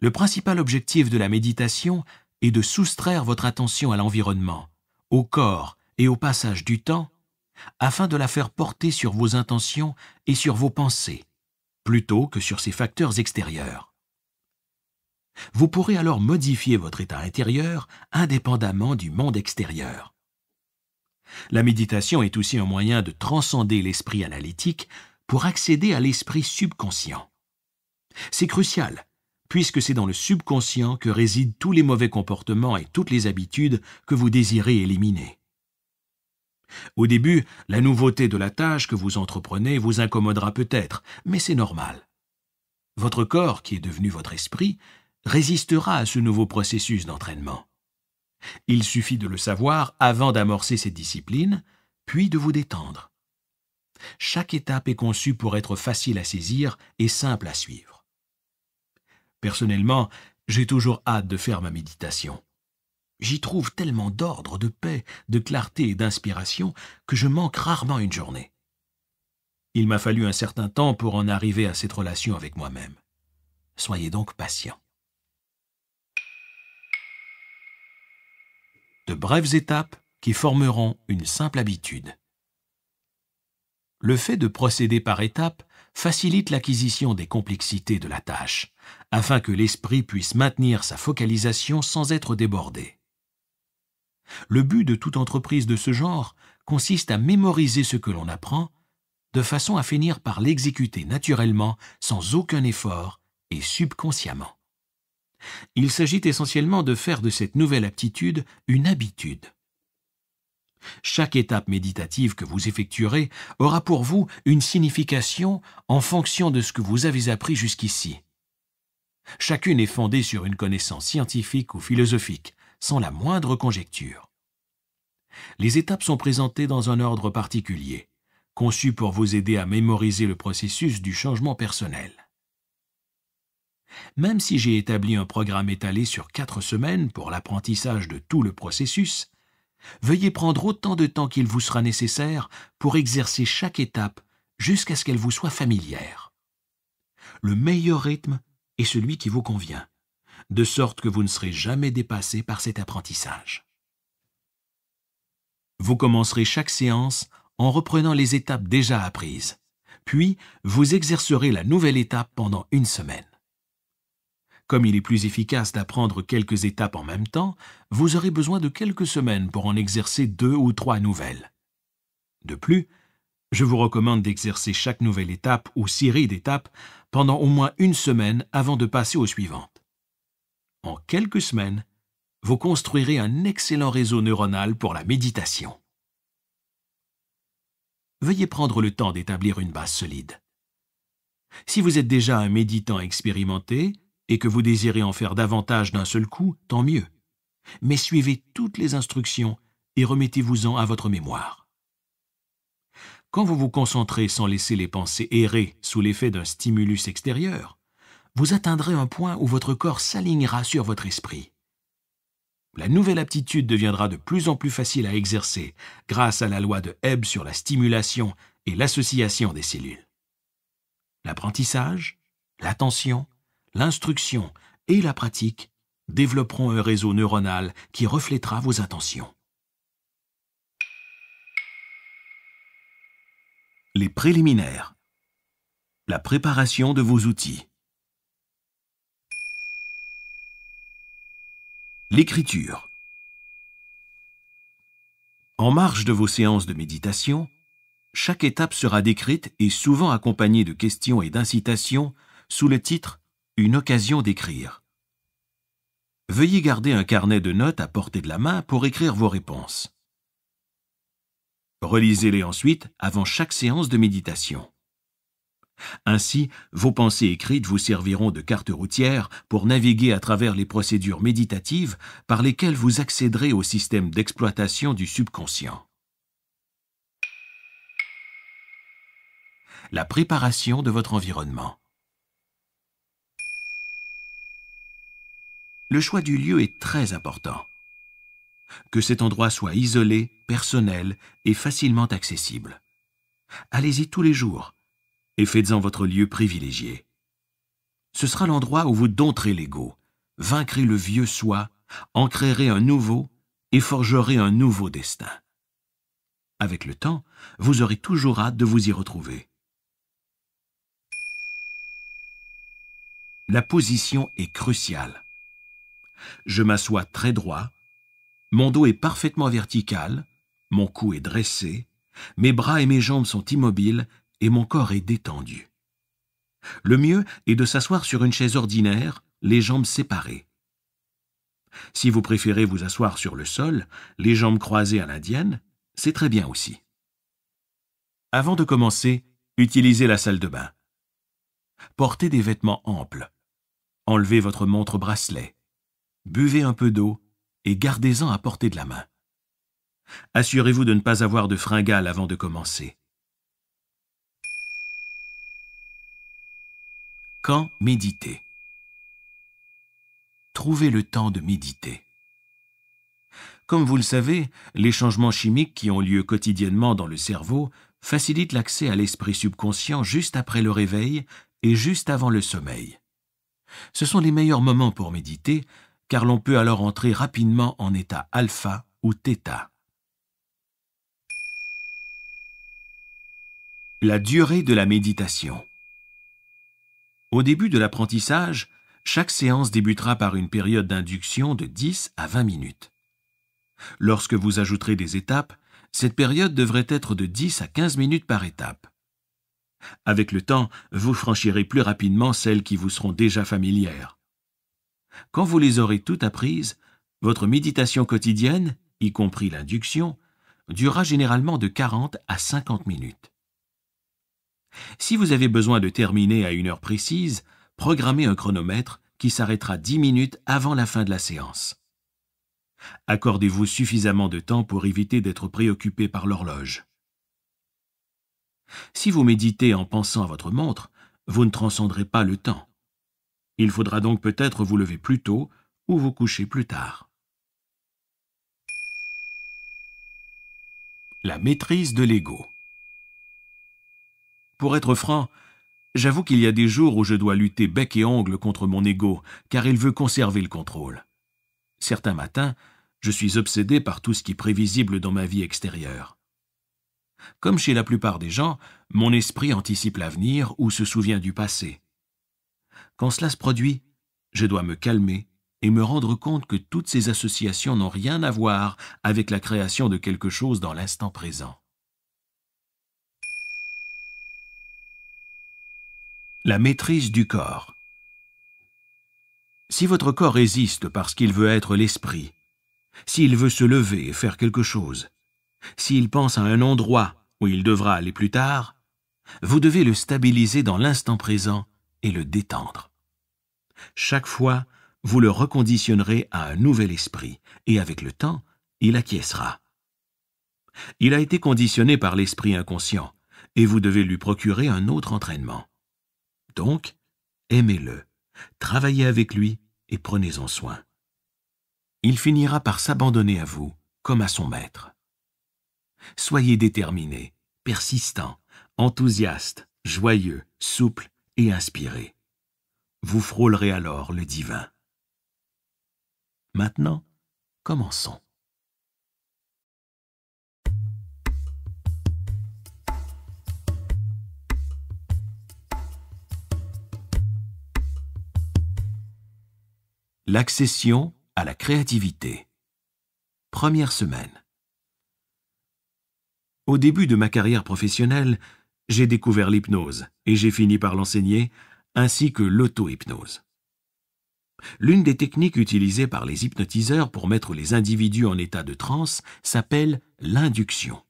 le principal objectif de la méditation et de soustraire votre attention à l'environnement, au corps et au passage du temps, afin de la faire porter sur vos intentions et sur vos pensées, plutôt que sur ces facteurs extérieurs. Vous pourrez alors modifier votre état intérieur indépendamment du monde extérieur. La méditation est aussi un moyen de transcender l'esprit analytique pour accéder à l'esprit subconscient. C'est crucial puisque c'est dans le subconscient que résident tous les mauvais comportements et toutes les habitudes que vous désirez éliminer. Au début, la nouveauté de la tâche que vous entreprenez vous incommodera peut-être, mais c'est normal. Votre corps, qui est devenu votre esprit, résistera à ce nouveau processus d'entraînement. Il suffit de le savoir avant d'amorcer cette discipline, puis de vous détendre. Chaque étape est conçue pour être facile à saisir et simple à suivre. Personnellement, j'ai toujours hâte de faire ma méditation. J'y trouve tellement d'ordre, de paix, de clarté et d'inspiration que je manque rarement une journée. Il m'a fallu un certain temps pour en arriver à cette relation avec moi-même. Soyez donc patient. De brèves étapes qui formeront une simple habitude. Le fait de procéder par étapes facilite l'acquisition des complexités de la tâche afin que l'esprit puisse maintenir sa focalisation sans être débordé. Le but de toute entreprise de ce genre consiste à mémoriser ce que l'on apprend, de façon à finir par l'exécuter naturellement, sans aucun effort et subconsciemment. Il s'agit essentiellement de faire de cette nouvelle aptitude une habitude. Chaque étape méditative que vous effectuerez aura pour vous une signification en fonction de ce que vous avez appris jusqu'ici. Chacune est fondée sur une connaissance scientifique ou philosophique, sans la moindre conjecture. Les étapes sont présentées dans un ordre particulier, conçu pour vous aider à mémoriser le processus du changement personnel. Même si j'ai établi un programme étalé sur quatre semaines pour l'apprentissage de tout le processus, veuillez prendre autant de temps qu'il vous sera nécessaire pour exercer chaque étape jusqu'à ce qu'elle vous soit familière. Le meilleur rythme et celui qui vous convient, de sorte que vous ne serez jamais dépassé par cet apprentissage. Vous commencerez chaque séance en reprenant les étapes déjà apprises, puis vous exercerez la nouvelle étape pendant une semaine. Comme il est plus efficace d'apprendre quelques étapes en même temps, vous aurez besoin de quelques semaines pour en exercer deux ou trois nouvelles. De plus, je vous recommande d'exercer chaque nouvelle étape ou série d'étapes pendant au moins une semaine avant de passer aux suivantes. En quelques semaines, vous construirez un excellent réseau neuronal pour la méditation. Veuillez prendre le temps d'établir une base solide. Si vous êtes déjà un méditant expérimenté et que vous désirez en faire davantage d'un seul coup, tant mieux. Mais suivez toutes les instructions et remettez-vous-en à votre mémoire. Quand vous vous concentrez sans laisser les pensées errer sous l'effet d'un stimulus extérieur, vous atteindrez un point où votre corps s'alignera sur votre esprit. La nouvelle aptitude deviendra de plus en plus facile à exercer grâce à la loi de Hebb sur la stimulation et l'association des cellules. L'apprentissage, l'attention, l'instruction et la pratique développeront un réseau neuronal qui reflétera vos intentions. Les préliminaires. La préparation de vos outils. L'écriture. En marge de vos séances de méditation, chaque étape sera décrite et souvent accompagnée de questions et d'incitations sous le titre Une occasion d'écrire. Veuillez garder un carnet de notes à portée de la main pour écrire vos réponses. Relisez-les ensuite avant chaque séance de méditation. Ainsi, vos pensées écrites vous serviront de carte routière pour naviguer à travers les procédures méditatives par lesquelles vous accéderez au système d'exploitation du subconscient. La préparation de votre environnement. Le choix du lieu est très important que cet endroit soit isolé, personnel et facilement accessible. Allez-y tous les jours et faites-en votre lieu privilégié. Ce sera l'endroit où vous dompterez l'ego, vaincrez le vieux soi, en créerez un nouveau et forgerez un nouveau destin. Avec le temps, vous aurez toujours hâte de vous y retrouver. La position est cruciale. Je m'assois très droit, mon dos est parfaitement vertical, mon cou est dressé, mes bras et mes jambes sont immobiles et mon corps est détendu. Le mieux est de s'asseoir sur une chaise ordinaire, les jambes séparées. Si vous préférez vous asseoir sur le sol, les jambes croisées à l'indienne, c'est très bien aussi. Avant de commencer, utilisez la salle de bain. Portez des vêtements amples. Enlevez votre montre-bracelet. Buvez un peu d'eau et gardez-en à portée de la main. Assurez-vous de ne pas avoir de fringales avant de commencer. Quand méditer Trouvez le temps de méditer. Comme vous le savez, les changements chimiques qui ont lieu quotidiennement dans le cerveau facilitent l'accès à l'esprit subconscient juste après le réveil et juste avant le sommeil. Ce sont les meilleurs moments pour méditer car l'on peut alors entrer rapidement en état alpha ou θ. La durée de la méditation Au début de l'apprentissage, chaque séance débutera par une période d'induction de 10 à 20 minutes. Lorsque vous ajouterez des étapes, cette période devrait être de 10 à 15 minutes par étape. Avec le temps, vous franchirez plus rapidement celles qui vous seront déjà familières. Quand vous les aurez toutes apprises, votre méditation quotidienne, y compris l'induction, durera généralement de 40 à 50 minutes. Si vous avez besoin de terminer à une heure précise, programmez un chronomètre qui s'arrêtera 10 minutes avant la fin de la séance. Accordez-vous suffisamment de temps pour éviter d'être préoccupé par l'horloge. Si vous méditez en pensant à votre montre, vous ne transcendrez pas le temps. Il faudra donc peut-être vous lever plus tôt ou vous coucher plus tard. La maîtrise de l'ego Pour être franc, j'avoue qu'il y a des jours où je dois lutter bec et ongle contre mon ego, car il veut conserver le contrôle. Certains matins, je suis obsédé par tout ce qui est prévisible dans ma vie extérieure. Comme chez la plupart des gens, mon esprit anticipe l'avenir ou se souvient du passé. Quand cela se produit, je dois me calmer et me rendre compte que toutes ces associations n'ont rien à voir avec la création de quelque chose dans l'instant présent. La maîtrise du corps. Si votre corps résiste parce qu'il veut être l'esprit, s'il veut se lever et faire quelque chose, s'il pense à un endroit où il devra aller plus tard, vous devez le stabiliser dans l'instant présent et le détendre. Chaque fois, vous le reconditionnerez à un nouvel esprit, et avec le temps, il acquiescera. Il a été conditionné par l'esprit inconscient, et vous devez lui procurer un autre entraînement. Donc, aimez-le, travaillez avec lui et prenez-en soin. Il finira par s'abandonner à vous, comme à son maître. Soyez déterminé, persistant, enthousiaste, joyeux, souple inspiré. Vous frôlerez alors le divin. Maintenant, commençons. L'accession à la créativité. Première semaine. Au début de ma carrière professionnelle, j'ai découvert l'hypnose et j'ai fini par l'enseigner, ainsi que l'auto-hypnose. L'une des techniques utilisées par les hypnotiseurs pour mettre les individus en état de transe s'appelle l'induction.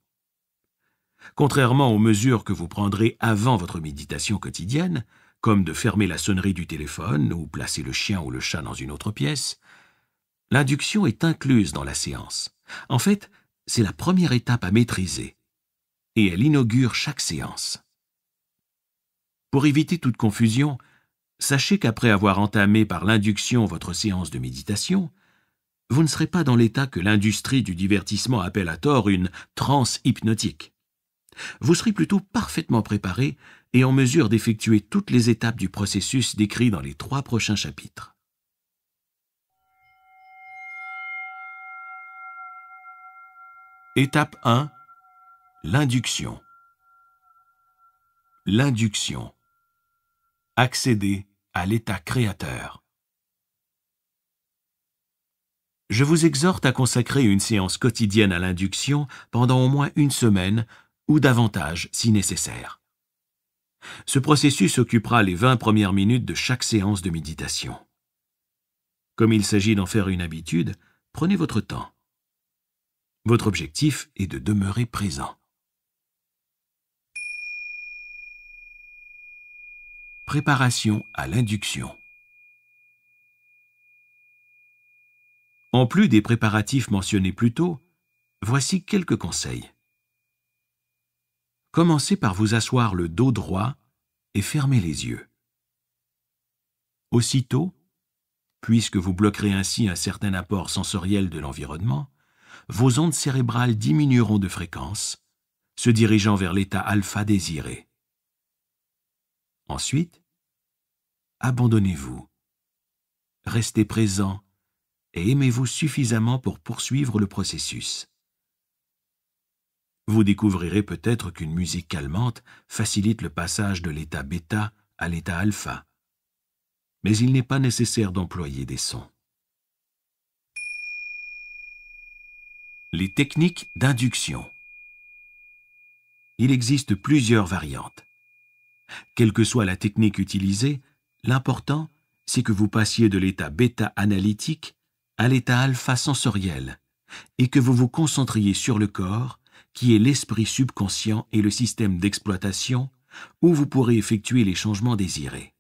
Contrairement aux mesures que vous prendrez avant votre méditation quotidienne, comme de fermer la sonnerie du téléphone ou placer le chien ou le chat dans une autre pièce, l'induction est incluse dans la séance. En fait, c'est la première étape à maîtriser et elle inaugure chaque séance. Pour éviter toute confusion, sachez qu'après avoir entamé par l'induction votre séance de méditation, vous ne serez pas dans l'état que l'industrie du divertissement appelle à tort une transe hypnotique. Vous serez plutôt parfaitement préparé et en mesure d'effectuer toutes les étapes du processus décrit dans les trois prochains chapitres. Étape 1 L'induction. L'induction. Accéder à l'état créateur. Je vous exhorte à consacrer une séance quotidienne à l'induction pendant au moins une semaine ou davantage si nécessaire. Ce processus occupera les 20 premières minutes de chaque séance de méditation. Comme il s'agit d'en faire une habitude, prenez votre temps. Votre objectif est de demeurer présent. Préparation à l'induction. En plus des préparatifs mentionnés plus tôt, voici quelques conseils. Commencez par vous asseoir le dos droit et fermez les yeux. Aussitôt, puisque vous bloquerez ainsi un certain apport sensoriel de l'environnement, vos ondes cérébrales diminueront de fréquence, se dirigeant vers l'état alpha désiré. Ensuite, abandonnez-vous. Restez présent et aimez-vous suffisamment pour poursuivre le processus. Vous découvrirez peut-être qu'une musique calmante facilite le passage de l'état bêta à l'état alpha. Mais il n'est pas nécessaire d'employer des sons. Les techniques d'induction. Il existe plusieurs variantes. Quelle que soit la technique utilisée, L'important, c'est que vous passiez de l'état bêta analytique à l'état alpha sensoriel et que vous vous concentriez sur le corps, qui est l'esprit subconscient et le système d'exploitation, où vous pourrez effectuer les changements désirés.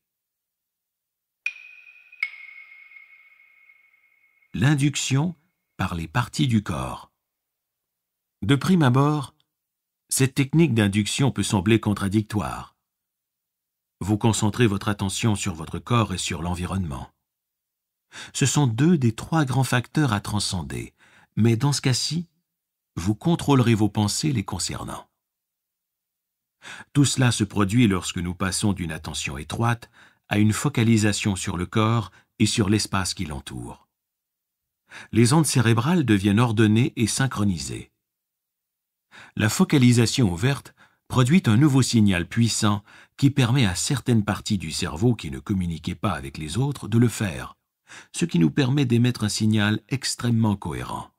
L'induction par les parties du corps. De prime abord, cette technique d'induction peut sembler contradictoire. Vous concentrez votre attention sur votre corps et sur l'environnement. Ce sont deux des trois grands facteurs à transcender, mais dans ce cas-ci, vous contrôlerez vos pensées les concernant. Tout cela se produit lorsque nous passons d'une attention étroite à une focalisation sur le corps et sur l'espace qui l'entoure. Les ondes cérébrales deviennent ordonnées et synchronisées. La focalisation ouverte produit un nouveau signal puissant qui permet à certaines parties du cerveau qui ne communiquaient pas avec les autres de le faire, ce qui nous permet d'émettre un signal extrêmement cohérent.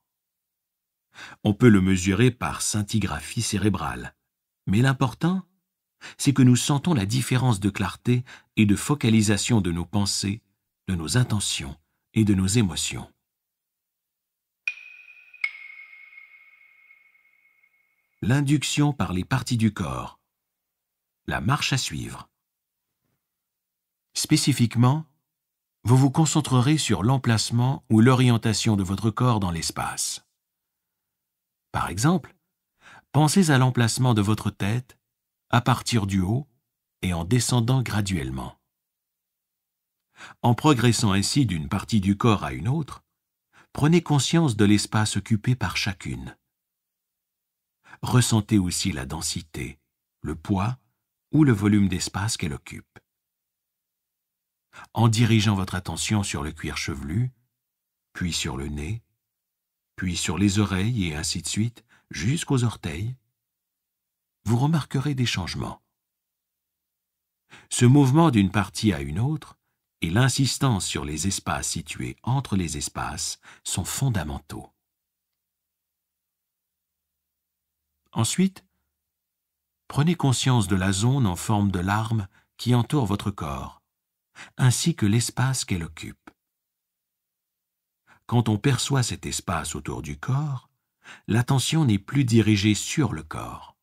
On peut le mesurer par scintigraphie cérébrale, mais l'important, c'est que nous sentons la différence de clarté et de focalisation de nos pensées, de nos intentions et de nos émotions. l'induction par les parties du corps, la marche à suivre. Spécifiquement, vous vous concentrerez sur l'emplacement ou l'orientation de votre corps dans l'espace. Par exemple, pensez à l'emplacement de votre tête à partir du haut et en descendant graduellement. En progressant ainsi d'une partie du corps à une autre, prenez conscience de l'espace occupé par chacune ressentez aussi la densité, le poids ou le volume d'espace qu'elle occupe. En dirigeant votre attention sur le cuir chevelu, puis sur le nez, puis sur les oreilles et ainsi de suite, jusqu'aux orteils, vous remarquerez des changements. Ce mouvement d'une partie à une autre et l'insistance sur les espaces situés entre les espaces sont fondamentaux. Ensuite, prenez conscience de la zone en forme de larme qui entoure votre corps, ainsi que l'espace qu'elle occupe. Quand on perçoit cet espace autour du corps, l'attention n'est plus dirigée sur le corps.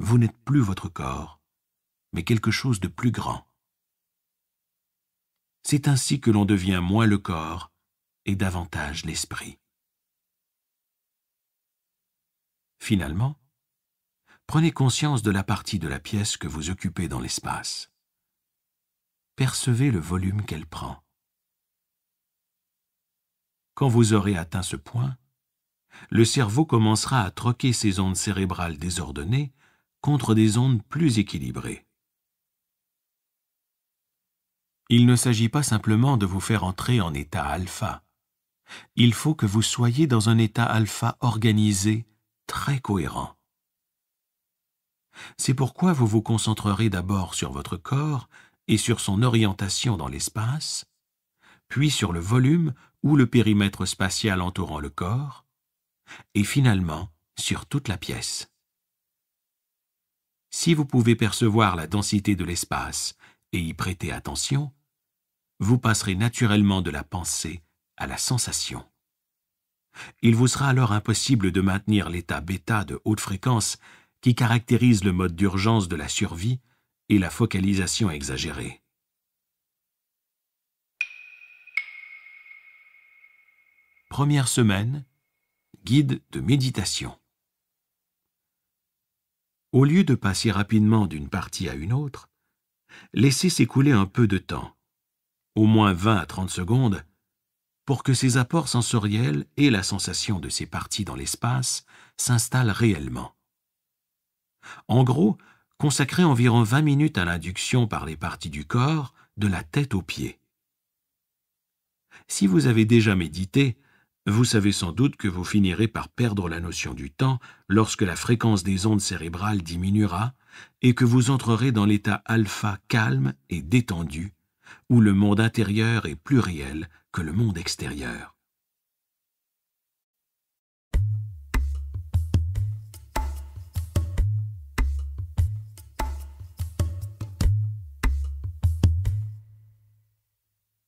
Vous n'êtes plus votre corps, mais quelque chose de plus grand. C'est ainsi que l'on devient moins le corps et davantage l'esprit. Finalement, prenez conscience de la partie de la pièce que vous occupez dans l'espace. Percevez le volume qu'elle prend. Quand vous aurez atteint ce point, le cerveau commencera à troquer ses ondes cérébrales désordonnées contre des ondes plus équilibrées. Il ne s'agit pas simplement de vous faire entrer en état alpha. Il faut que vous soyez dans un état alpha organisé très cohérent. C'est pourquoi vous vous concentrerez d'abord sur votre corps et sur son orientation dans l'espace, puis sur le volume ou le périmètre spatial entourant le corps, et finalement sur toute la pièce. Si vous pouvez percevoir la densité de l'espace et y prêter attention, vous passerez naturellement de la pensée à la sensation. Il vous sera alors impossible de maintenir l'état bêta de haute fréquence qui caractérise le mode d'urgence de la survie et la focalisation exagérée. Première semaine, guide de méditation. Au lieu de passer rapidement d'une partie à une autre, laissez s'écouler un peu de temps, au moins 20 à 30 secondes, pour que ces apports sensoriels et la sensation de ces parties dans l'espace s'installent réellement. En gros, consacrez environ 20 minutes à l'induction par les parties du corps, de la tête aux pieds. Si vous avez déjà médité, vous savez sans doute que vous finirez par perdre la notion du temps lorsque la fréquence des ondes cérébrales diminuera et que vous entrerez dans l'état alpha calme et détendu où le monde intérieur est plus réel que le monde extérieur.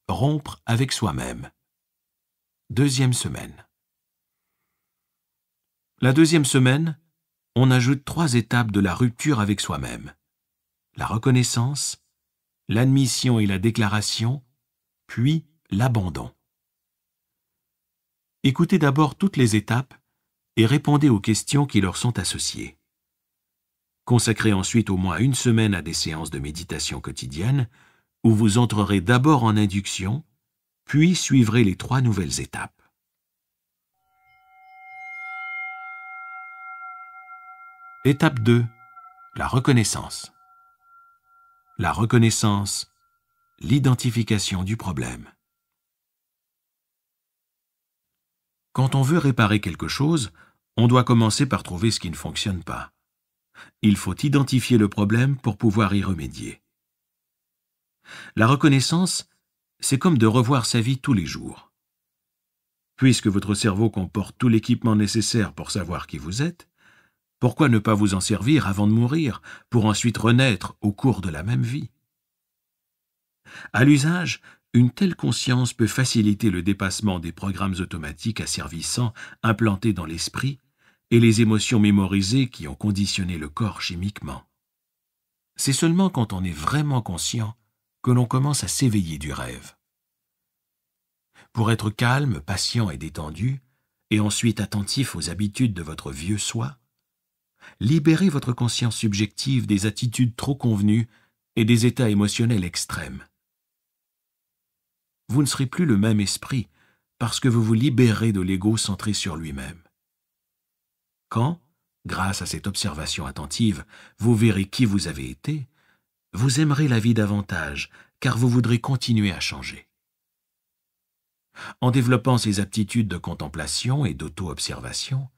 Rompre avec soi-même. Deuxième semaine. La deuxième semaine, on ajoute trois étapes de la rupture avec soi-même. La reconnaissance, l'admission et la déclaration, puis l'abandon. Écoutez d'abord toutes les étapes et répondez aux questions qui leur sont associées. Consacrez ensuite au moins une semaine à des séances de méditation quotidienne où vous entrerez d'abord en induction, puis suivrez les trois nouvelles étapes. Étape 2. La reconnaissance la reconnaissance, l'identification du problème. Quand on veut réparer quelque chose, on doit commencer par trouver ce qui ne fonctionne pas. Il faut identifier le problème pour pouvoir y remédier. La reconnaissance, c'est comme de revoir sa vie tous les jours. Puisque votre cerveau comporte tout l'équipement nécessaire pour savoir qui vous êtes, pourquoi ne pas vous en servir avant de mourir, pour ensuite renaître au cours de la même vie À l'usage, une telle conscience peut faciliter le dépassement des programmes automatiques asservissants implantés dans l'esprit et les émotions mémorisées qui ont conditionné le corps chimiquement. C'est seulement quand on est vraiment conscient que l'on commence à s'éveiller du rêve. Pour être calme, patient et détendu, et ensuite attentif aux habitudes de votre vieux soi, libérez votre conscience subjective des attitudes trop convenues et des états émotionnels extrêmes. Vous ne serez plus le même esprit parce que vous vous libérez de l'ego centré sur lui-même. Quand, grâce à cette observation attentive, vous verrez qui vous avez été, vous aimerez la vie davantage car vous voudrez continuer à changer. En développant ces aptitudes de contemplation et d'auto-observation,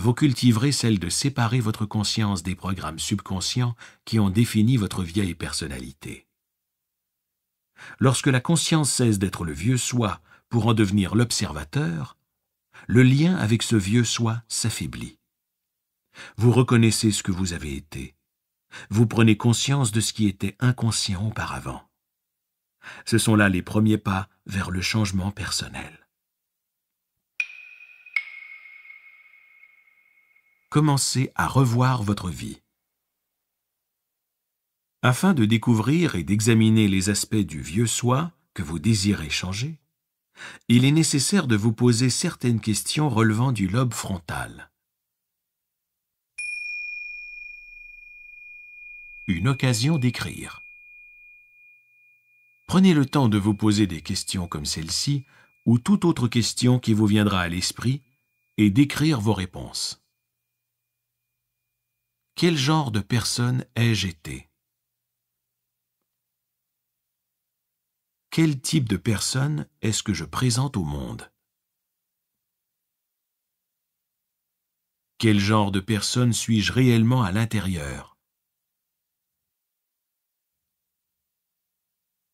vous cultiverez celle de séparer votre conscience des programmes subconscients qui ont défini votre vieille personnalité. Lorsque la conscience cesse d'être le vieux soi pour en devenir l'observateur, le lien avec ce vieux soi s'affaiblit. Vous reconnaissez ce que vous avez été. Vous prenez conscience de ce qui était inconscient auparavant. Ce sont là les premiers pas vers le changement personnel. commencez à revoir votre vie. Afin de découvrir et d'examiner les aspects du vieux soi que vous désirez changer, il est nécessaire de vous poser certaines questions relevant du lobe frontal. Une occasion d'écrire. Prenez le temps de vous poser des questions comme celle-ci ou toute autre question qui vous viendra à l'esprit et d'écrire vos réponses. Quel genre de personne ai-je été Quel type de personne est-ce que je présente au monde Quel genre de personne suis-je réellement à l'intérieur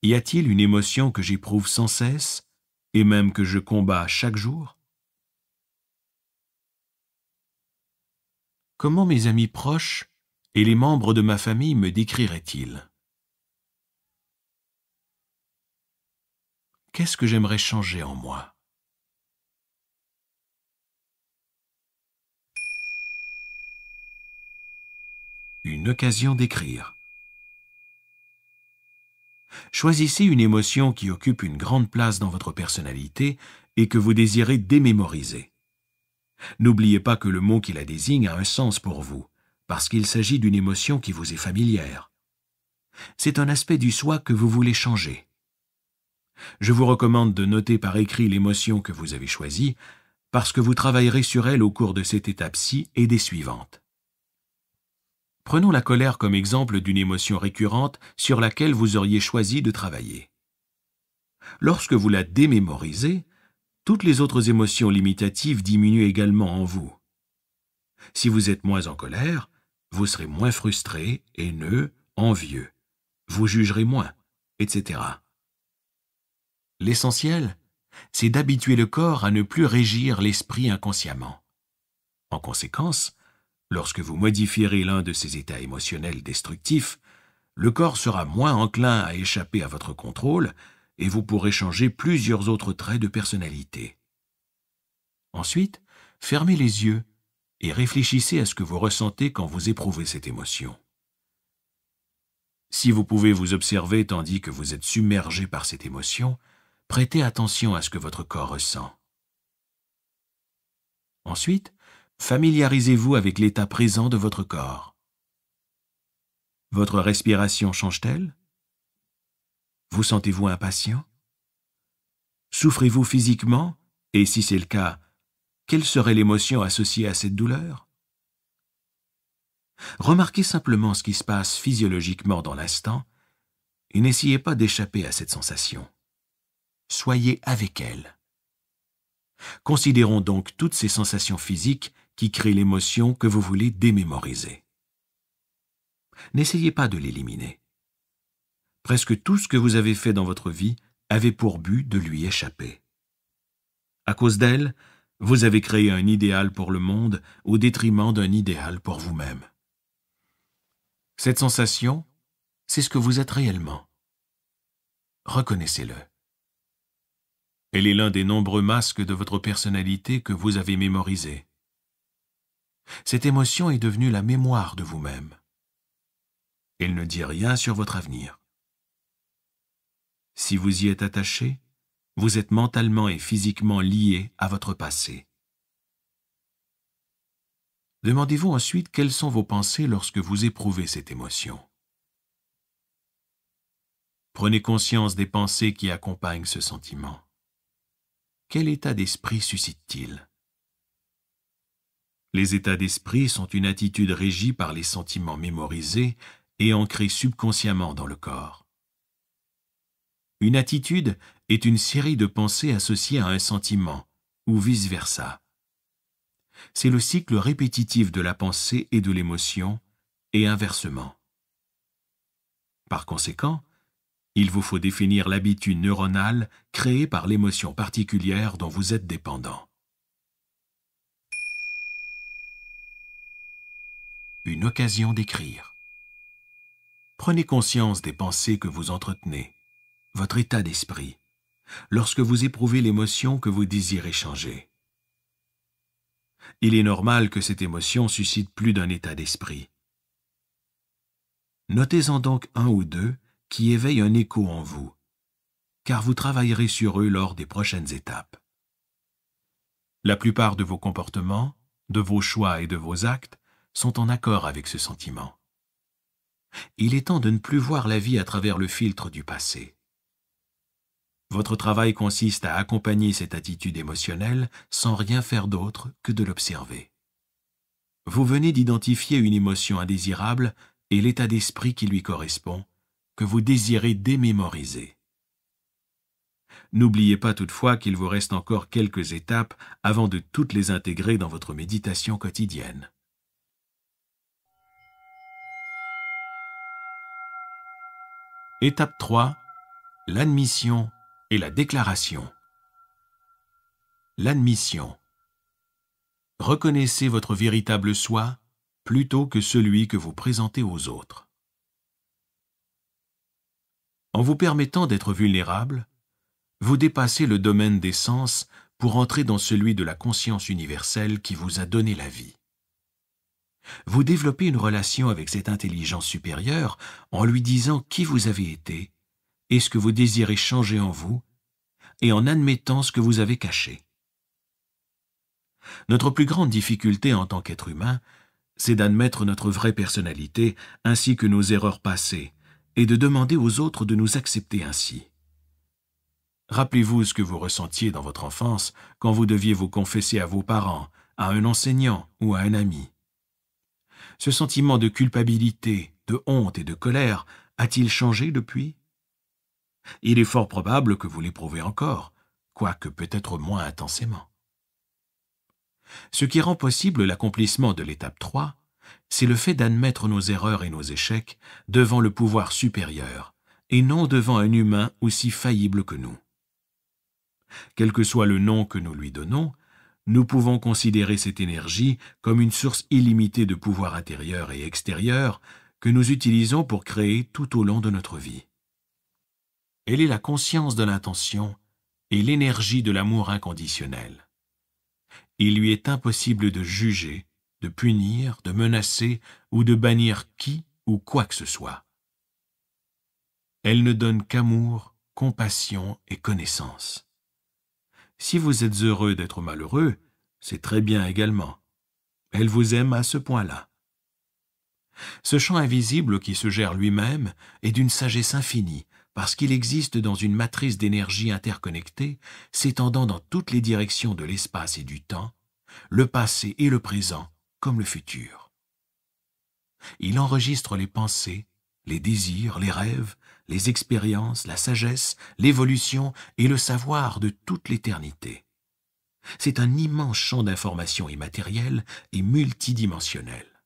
Y a-t-il une émotion que j'éprouve sans cesse et même que je combats chaque jour Comment mes amis proches et les membres de ma famille me décriraient-ils Qu'est-ce que j'aimerais changer en moi Une occasion d'écrire. Choisissez une émotion qui occupe une grande place dans votre personnalité et que vous désirez démémoriser. N'oubliez pas que le mot qui la désigne a un sens pour vous, parce qu'il s'agit d'une émotion qui vous est familière. C'est un aspect du soi que vous voulez changer. Je vous recommande de noter par écrit l'émotion que vous avez choisie, parce que vous travaillerez sur elle au cours de cette étape-ci et des suivantes. Prenons la colère comme exemple d'une émotion récurrente sur laquelle vous auriez choisi de travailler. Lorsque vous la démémorisez, toutes les autres émotions limitatives diminuent également en vous. Si vous êtes moins en colère, vous serez moins frustré, haineux, envieux, vous jugerez moins, etc. L'essentiel, c'est d'habituer le corps à ne plus régir l'esprit inconsciemment. En conséquence, lorsque vous modifierez l'un de ces états émotionnels destructifs, le corps sera moins enclin à échapper à votre contrôle et vous pourrez changer plusieurs autres traits de personnalité. Ensuite, fermez les yeux et réfléchissez à ce que vous ressentez quand vous éprouvez cette émotion. Si vous pouvez vous observer tandis que vous êtes submergé par cette émotion, prêtez attention à ce que votre corps ressent. Ensuite, familiarisez-vous avec l'état présent de votre corps. Votre respiration change-t-elle vous sentez-vous impatient Souffrez-vous physiquement Et si c'est le cas, quelle serait l'émotion associée à cette douleur Remarquez simplement ce qui se passe physiologiquement dans l'instant et n'essayez pas d'échapper à cette sensation. Soyez avec elle. Considérons donc toutes ces sensations physiques qui créent l'émotion que vous voulez démémoriser. N'essayez pas de l'éliminer presque tout ce que vous avez fait dans votre vie avait pour but de lui échapper. À cause d'elle, vous avez créé un idéal pour le monde au détriment d'un idéal pour vous-même. Cette sensation, c'est ce que vous êtes réellement. Reconnaissez-le. Elle est l'un des nombreux masques de votre personnalité que vous avez mémorisé. Cette émotion est devenue la mémoire de vous-même. Elle ne dit rien sur votre avenir. Si vous y êtes attaché, vous êtes mentalement et physiquement lié à votre passé. Demandez-vous ensuite quelles sont vos pensées lorsque vous éprouvez cette émotion. Prenez conscience des pensées qui accompagnent ce sentiment. Quel état d'esprit suscite-t-il Les états d'esprit sont une attitude régie par les sentiments mémorisés et ancrés subconsciemment dans le corps. Une attitude est une série de pensées associées à un sentiment, ou vice-versa. C'est le cycle répétitif de la pensée et de l'émotion, et inversement. Par conséquent, il vous faut définir l'habitude neuronale créée par l'émotion particulière dont vous êtes dépendant. Une occasion d'écrire. Prenez conscience des pensées que vous entretenez votre état d'esprit, lorsque vous éprouvez l'émotion que vous désirez changer. Il est normal que cette émotion suscite plus d'un état d'esprit. Notez-en donc un ou deux qui éveillent un écho en vous, car vous travaillerez sur eux lors des prochaines étapes. La plupart de vos comportements, de vos choix et de vos actes sont en accord avec ce sentiment. Il est temps de ne plus voir la vie à travers le filtre du passé. Votre travail consiste à accompagner cette attitude émotionnelle sans rien faire d'autre que de l'observer. Vous venez d'identifier une émotion indésirable et l'état d'esprit qui lui correspond, que vous désirez démémoriser. N'oubliez pas toutefois qu'il vous reste encore quelques étapes avant de toutes les intégrer dans votre méditation quotidienne. Étape 3. L'admission et la déclaration. L'admission. Reconnaissez votre véritable soi plutôt que celui que vous présentez aux autres. En vous permettant d'être vulnérable, vous dépassez le domaine des sens pour entrer dans celui de la conscience universelle qui vous a donné la vie. Vous développez une relation avec cette intelligence supérieure en lui disant qui vous avez été et ce que vous désirez changer en vous, et en admettant ce que vous avez caché. Notre plus grande difficulté en tant qu'être humain, c'est d'admettre notre vraie personnalité ainsi que nos erreurs passées, et de demander aux autres de nous accepter ainsi. Rappelez-vous ce que vous ressentiez dans votre enfance quand vous deviez vous confesser à vos parents, à un enseignant ou à un ami. Ce sentiment de culpabilité, de honte et de colère a-t-il changé depuis il est fort probable que vous l'éprouvez encore, quoique peut-être moins intensément. Ce qui rend possible l'accomplissement de l'étape 3, c'est le fait d'admettre nos erreurs et nos échecs devant le pouvoir supérieur, et non devant un humain aussi faillible que nous. Quel que soit le nom que nous lui donnons, nous pouvons considérer cette énergie comme une source illimitée de pouvoir intérieur et extérieur que nous utilisons pour créer tout au long de notre vie. Elle est la conscience de l'intention et l'énergie de l'amour inconditionnel. Il lui est impossible de juger, de punir, de menacer ou de bannir qui ou quoi que ce soit. Elle ne donne qu'amour, compassion et connaissance. Si vous êtes heureux d'être malheureux, c'est très bien également. Elle vous aime à ce point-là. Ce champ invisible qui se gère lui-même est d'une sagesse infinie, parce qu'il existe dans une matrice d'énergie interconnectée, s'étendant dans toutes les directions de l'espace et du temps, le passé et le présent comme le futur. Il enregistre les pensées, les désirs, les rêves, les expériences, la sagesse, l'évolution et le savoir de toute l'éternité. C'est un immense champ d'informations immatérielles et multidimensionnelles.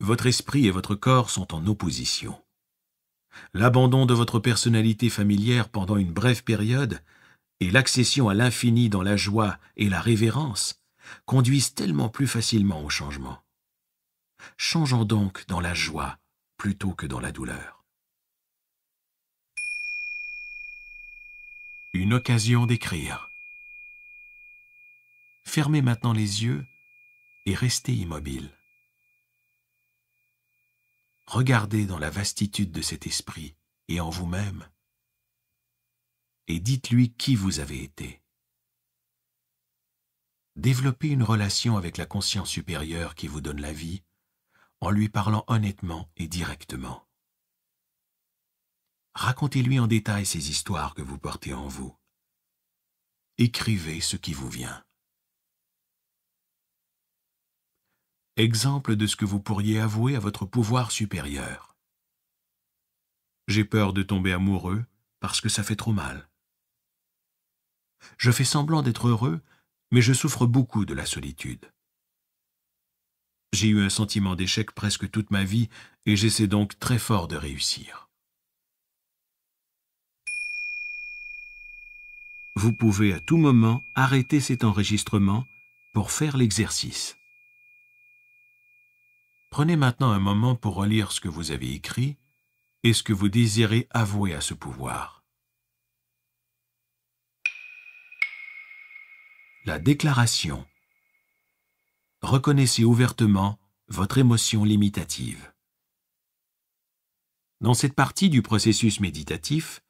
Votre esprit et votre corps sont en opposition l'abandon de votre personnalité familière pendant une brève période et l'accession à l'infini dans la joie et la révérence conduisent tellement plus facilement au changement. Changeons donc dans la joie plutôt que dans la douleur. Une occasion d'écrire. Fermez maintenant les yeux et restez immobile. Regardez dans la vastitude de cet esprit et en vous-même, et dites-lui qui vous avez été. Développez une relation avec la conscience supérieure qui vous donne la vie, en lui parlant honnêtement et directement. Racontez-lui en détail ces histoires que vous portez en vous. Écrivez ce qui vous vient. exemple de ce que vous pourriez avouer à votre pouvoir supérieur. J'ai peur de tomber amoureux parce que ça fait trop mal. Je fais semblant d'être heureux, mais je souffre beaucoup de la solitude. J'ai eu un sentiment d'échec presque toute ma vie et j'essaie donc très fort de réussir. Vous pouvez à tout moment arrêter cet enregistrement pour faire l'exercice. Prenez maintenant un moment pour relire ce que vous avez écrit et ce que vous désirez avouer à ce pouvoir. La déclaration. Reconnaissez ouvertement votre émotion limitative. Dans cette partie du processus méditatif,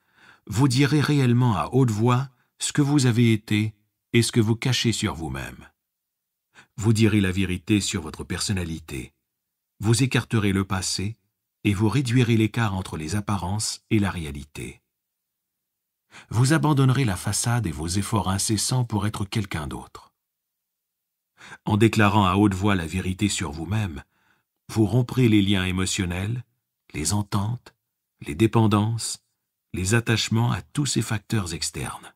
vous direz réellement à haute voix ce que vous avez été et ce que vous cachez sur vous-même. Vous direz la vérité sur votre personnalité, vous écarterez le passé et vous réduirez l'écart entre les apparences et la réalité. Vous abandonnerez la façade et vos efforts incessants pour être quelqu'un d'autre. En déclarant à haute voix la vérité sur vous-même, vous romprez les liens émotionnels, les ententes, les dépendances, les attachements à tous ces facteurs externes.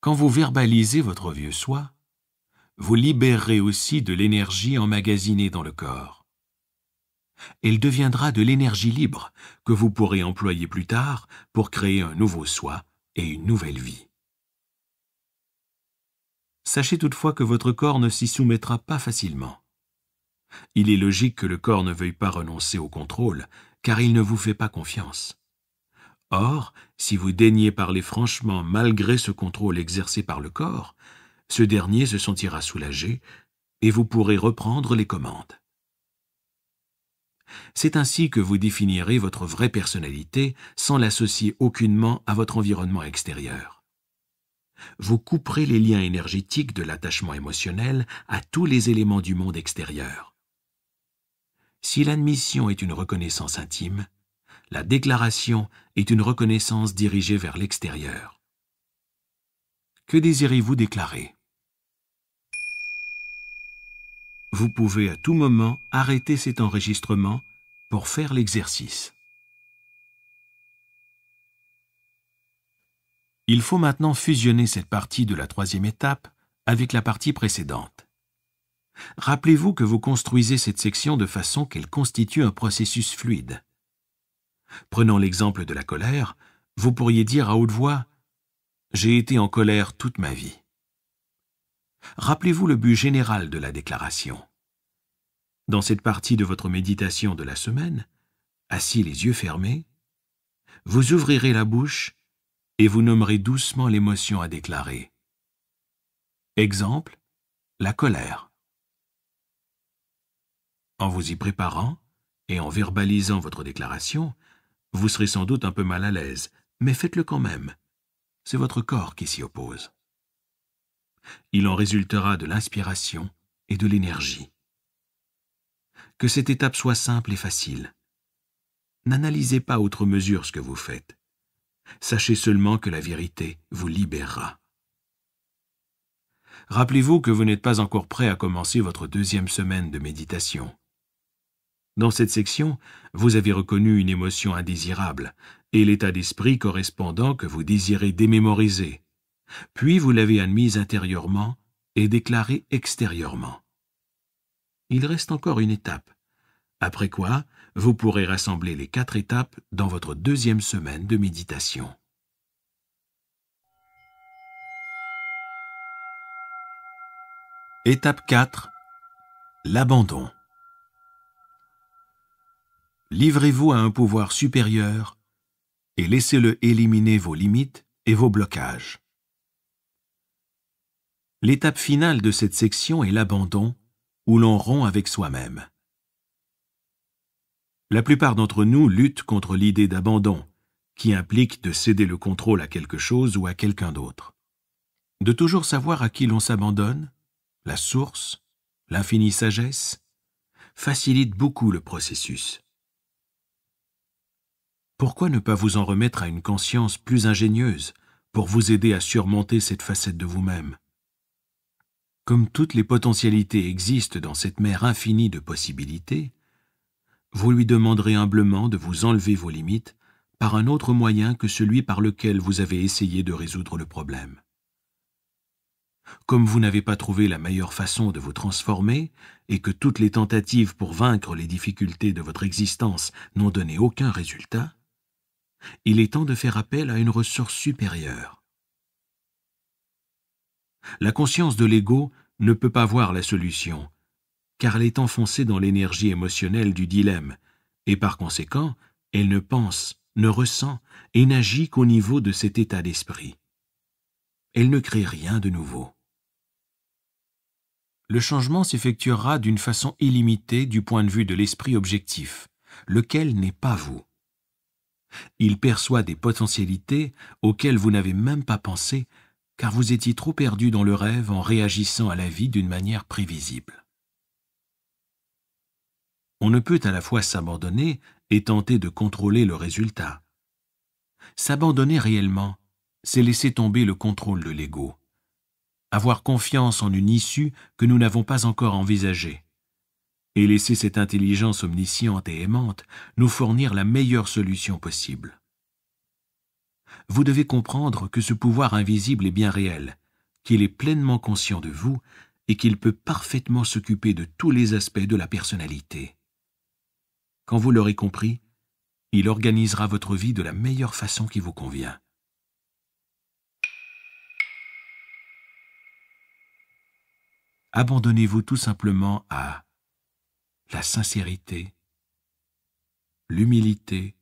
Quand vous verbalisez votre vieux soi, vous libérerez aussi de l'énergie emmagasinée dans le corps. Elle deviendra de l'énergie libre que vous pourrez employer plus tard pour créer un nouveau soi et une nouvelle vie. Sachez toutefois que votre corps ne s'y soumettra pas facilement. Il est logique que le corps ne veuille pas renoncer au contrôle, car il ne vous fait pas confiance. Or, si vous daignez parler franchement malgré ce contrôle exercé par le corps, ce dernier se sentira soulagé et vous pourrez reprendre les commandes. C'est ainsi que vous définirez votre vraie personnalité sans l'associer aucunement à votre environnement extérieur. Vous couperez les liens énergétiques de l'attachement émotionnel à tous les éléments du monde extérieur. Si l'admission est une reconnaissance intime, la déclaration est une reconnaissance dirigée vers l'extérieur. Que désirez-vous déclarer Vous pouvez à tout moment arrêter cet enregistrement pour faire l'exercice. Il faut maintenant fusionner cette partie de la troisième étape avec la partie précédente. Rappelez-vous que vous construisez cette section de façon qu'elle constitue un processus fluide. Prenant l'exemple de la colère, vous pourriez dire à haute voix ⁇ J'ai été en colère toute ma vie ⁇ rappelez-vous le but général de la déclaration. Dans cette partie de votre méditation de la semaine, assis les yeux fermés, vous ouvrirez la bouche et vous nommerez doucement l'émotion à déclarer. Exemple, la colère. En vous y préparant et en verbalisant votre déclaration, vous serez sans doute un peu mal à l'aise, mais faites-le quand même. C'est votre corps qui s'y oppose il en résultera de l'inspiration et de l'énergie. Que cette étape soit simple et facile. N'analysez pas autre mesure ce que vous faites. Sachez seulement que la vérité vous libérera. Rappelez-vous que vous n'êtes pas encore prêt à commencer votre deuxième semaine de méditation. Dans cette section, vous avez reconnu une émotion indésirable et l'état d'esprit correspondant que vous désirez démémoriser, puis vous l'avez admise intérieurement et déclarée extérieurement. Il reste encore une étape, après quoi vous pourrez rassembler les quatre étapes dans votre deuxième semaine de méditation. Étape 4. L'abandon. Livrez-vous à un pouvoir supérieur et laissez-le éliminer vos limites et vos blocages. L'étape finale de cette section est l'abandon, où l'on rompt avec soi-même. La plupart d'entre nous luttent contre l'idée d'abandon, qui implique de céder le contrôle à quelque chose ou à quelqu'un d'autre. De toujours savoir à qui l'on s'abandonne, la source, l'infinie sagesse, facilite beaucoup le processus. Pourquoi ne pas vous en remettre à une conscience plus ingénieuse pour vous aider à surmonter cette facette de vous-même comme toutes les potentialités existent dans cette mer infinie de possibilités, vous lui demanderez humblement de vous enlever vos limites par un autre moyen que celui par lequel vous avez essayé de résoudre le problème. Comme vous n'avez pas trouvé la meilleure façon de vous transformer et que toutes les tentatives pour vaincre les difficultés de votre existence n'ont donné aucun résultat, il est temps de faire appel à une ressource supérieure. La conscience de l'ego ne peut pas voir la solution, car elle est enfoncée dans l'énergie émotionnelle du dilemme, et par conséquent, elle ne pense, ne ressent et n'agit qu'au niveau de cet état d'esprit. Elle ne crée rien de nouveau. Le changement s'effectuera d'une façon illimitée du point de vue de l'esprit objectif, lequel n'est pas vous. Il perçoit des potentialités auxquelles vous n'avez même pas pensé car vous étiez trop perdu dans le rêve en réagissant à la vie d'une manière prévisible. On ne peut à la fois s'abandonner et tenter de contrôler le résultat. S'abandonner réellement, c'est laisser tomber le contrôle de l'ego, avoir confiance en une issue que nous n'avons pas encore envisagée, et laisser cette intelligence omnisciente et aimante nous fournir la meilleure solution possible vous devez comprendre que ce pouvoir invisible est bien réel, qu'il est pleinement conscient de vous et qu'il peut parfaitement s'occuper de tous les aspects de la personnalité. Quand vous l'aurez compris, il organisera votre vie de la meilleure façon qui vous convient. Abandonnez-vous tout simplement à la sincérité, l'humilité,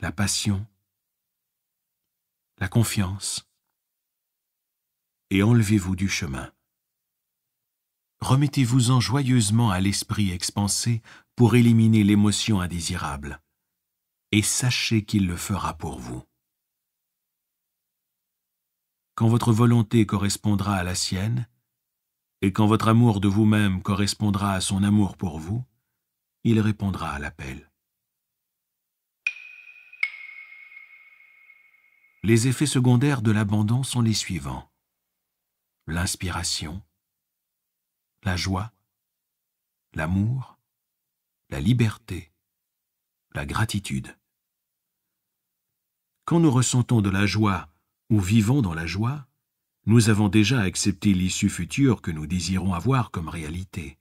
la passion, la confiance, et enlevez-vous du chemin. Remettez-vous-en joyeusement à l'esprit expansé pour éliminer l'émotion indésirable, et sachez qu'il le fera pour vous. Quand votre volonté correspondra à la sienne, et quand votre amour de vous-même correspondra à son amour pour vous, il répondra à l'appel. Les effets secondaires de l'abandon sont les suivants. L'inspiration, la joie, l'amour, la liberté, la gratitude. Quand nous ressentons de la joie ou vivons dans la joie, nous avons déjà accepté l'issue future que nous désirons avoir comme réalité.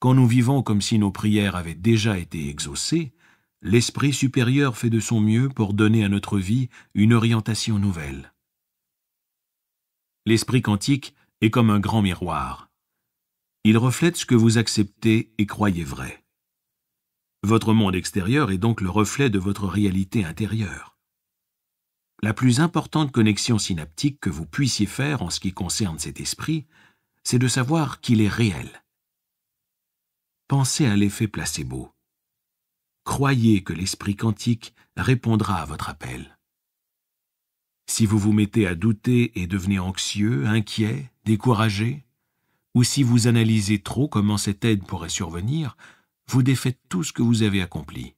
Quand nous vivons comme si nos prières avaient déjà été exaucées, l'Esprit supérieur fait de son mieux pour donner à notre vie une orientation nouvelle. L'Esprit quantique est comme un grand miroir. Il reflète ce que vous acceptez et croyez vrai. Votre monde extérieur est donc le reflet de votre réalité intérieure. La plus importante connexion synaptique que vous puissiez faire en ce qui concerne cet esprit, c'est de savoir qu'il est réel. Pensez à l'effet placebo croyez que l'Esprit quantique répondra à votre appel. Si vous vous mettez à douter et devenez anxieux, inquiet, découragé, ou si vous analysez trop comment cette aide pourrait survenir, vous défaites tout ce que vous avez accompli.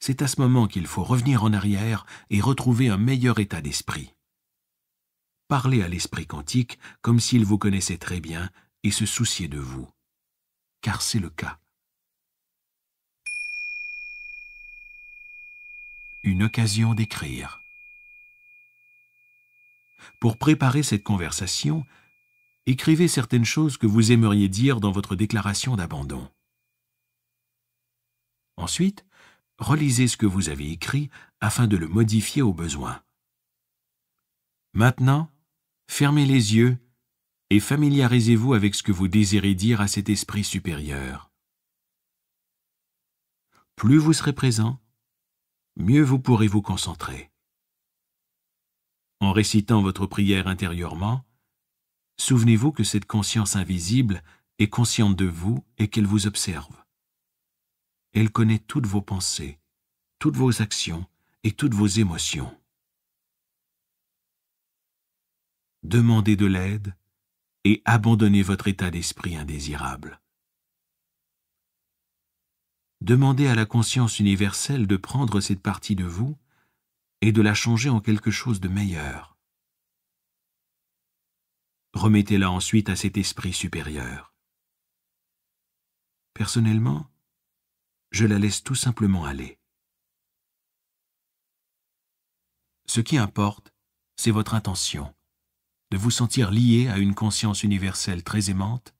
C'est à ce moment qu'il faut revenir en arrière et retrouver un meilleur état d'esprit. Parlez à l'esprit quantique comme s'il vous connaissait très bien et se souciait de vous. Car c'est le cas. une occasion d'écrire. Pour préparer cette conversation, écrivez certaines choses que vous aimeriez dire dans votre déclaration d'abandon. Ensuite, relisez ce que vous avez écrit afin de le modifier au besoin. Maintenant, fermez les yeux et familiarisez-vous avec ce que vous désirez dire à cet esprit supérieur. Plus vous serez présent, mieux vous pourrez vous concentrer. En récitant votre prière intérieurement, souvenez-vous que cette conscience invisible est consciente de vous et qu'elle vous observe. Elle connaît toutes vos pensées, toutes vos actions et toutes vos émotions. Demandez de l'aide et abandonnez votre état d'esprit indésirable demandez à la conscience universelle de prendre cette partie de vous et de la changer en quelque chose de meilleur. Remettez-la ensuite à cet esprit supérieur. Personnellement, je la laisse tout simplement aller. Ce qui importe, c'est votre intention, de vous sentir lié à une conscience universelle très aimante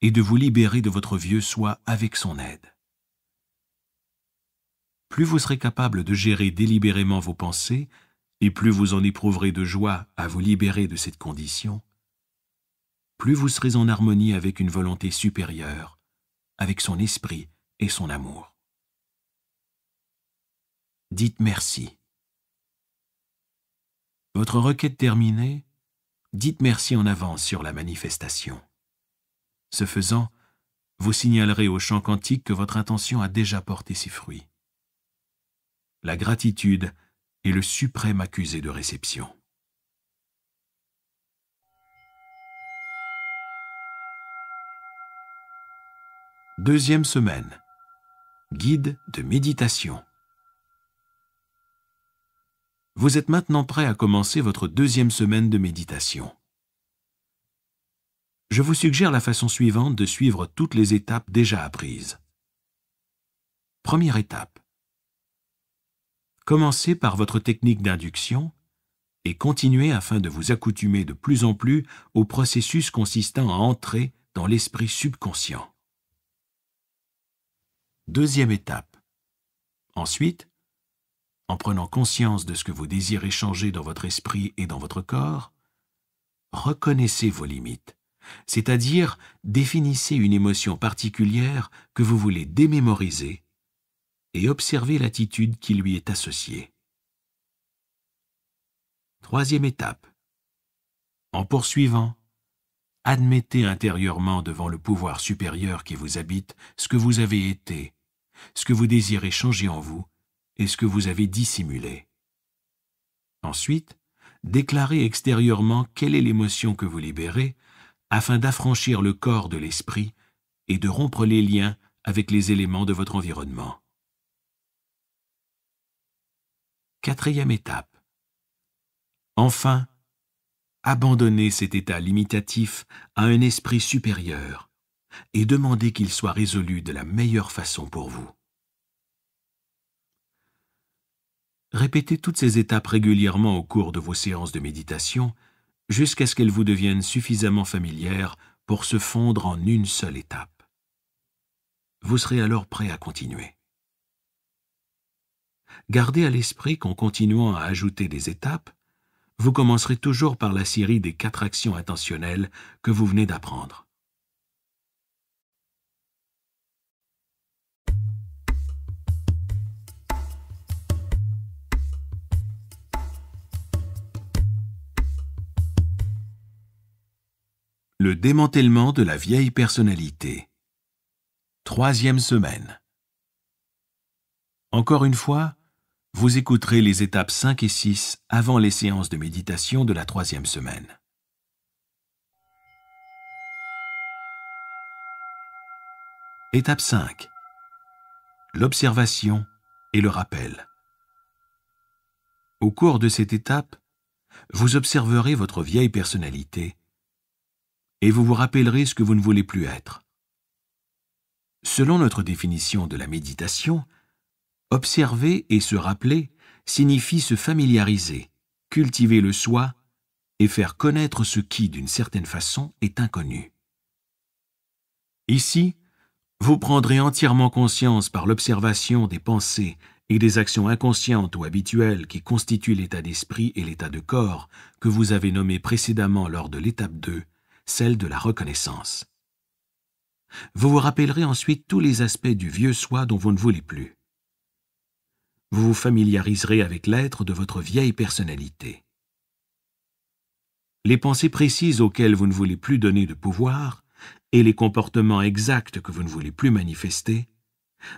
et de vous libérer de votre vieux soi avec son aide plus vous serez capable de gérer délibérément vos pensées, et plus vous en éprouverez de joie à vous libérer de cette condition, plus vous serez en harmonie avec une volonté supérieure, avec son esprit et son amour. Dites merci. Votre requête terminée, dites merci en avance sur la manifestation. Ce faisant, vous signalerez au chant quantique que votre intention a déjà porté ses fruits la gratitude est le suprême accusé de réception. Deuxième semaine. Guide de méditation. Vous êtes maintenant prêt à commencer votre deuxième semaine de méditation. Je vous suggère la façon suivante de suivre toutes les étapes déjà apprises. Première étape Commencez par votre technique d'induction et continuez afin de vous accoutumer de plus en plus au processus consistant à entrer dans l'esprit subconscient. Deuxième étape. Ensuite, en prenant conscience de ce que vous désirez changer dans votre esprit et dans votre corps, reconnaissez vos limites, c'est-à-dire définissez une émotion particulière que vous voulez démémoriser et observer l'attitude qui lui est associée. Troisième étape. En poursuivant, admettez intérieurement devant le pouvoir supérieur qui vous habite ce que vous avez été, ce que vous désirez changer en vous et ce que vous avez dissimulé. Ensuite, déclarez extérieurement quelle est l'émotion que vous libérez afin d'affranchir le corps de l'esprit et de rompre les liens avec les éléments de votre environnement. Quatrième étape. Enfin, abandonnez cet état limitatif à un esprit supérieur et demandez qu'il soit résolu de la meilleure façon pour vous. Répétez toutes ces étapes régulièrement au cours de vos séances de méditation jusqu'à ce qu'elles vous deviennent suffisamment familières pour se fondre en une seule étape. Vous serez alors prêt à continuer. Gardez à l'esprit qu'en continuant à ajouter des étapes, vous commencerez toujours par la série des quatre actions intentionnelles que vous venez d'apprendre. Le démantèlement de la vieille personnalité. Troisième semaine. Encore une fois, vous écouterez les étapes 5 et 6 avant les séances de méditation de la troisième semaine. Étape 5. L'observation et le rappel. Au cours de cette étape, vous observerez votre vieille personnalité et vous vous rappellerez ce que vous ne voulez plus être. Selon notre définition de la méditation, Observer et se rappeler signifie se familiariser, cultiver le soi et faire connaître ce qui, d'une certaine façon, est inconnu. Ici, vous prendrez entièrement conscience par l'observation des pensées et des actions inconscientes ou habituelles qui constituent l'état d'esprit et l'état de corps que vous avez nommé précédemment lors de l'étape 2, celle de la reconnaissance. Vous vous rappellerez ensuite tous les aspects du vieux soi dont vous ne voulez plus vous vous familiariserez avec l'être de votre vieille personnalité. Les pensées précises auxquelles vous ne voulez plus donner de pouvoir et les comportements exacts que vous ne voulez plus manifester,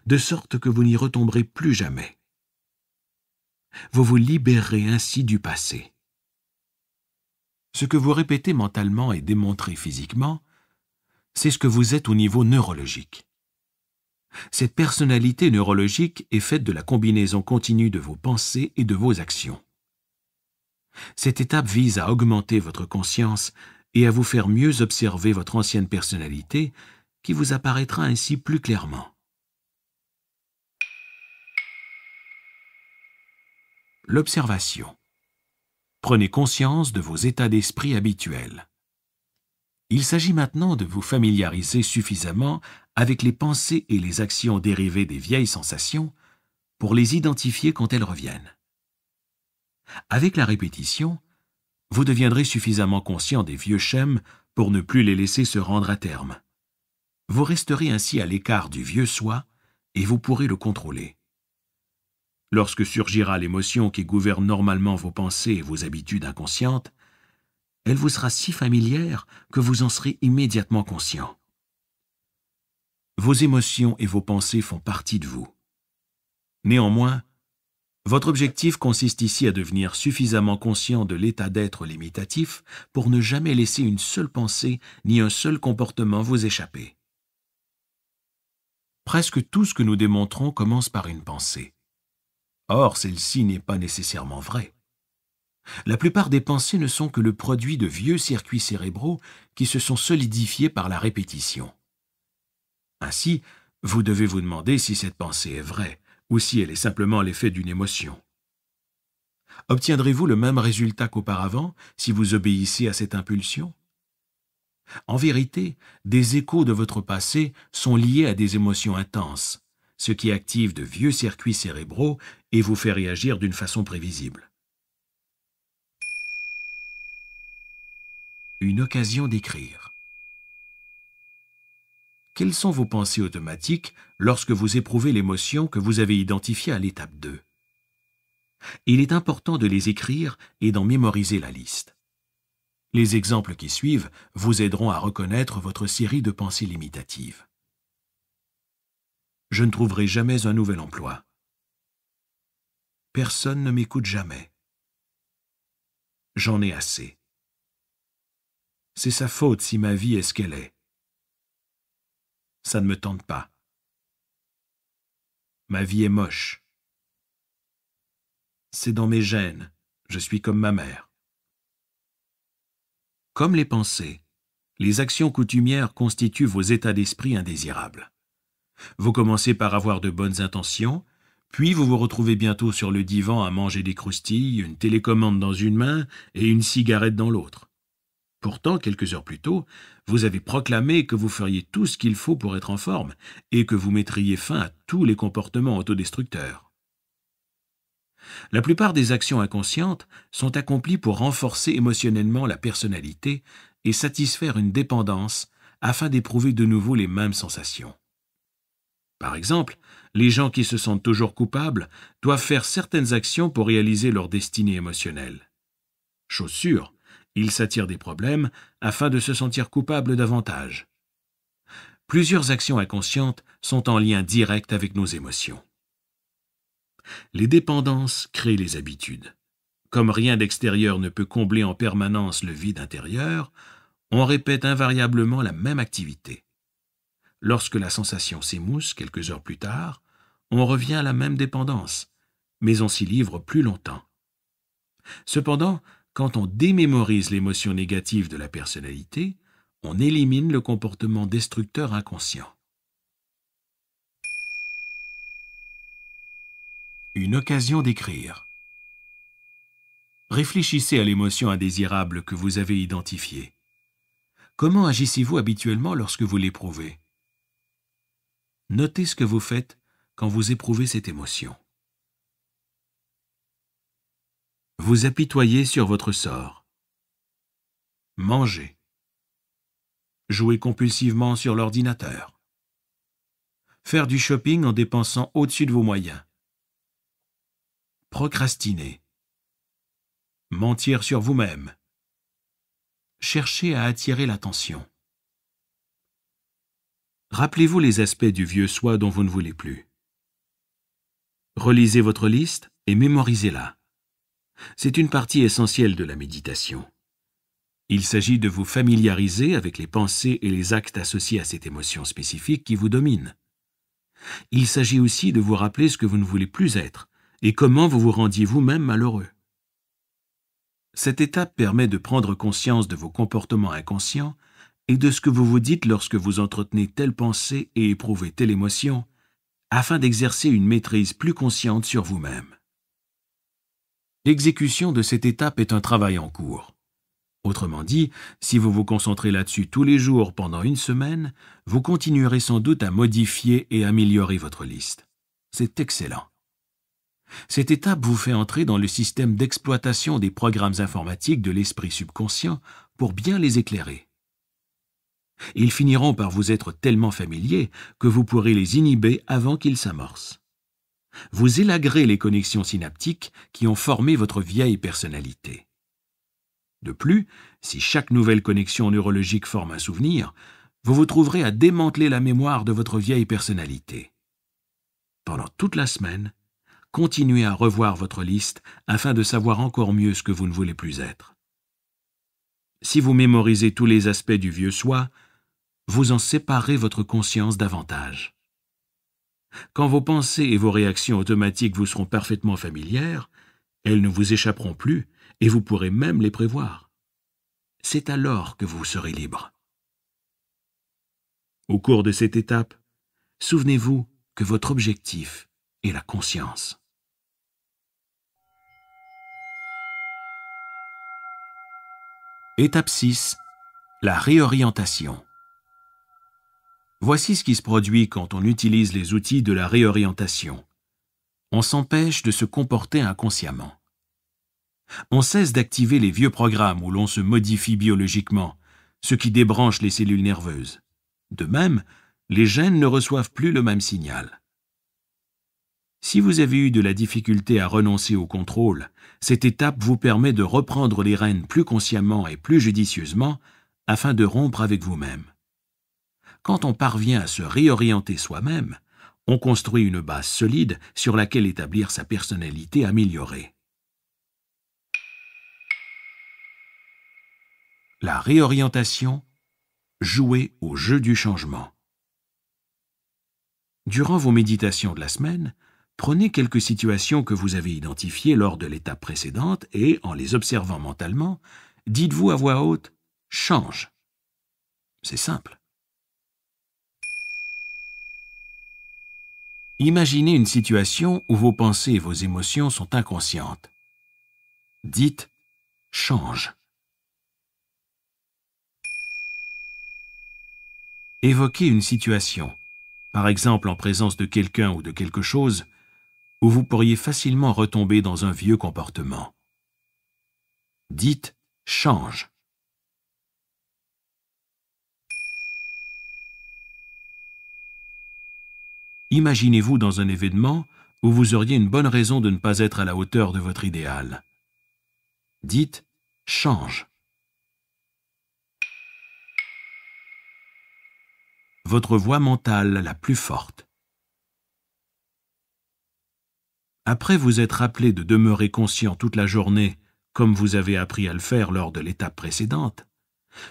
de sorte que vous n'y retomberez plus jamais. Vous vous libérez ainsi du passé. Ce que vous répétez mentalement et démontrez physiquement, c'est ce que vous êtes au niveau neurologique. Cette personnalité neurologique est faite de la combinaison continue de vos pensées et de vos actions. Cette étape vise à augmenter votre conscience et à vous faire mieux observer votre ancienne personnalité qui vous apparaîtra ainsi plus clairement. L'observation. Prenez conscience de vos états d'esprit habituels. Il s'agit maintenant de vous familiariser suffisamment avec les pensées et les actions dérivées des vieilles sensations pour les identifier quand elles reviennent. Avec la répétition, vous deviendrez suffisamment conscient des vieux schèmes pour ne plus les laisser se rendre à terme. Vous resterez ainsi à l'écart du vieux soi et vous pourrez le contrôler. Lorsque surgira l'émotion qui gouverne normalement vos pensées et vos habitudes inconscientes, elle vous sera si familière que vous en serez immédiatement conscient. Vos émotions et vos pensées font partie de vous. Néanmoins, votre objectif consiste ici à devenir suffisamment conscient de l'état d'être limitatif pour ne jamais laisser une seule pensée ni un seul comportement vous échapper. Presque tout ce que nous démontrons commence par une pensée. Or, celle-ci n'est pas nécessairement vraie. La plupart des pensées ne sont que le produit de vieux circuits cérébraux qui se sont solidifiés par la répétition. Ainsi, vous devez vous demander si cette pensée est vraie ou si elle est simplement l'effet d'une émotion. Obtiendrez-vous le même résultat qu'auparavant si vous obéissez à cette impulsion En vérité, des échos de votre passé sont liés à des émotions intenses, ce qui active de vieux circuits cérébraux et vous fait réagir d'une façon prévisible. une occasion d'écrire. Quelles sont vos pensées automatiques lorsque vous éprouvez l'émotion que vous avez identifiée à l'étape 2 Il est important de les écrire et d'en mémoriser la liste. Les exemples qui suivent vous aideront à reconnaître votre série de pensées limitatives. Je ne trouverai jamais un nouvel emploi. Personne ne m'écoute jamais. J'en ai assez. C'est sa faute si ma vie est ce qu'elle est. Ça ne me tente pas. Ma vie est moche. C'est dans mes gènes. Je suis comme ma mère. Comme les pensées, les actions coutumières constituent vos états d'esprit indésirables. Vous commencez par avoir de bonnes intentions, puis vous vous retrouvez bientôt sur le divan à manger des croustilles, une télécommande dans une main et une cigarette dans l'autre. Pourtant, quelques heures plus tôt, vous avez proclamé que vous feriez tout ce qu'il faut pour être en forme et que vous mettriez fin à tous les comportements autodestructeurs. La plupart des actions inconscientes sont accomplies pour renforcer émotionnellement la personnalité et satisfaire une dépendance afin d'éprouver de nouveau les mêmes sensations. Par exemple, les gens qui se sentent toujours coupables doivent faire certaines actions pour réaliser leur destinée émotionnelle. Chaussures il s'attire des problèmes afin de se sentir coupable davantage. Plusieurs actions inconscientes sont en lien direct avec nos émotions. Les dépendances créent les habitudes. Comme rien d'extérieur ne peut combler en permanence le vide intérieur, on répète invariablement la même activité. Lorsque la sensation s'émousse quelques heures plus tard, on revient à la même dépendance, mais on s'y livre plus longtemps. Cependant, quand on démémorise l'émotion négative de la personnalité, on élimine le comportement destructeur inconscient. Une occasion d'écrire. Réfléchissez à l'émotion indésirable que vous avez identifiée. Comment agissez-vous habituellement lorsque vous l'éprouvez Notez ce que vous faites quand vous éprouvez cette émotion. Vous apitoyez sur votre sort. Manger. Jouer compulsivement sur l'ordinateur. Faire du shopping en dépensant au-dessus de vos moyens. Procrastiner. Mentir sur vous-même. Chercher à attirer l'attention. Rappelez-vous les aspects du vieux soi dont vous ne voulez plus. Relisez votre liste et mémorisez-la. C'est une partie essentielle de la méditation. Il s'agit de vous familiariser avec les pensées et les actes associés à cette émotion spécifique qui vous domine. Il s'agit aussi de vous rappeler ce que vous ne voulez plus être et comment vous vous rendiez vous-même malheureux. Cette étape permet de prendre conscience de vos comportements inconscients et de ce que vous vous dites lorsque vous entretenez telle pensée et éprouvez telle émotion, afin d'exercer une maîtrise plus consciente sur vous-même. L'exécution de cette étape est un travail en cours. Autrement dit, si vous vous concentrez là-dessus tous les jours pendant une semaine, vous continuerez sans doute à modifier et améliorer votre liste. C'est excellent. Cette étape vous fait entrer dans le système d'exploitation des programmes informatiques de l'esprit subconscient pour bien les éclairer. Ils finiront par vous être tellement familiers que vous pourrez les inhiber avant qu'ils s'amorcent. Vous élagrez les connexions synaptiques qui ont formé votre vieille personnalité. De plus, si chaque nouvelle connexion neurologique forme un souvenir, vous vous trouverez à démanteler la mémoire de votre vieille personnalité. Pendant toute la semaine, continuez à revoir votre liste afin de savoir encore mieux ce que vous ne voulez plus être. Si vous mémorisez tous les aspects du vieux soi, vous en séparez votre conscience davantage. Quand vos pensées et vos réactions automatiques vous seront parfaitement familières, elles ne vous échapperont plus et vous pourrez même les prévoir. C'est alors que vous serez libre. Au cours de cette étape, souvenez-vous que votre objectif est la conscience. Étape 6. La réorientation. Voici ce qui se produit quand on utilise les outils de la réorientation. On s'empêche de se comporter inconsciemment. On cesse d'activer les vieux programmes où l'on se modifie biologiquement, ce qui débranche les cellules nerveuses. De même, les gènes ne reçoivent plus le même signal. Si vous avez eu de la difficulté à renoncer au contrôle, cette étape vous permet de reprendre les rênes plus consciemment et plus judicieusement afin de rompre avec vous-même. Quand on parvient à se réorienter soi-même, on construit une base solide sur laquelle établir sa personnalité améliorée. La réorientation, jouer au jeu du changement. Durant vos méditations de la semaine, prenez quelques situations que vous avez identifiées lors de l'étape précédente et, en les observant mentalement, dites-vous à voix haute ⁇ Change ⁇ C'est simple. Imaginez une situation où vos pensées et vos émotions sont inconscientes. Dites ⁇ Change ⁇ Évoquez une situation, par exemple en présence de quelqu'un ou de quelque chose, où vous pourriez facilement retomber dans un vieux comportement. Dites ⁇ Change ⁇ Imaginez-vous dans un événement où vous auriez une bonne raison de ne pas être à la hauteur de votre idéal. Dites « change ». Votre voix mentale la plus forte. Après vous être rappelé de demeurer conscient toute la journée, comme vous avez appris à le faire lors de l'étape précédente,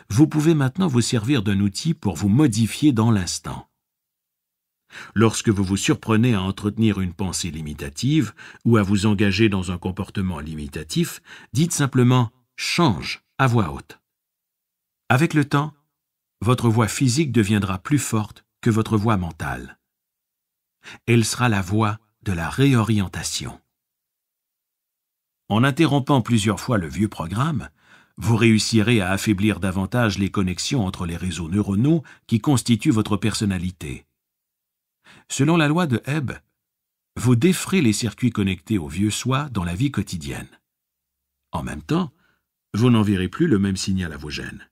vous pouvez maintenant vous servir d'un outil pour vous modifier dans l'instant. Lorsque vous vous surprenez à entretenir une pensée limitative ou à vous engager dans un comportement limitatif, dites simplement change à voix haute. Avec le temps, votre voix physique deviendra plus forte que votre voix mentale. Elle sera la voix de la réorientation. En interrompant plusieurs fois le vieux programme, vous réussirez à affaiblir davantage les connexions entre les réseaux neuronaux qui constituent votre personnalité Selon la loi de Hebb, vous déferez les circuits connectés au vieux soi dans la vie quotidienne. En même temps, vous n'enverrez plus le même signal à vos gènes.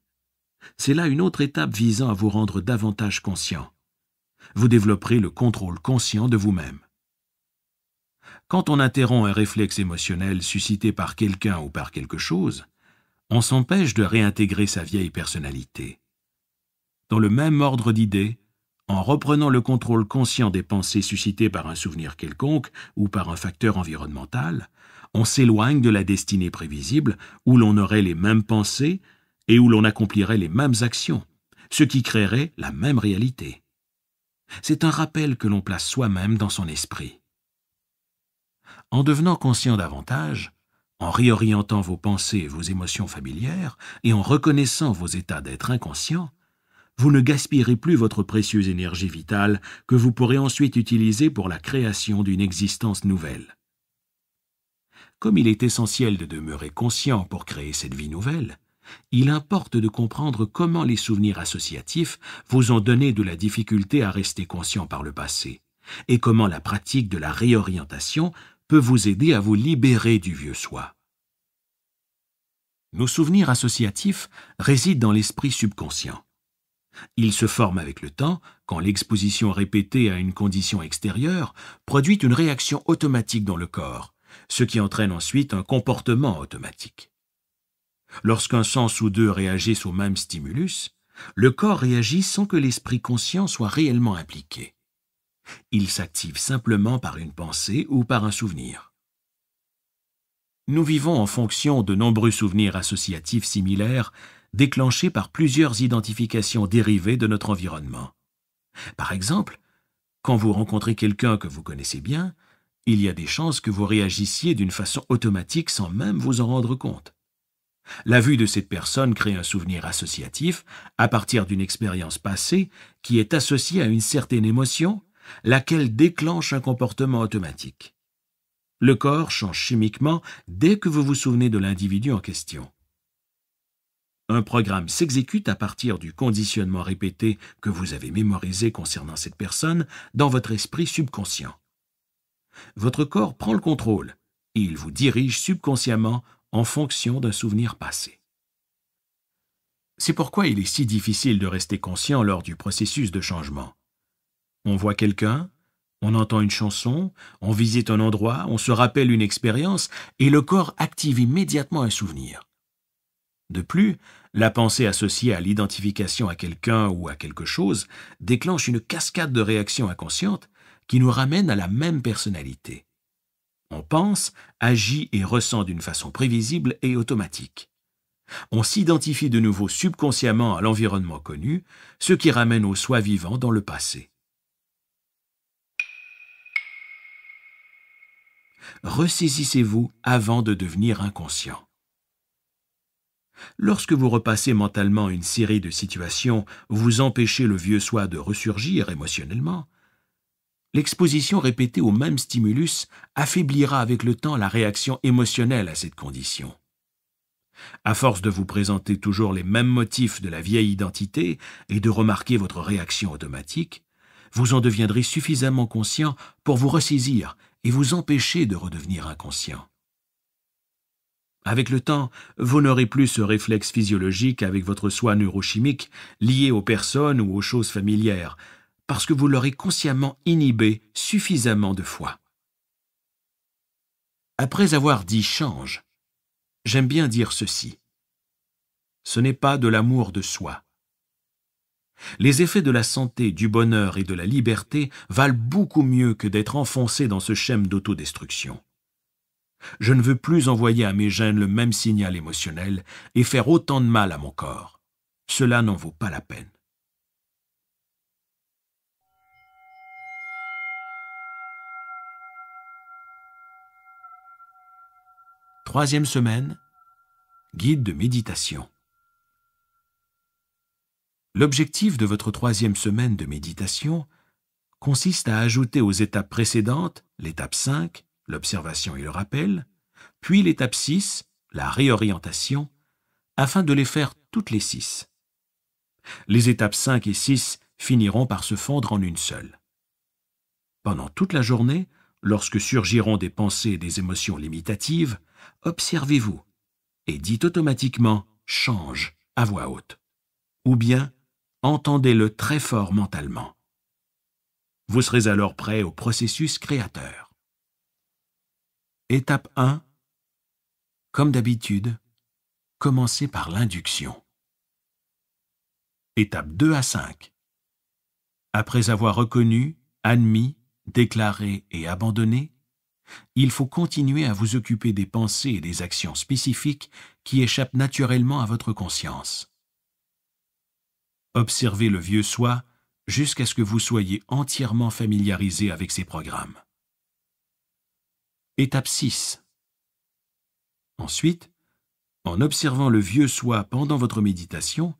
C'est là une autre étape visant à vous rendre davantage conscient. Vous développerez le contrôle conscient de vous-même. Quand on interrompt un réflexe émotionnel suscité par quelqu'un ou par quelque chose, on s'empêche de réintégrer sa vieille personnalité. Dans le même ordre d'idées, en reprenant le contrôle conscient des pensées suscitées par un souvenir quelconque ou par un facteur environnemental, on s'éloigne de la destinée prévisible où l'on aurait les mêmes pensées et où l'on accomplirait les mêmes actions, ce qui créerait la même réalité. C'est un rappel que l'on place soi-même dans son esprit. En devenant conscient davantage, en réorientant vos pensées et vos émotions familières, et en reconnaissant vos états d'être inconscient, vous ne gaspirez plus votre précieuse énergie vitale que vous pourrez ensuite utiliser pour la création d'une existence nouvelle. Comme il est essentiel de demeurer conscient pour créer cette vie nouvelle, il importe de comprendre comment les souvenirs associatifs vous ont donné de la difficulté à rester conscient par le passé, et comment la pratique de la réorientation peut vous aider à vous libérer du vieux soi. Nos souvenirs associatifs résident dans l'esprit subconscient. Il se forme avec le temps, quand l'exposition répétée à une condition extérieure produit une réaction automatique dans le corps, ce qui entraîne ensuite un comportement automatique. Lorsqu'un sens ou deux réagissent au même stimulus, le corps réagit sans que l'esprit conscient soit réellement impliqué. Il s'active simplement par une pensée ou par un souvenir. Nous vivons en fonction de nombreux souvenirs associatifs similaires Déclenché par plusieurs identifications dérivées de notre environnement. Par exemple, quand vous rencontrez quelqu'un que vous connaissez bien, il y a des chances que vous réagissiez d'une façon automatique sans même vous en rendre compte. La vue de cette personne crée un souvenir associatif à partir d'une expérience passée qui est associée à une certaine émotion, laquelle déclenche un comportement automatique. Le corps change chimiquement dès que vous vous souvenez de l'individu en question. Un programme s'exécute à partir du conditionnement répété que vous avez mémorisé concernant cette personne dans votre esprit subconscient. Votre corps prend le contrôle et il vous dirige subconsciemment en fonction d'un souvenir passé. C'est pourquoi il est si difficile de rester conscient lors du processus de changement. On voit quelqu'un, on entend une chanson, on visite un endroit, on se rappelle une expérience, et le corps active immédiatement un souvenir. De plus, la pensée associée à l'identification à quelqu'un ou à quelque chose déclenche une cascade de réactions inconscientes qui nous ramène à la même personnalité. On pense, agit et ressent d'une façon prévisible et automatique. On s'identifie de nouveau subconsciemment à l'environnement connu, ce qui ramène au soi vivant dans le passé. Ressaisissez-vous avant de devenir inconscient. Lorsque vous repassez mentalement une série de situations, vous empêchez le vieux soi de ressurgir émotionnellement. L'exposition répétée au même stimulus affaiblira avec le temps la réaction émotionnelle à cette condition. À force de vous présenter toujours les mêmes motifs de la vieille identité et de remarquer votre réaction automatique, vous en deviendrez suffisamment conscient pour vous ressaisir et vous empêcher de redevenir inconscient. Avec le temps, vous n'aurez plus ce réflexe physiologique avec votre soi neurochimique lié aux personnes ou aux choses familières, parce que vous l'aurez consciemment inhibé suffisamment de fois. Après avoir dit change, j'aime bien dire ceci. Ce n'est pas de l'amour de soi. Les effets de la santé, du bonheur et de la liberté valent beaucoup mieux que d'être enfoncé dans ce schème d'autodestruction. Je ne veux plus envoyer à mes gènes le même signal émotionnel et faire autant de mal à mon corps. Cela n'en vaut pas la peine. Troisième semaine, guide de méditation. L'objectif de votre troisième semaine de méditation consiste à ajouter aux étapes précédentes, l'étape 5, l'observation et le rappel, puis l'étape 6, la réorientation, afin de les faire toutes les six. Les étapes 5 et 6 finiront par se fondre en une seule. Pendant toute la journée, lorsque surgiront des pensées et des émotions limitatives, observez-vous et dites automatiquement change à voix haute. Ou bien entendez-le très fort mentalement. Vous serez alors prêt au processus créateur. Étape 1. Comme d'habitude, commencez par l'induction. Étape 2 à 5. Après avoir reconnu, admis, déclaré et abandonné, il faut continuer à vous occuper des pensées et des actions spécifiques qui échappent naturellement à votre conscience. Observez le vieux soi jusqu'à ce que vous soyez entièrement familiarisé avec ses programmes. Étape 6. Ensuite, en observant le vieux soi pendant votre méditation,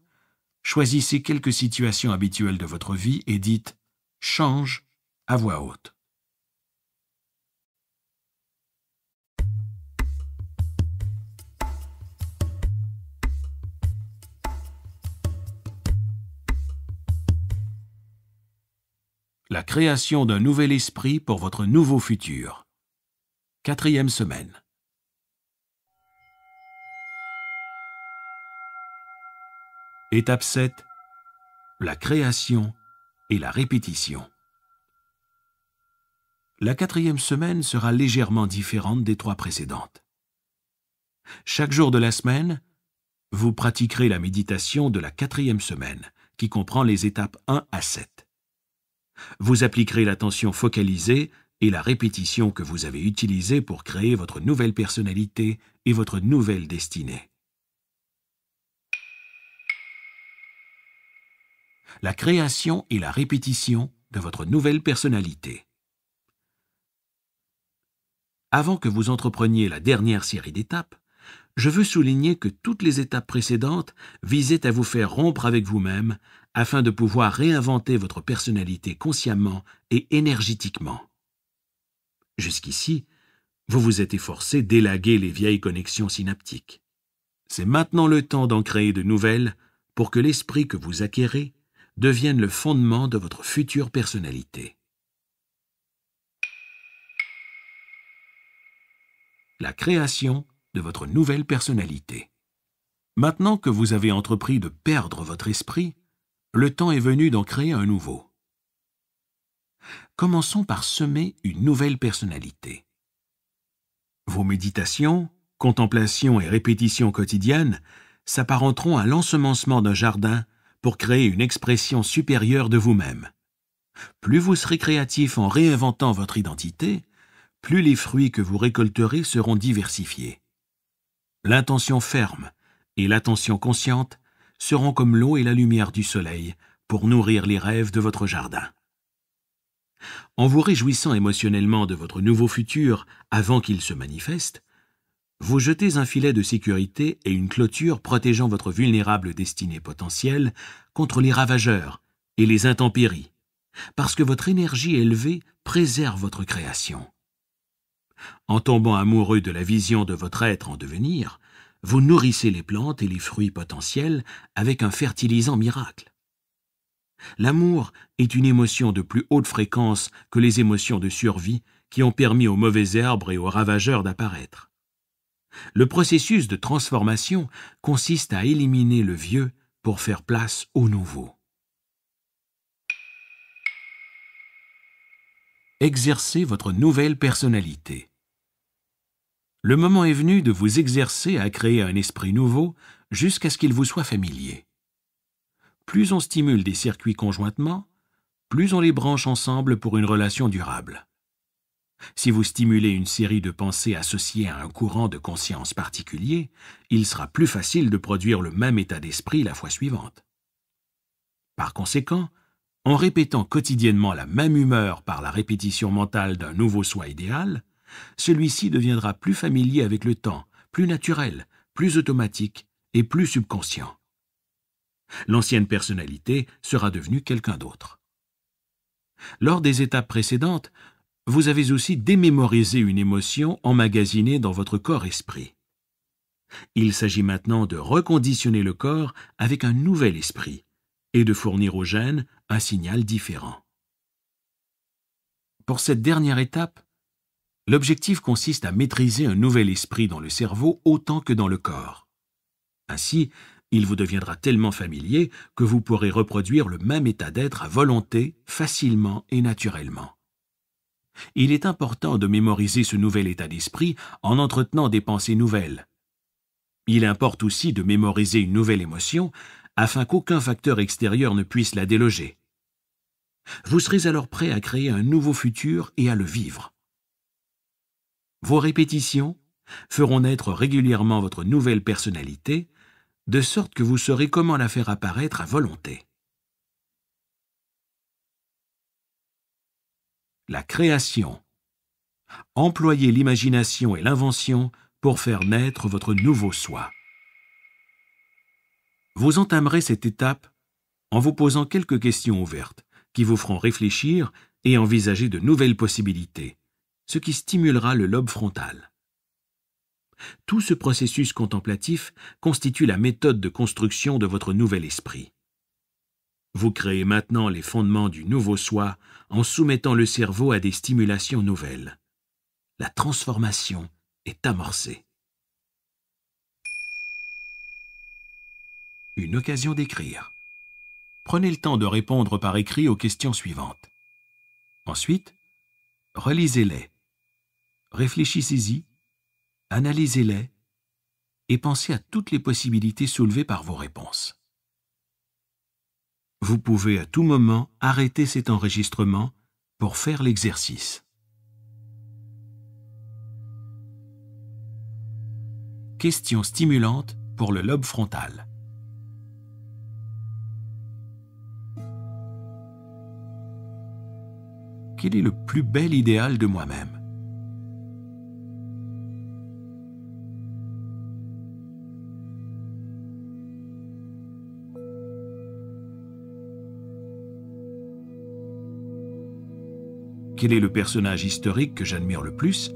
choisissez quelques situations habituelles de votre vie et dites « change » à voix haute. La création d'un nouvel esprit pour votre nouveau futur. Quatrième semaine. Étape 7. La création et la répétition. La quatrième semaine sera légèrement différente des trois précédentes. Chaque jour de la semaine, vous pratiquerez la méditation de la quatrième semaine, qui comprend les étapes 1 à 7. Vous appliquerez l'attention focalisée et la répétition que vous avez utilisée pour créer votre nouvelle personnalité et votre nouvelle destinée. La création et la répétition de votre nouvelle personnalité. Avant que vous entrepreniez la dernière série d'étapes, je veux souligner que toutes les étapes précédentes visaient à vous faire rompre avec vous-même afin de pouvoir réinventer votre personnalité consciemment et énergétiquement. Jusqu'ici, vous vous êtes efforcé d'élaguer les vieilles connexions synaptiques. C'est maintenant le temps d'en créer de nouvelles pour que l'esprit que vous acquérez devienne le fondement de votre future personnalité. La création de votre nouvelle personnalité. Maintenant que vous avez entrepris de perdre votre esprit, le temps est venu d'en créer un nouveau commençons par semer une nouvelle personnalité. Vos méditations, contemplations et répétitions quotidiennes s'apparenteront à l'ensemencement d'un jardin pour créer une expression supérieure de vous-même. Plus vous serez créatif en réinventant votre identité, plus les fruits que vous récolterez seront diversifiés. L'intention ferme et l'attention consciente seront comme l'eau et la lumière du soleil pour nourrir les rêves de votre jardin en vous réjouissant émotionnellement de votre nouveau futur avant qu'il se manifeste, vous jetez un filet de sécurité et une clôture protégeant votre vulnérable destinée potentielle contre les ravageurs et les intempéries, parce que votre énergie élevée préserve votre création. En tombant amoureux de la vision de votre être en devenir, vous nourrissez les plantes et les fruits potentiels avec un fertilisant miracle. L'amour est une émotion de plus haute fréquence que les émotions de survie qui ont permis aux mauvaises herbes et aux ravageurs d'apparaître. Le processus de transformation consiste à éliminer le vieux pour faire place au nouveau. Exercez votre nouvelle personnalité. Le moment est venu de vous exercer à créer un esprit nouveau jusqu'à ce qu'il vous soit familier plus on stimule des circuits conjointement, plus on les branche ensemble pour une relation durable. Si vous stimulez une série de pensées associées à un courant de conscience particulier, il sera plus facile de produire le même état d'esprit la fois suivante. Par conséquent, en répétant quotidiennement la même humeur par la répétition mentale d'un nouveau soi idéal, celui-ci deviendra plus familier avec le temps, plus naturel, plus automatique et plus subconscient. L'ancienne personnalité sera devenue quelqu'un d'autre. Lors des étapes précédentes, vous avez aussi démémorisé une émotion emmagasinée dans votre corps-esprit. Il s'agit maintenant de reconditionner le corps avec un nouvel esprit et de fournir au gène un signal différent. Pour cette dernière étape, l'objectif consiste à maîtriser un nouvel esprit dans le cerveau autant que dans le corps. Ainsi, il vous deviendra tellement familier que vous pourrez reproduire le même état d'être à volonté, facilement et naturellement. Il est important de mémoriser ce nouvel état d'esprit en entretenant des pensées nouvelles. Il importe aussi de mémoriser une nouvelle émotion afin qu'aucun facteur extérieur ne puisse la déloger. Vous serez alors prêt à créer un nouveau futur et à le vivre. Vos répétitions feront naître régulièrement votre nouvelle personnalité de sorte que vous saurez comment la faire apparaître à volonté. La création. Employez l'imagination et l'invention pour faire naître votre nouveau soi. Vous entamerez cette étape en vous posant quelques questions ouvertes qui vous feront réfléchir et envisager de nouvelles possibilités, ce qui stimulera le lobe frontal. Tout ce processus contemplatif constitue la méthode de construction de votre nouvel esprit. Vous créez maintenant les fondements du nouveau soi en soumettant le cerveau à des stimulations nouvelles. La transformation est amorcée. Une occasion d'écrire. Prenez le temps de répondre par écrit aux questions suivantes. Ensuite, relisez-les. Réfléchissez-y analysez-les et pensez à toutes les possibilités soulevées par vos réponses. Vous pouvez à tout moment arrêter cet enregistrement pour faire l'exercice. Question stimulante pour le lobe frontal. Quel est le plus bel idéal de moi-même Quel est le personnage historique que j'admire le plus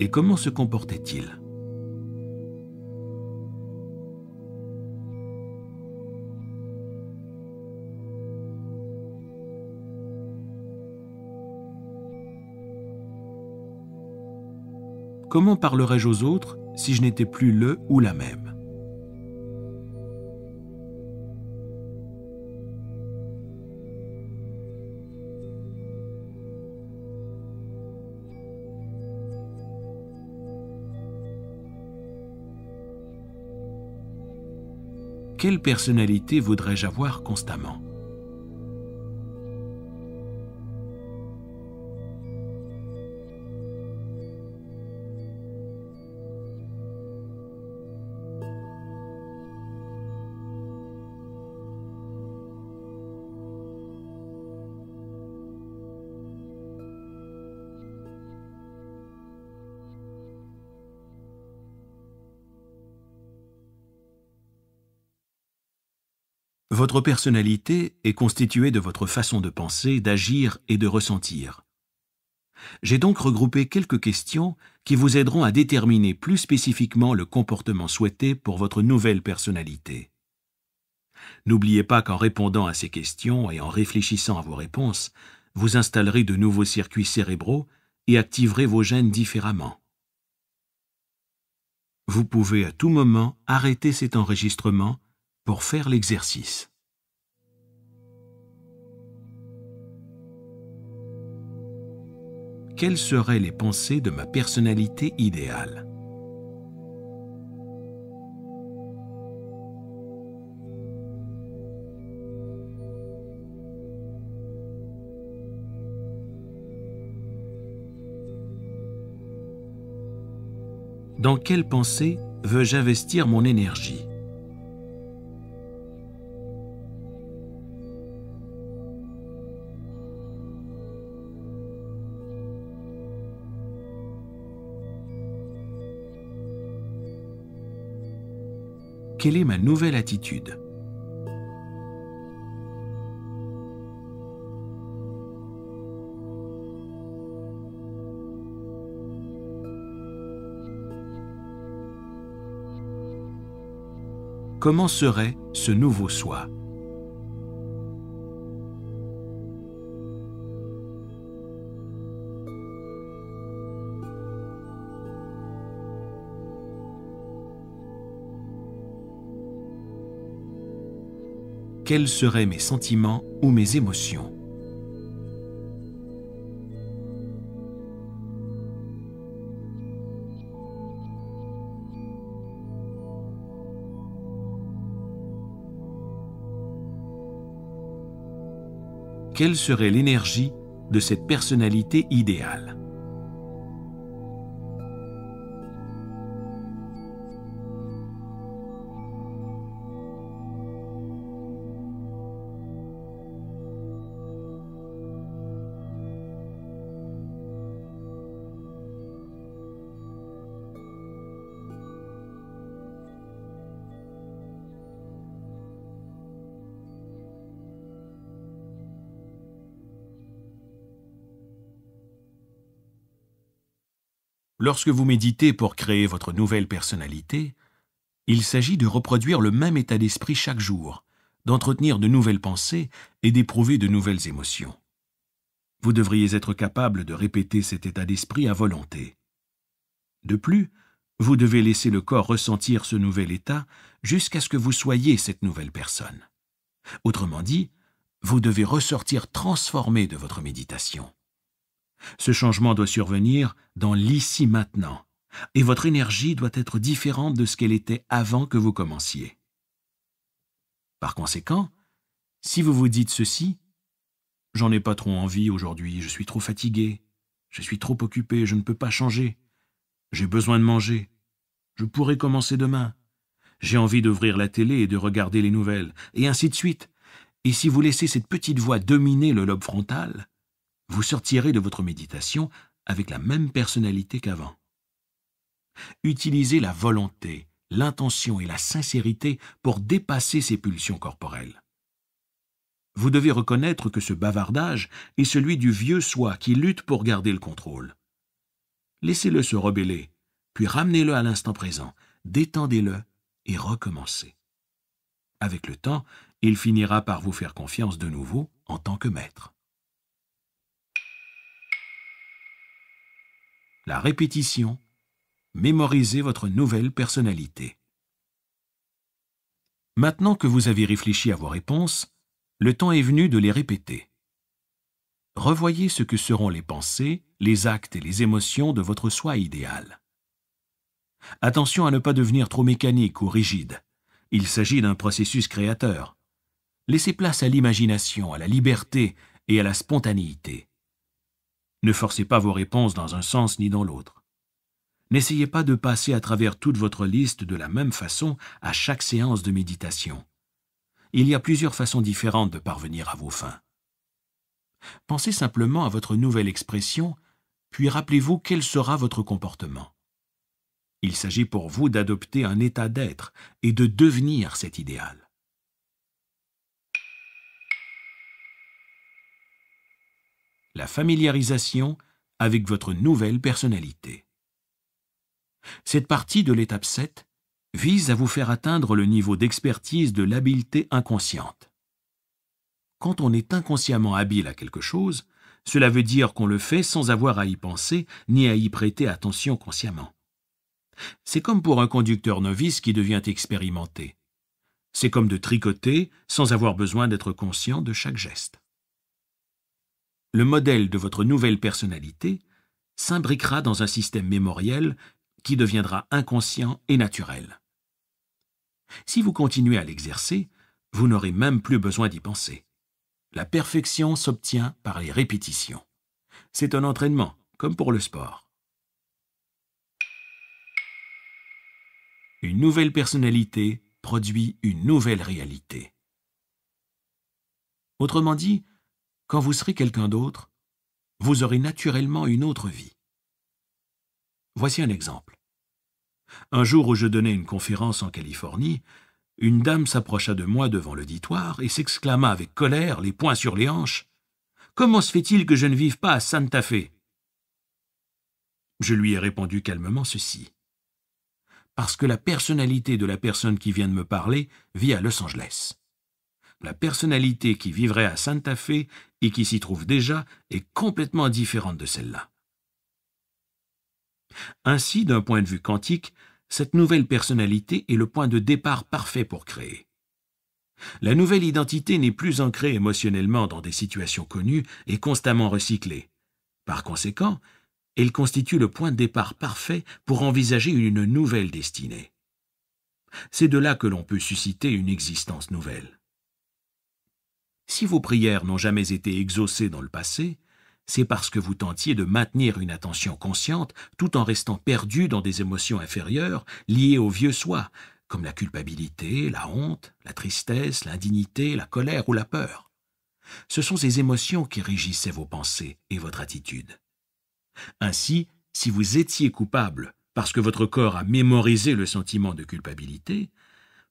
et comment se comportait-il Comment parlerais-je aux autres si je n'étais plus le ou la même quelle personnalité voudrais-je avoir constamment Votre personnalité est constituée de votre façon de penser, d'agir et de ressentir. J'ai donc regroupé quelques questions qui vous aideront à déterminer plus spécifiquement le comportement souhaité pour votre nouvelle personnalité. N'oubliez pas qu'en répondant à ces questions et en réfléchissant à vos réponses, vous installerez de nouveaux circuits cérébraux et activerez vos gènes différemment. Vous pouvez à tout moment arrêter cet enregistrement pour faire l'exercice. quelles seraient les pensées de ma personnalité idéale. Dans quelles pensées veux-je investir mon énergie Quelle est ma nouvelle attitude Comment serait ce nouveau soi quels seraient mes sentiments ou mes émotions. Quelle serait l'énergie de cette personnalité idéale Lorsque vous méditez pour créer votre nouvelle personnalité, il s'agit de reproduire le même état d'esprit chaque jour, d'entretenir de nouvelles pensées et d'éprouver de nouvelles émotions. Vous devriez être capable de répéter cet état d'esprit à volonté. De plus, vous devez laisser le corps ressentir ce nouvel état jusqu'à ce que vous soyez cette nouvelle personne. Autrement dit, vous devez ressortir transformé de votre méditation. Ce changement doit survenir dans l'ici maintenant, et votre énergie doit être différente de ce qu'elle était avant que vous commenciez. Par conséquent, si vous vous dites ceci, J'en ai pas trop envie aujourd'hui, je suis trop fatigué, je suis trop occupé, je ne peux pas changer, j'ai besoin de manger, je pourrais commencer demain, j'ai envie d'ouvrir la télé et de regarder les nouvelles, et ainsi de suite. Et si vous laissez cette petite voix dominer le lobe frontal, vous sortirez de votre méditation avec la même personnalité qu'avant. Utilisez la volonté, l'intention et la sincérité pour dépasser ces pulsions corporelles. Vous devez reconnaître que ce bavardage est celui du vieux soi qui lutte pour garder le contrôle. Laissez-le se rebeller, puis ramenez-le à l'instant présent, détendez-le et recommencez. Avec le temps, il finira par vous faire confiance de nouveau en tant que maître. la répétition, mémorisez votre nouvelle personnalité. Maintenant que vous avez réfléchi à vos réponses, le temps est venu de les répéter. Revoyez ce que seront les pensées, les actes et les émotions de votre soi idéal. Attention à ne pas devenir trop mécanique ou rigide. Il s'agit d'un processus créateur. Laissez place à l'imagination, à la liberté et à la spontanéité. Ne forcez pas vos réponses dans un sens ni dans l'autre. N'essayez pas de passer à travers toute votre liste de la même façon à chaque séance de méditation. Il y a plusieurs façons différentes de parvenir à vos fins. Pensez simplement à votre nouvelle expression, puis rappelez-vous quel sera votre comportement. Il s'agit pour vous d'adopter un état d'être et de devenir cet idéal. la familiarisation avec votre nouvelle personnalité. Cette partie de l'étape 7 vise à vous faire atteindre le niveau d'expertise de l'habileté inconsciente. Quand on est inconsciemment habile à quelque chose, cela veut dire qu'on le fait sans avoir à y penser ni à y prêter attention consciemment. C'est comme pour un conducteur novice qui devient expérimenté. C'est comme de tricoter sans avoir besoin d'être conscient de chaque geste le modèle de votre nouvelle personnalité s'imbriquera dans un système mémoriel qui deviendra inconscient et naturel. Si vous continuez à l'exercer, vous n'aurez même plus besoin d'y penser. La perfection s'obtient par les répétitions. C'est un entraînement, comme pour le sport. Une nouvelle personnalité produit une nouvelle réalité. Autrement dit, quand vous serez quelqu'un d'autre, vous aurez naturellement une autre vie. Voici un exemple. Un jour où je donnais une conférence en Californie, une dame s'approcha de moi devant l'auditoire et s'exclama avec colère, les poings sur les hanches, « Comment se fait-il que je ne vive pas à Santa Fe ?» Je lui ai répondu calmement ceci. « Parce que la personnalité de la personne qui vient de me parler vit à Los Angeles. La personnalité qui vivrait à Santa Fe et qui s'y trouve déjà est complètement différente de celle-là. Ainsi, d'un point de vue quantique, cette nouvelle personnalité est le point de départ parfait pour créer. La nouvelle identité n'est plus ancrée émotionnellement dans des situations connues et constamment recyclées. Par conséquent, elle constitue le point de départ parfait pour envisager une nouvelle destinée. C'est de là que l'on peut susciter une existence nouvelle. Si vos prières n'ont jamais été exaucées dans le passé, c'est parce que vous tentiez de maintenir une attention consciente tout en restant perdu dans des émotions inférieures liées au vieux soi, comme la culpabilité, la honte, la tristesse, l'indignité, la colère ou la peur. Ce sont ces émotions qui régissaient vos pensées et votre attitude. Ainsi, si vous étiez coupable parce que votre corps a mémorisé le sentiment de culpabilité,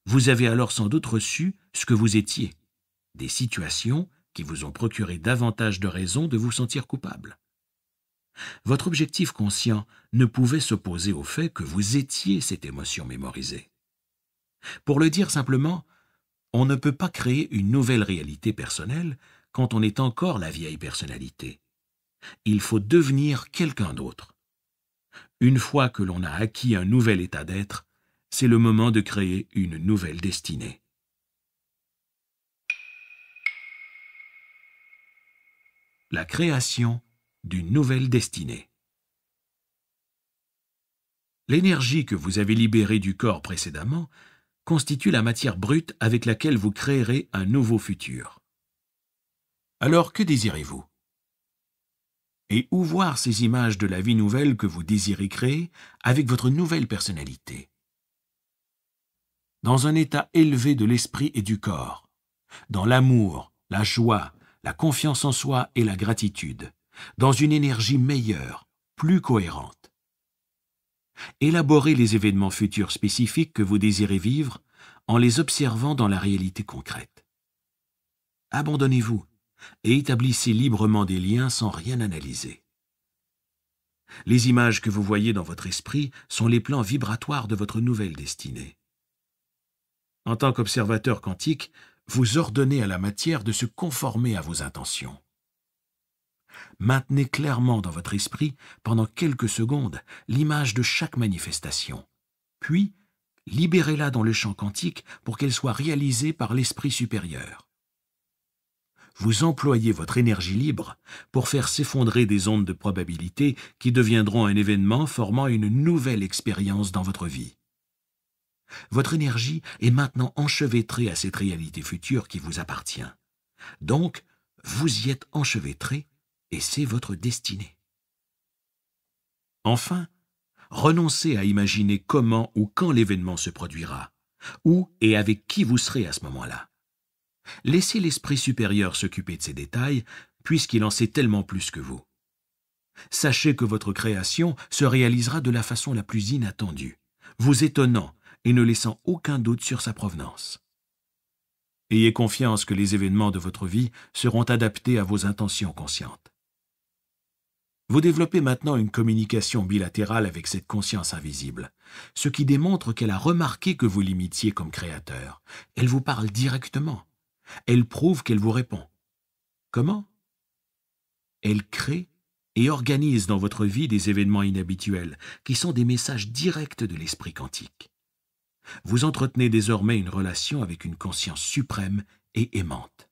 vous avez alors sans doute reçu ce que vous étiez, des situations qui vous ont procuré davantage de raisons de vous sentir coupable. Votre objectif conscient ne pouvait s'opposer au fait que vous étiez cette émotion mémorisée. Pour le dire simplement, on ne peut pas créer une nouvelle réalité personnelle quand on est encore la vieille personnalité. Il faut devenir quelqu'un d'autre. Une fois que l'on a acquis un nouvel état d'être, c'est le moment de créer une nouvelle destinée. la création d'une nouvelle destinée. L'énergie que vous avez libérée du corps précédemment constitue la matière brute avec laquelle vous créerez un nouveau futur. Alors que désirez-vous Et où voir ces images de la vie nouvelle que vous désirez créer avec votre nouvelle personnalité Dans un état élevé de l'esprit et du corps, dans l'amour, la joie, la confiance en soi et la gratitude, dans une énergie meilleure, plus cohérente. Élaborez les événements futurs spécifiques que vous désirez vivre en les observant dans la réalité concrète. Abandonnez-vous et établissez librement des liens sans rien analyser. Les images que vous voyez dans votre esprit sont les plans vibratoires de votre nouvelle destinée. En tant qu'observateur quantique, vous ordonnez à la matière de se conformer à vos intentions. Maintenez clairement dans votre esprit, pendant quelques secondes, l'image de chaque manifestation, puis libérez-la dans le champ quantique pour qu'elle soit réalisée par l'esprit supérieur. Vous employez votre énergie libre pour faire s'effondrer des ondes de probabilité qui deviendront un événement formant une nouvelle expérience dans votre vie. Votre énergie est maintenant enchevêtrée à cette réalité future qui vous appartient. Donc, vous y êtes enchevêtré et c'est votre destinée. Enfin, renoncez à imaginer comment ou quand l'événement se produira, où et avec qui vous serez à ce moment-là. Laissez l'esprit supérieur s'occuper de ces détails, puisqu'il en sait tellement plus que vous. Sachez que votre création se réalisera de la façon la plus inattendue, vous étonnant et ne laissant aucun doute sur sa provenance. Ayez confiance que les événements de votre vie seront adaptés à vos intentions conscientes. Vous développez maintenant une communication bilatérale avec cette conscience invisible, ce qui démontre qu'elle a remarqué que vous l'imitiez comme créateur. Elle vous parle directement. Elle prouve qu'elle vous répond. Comment Elle crée et organise dans votre vie des événements inhabituels, qui sont des messages directs de l'esprit quantique vous entretenez désormais une relation avec une conscience suprême et aimante.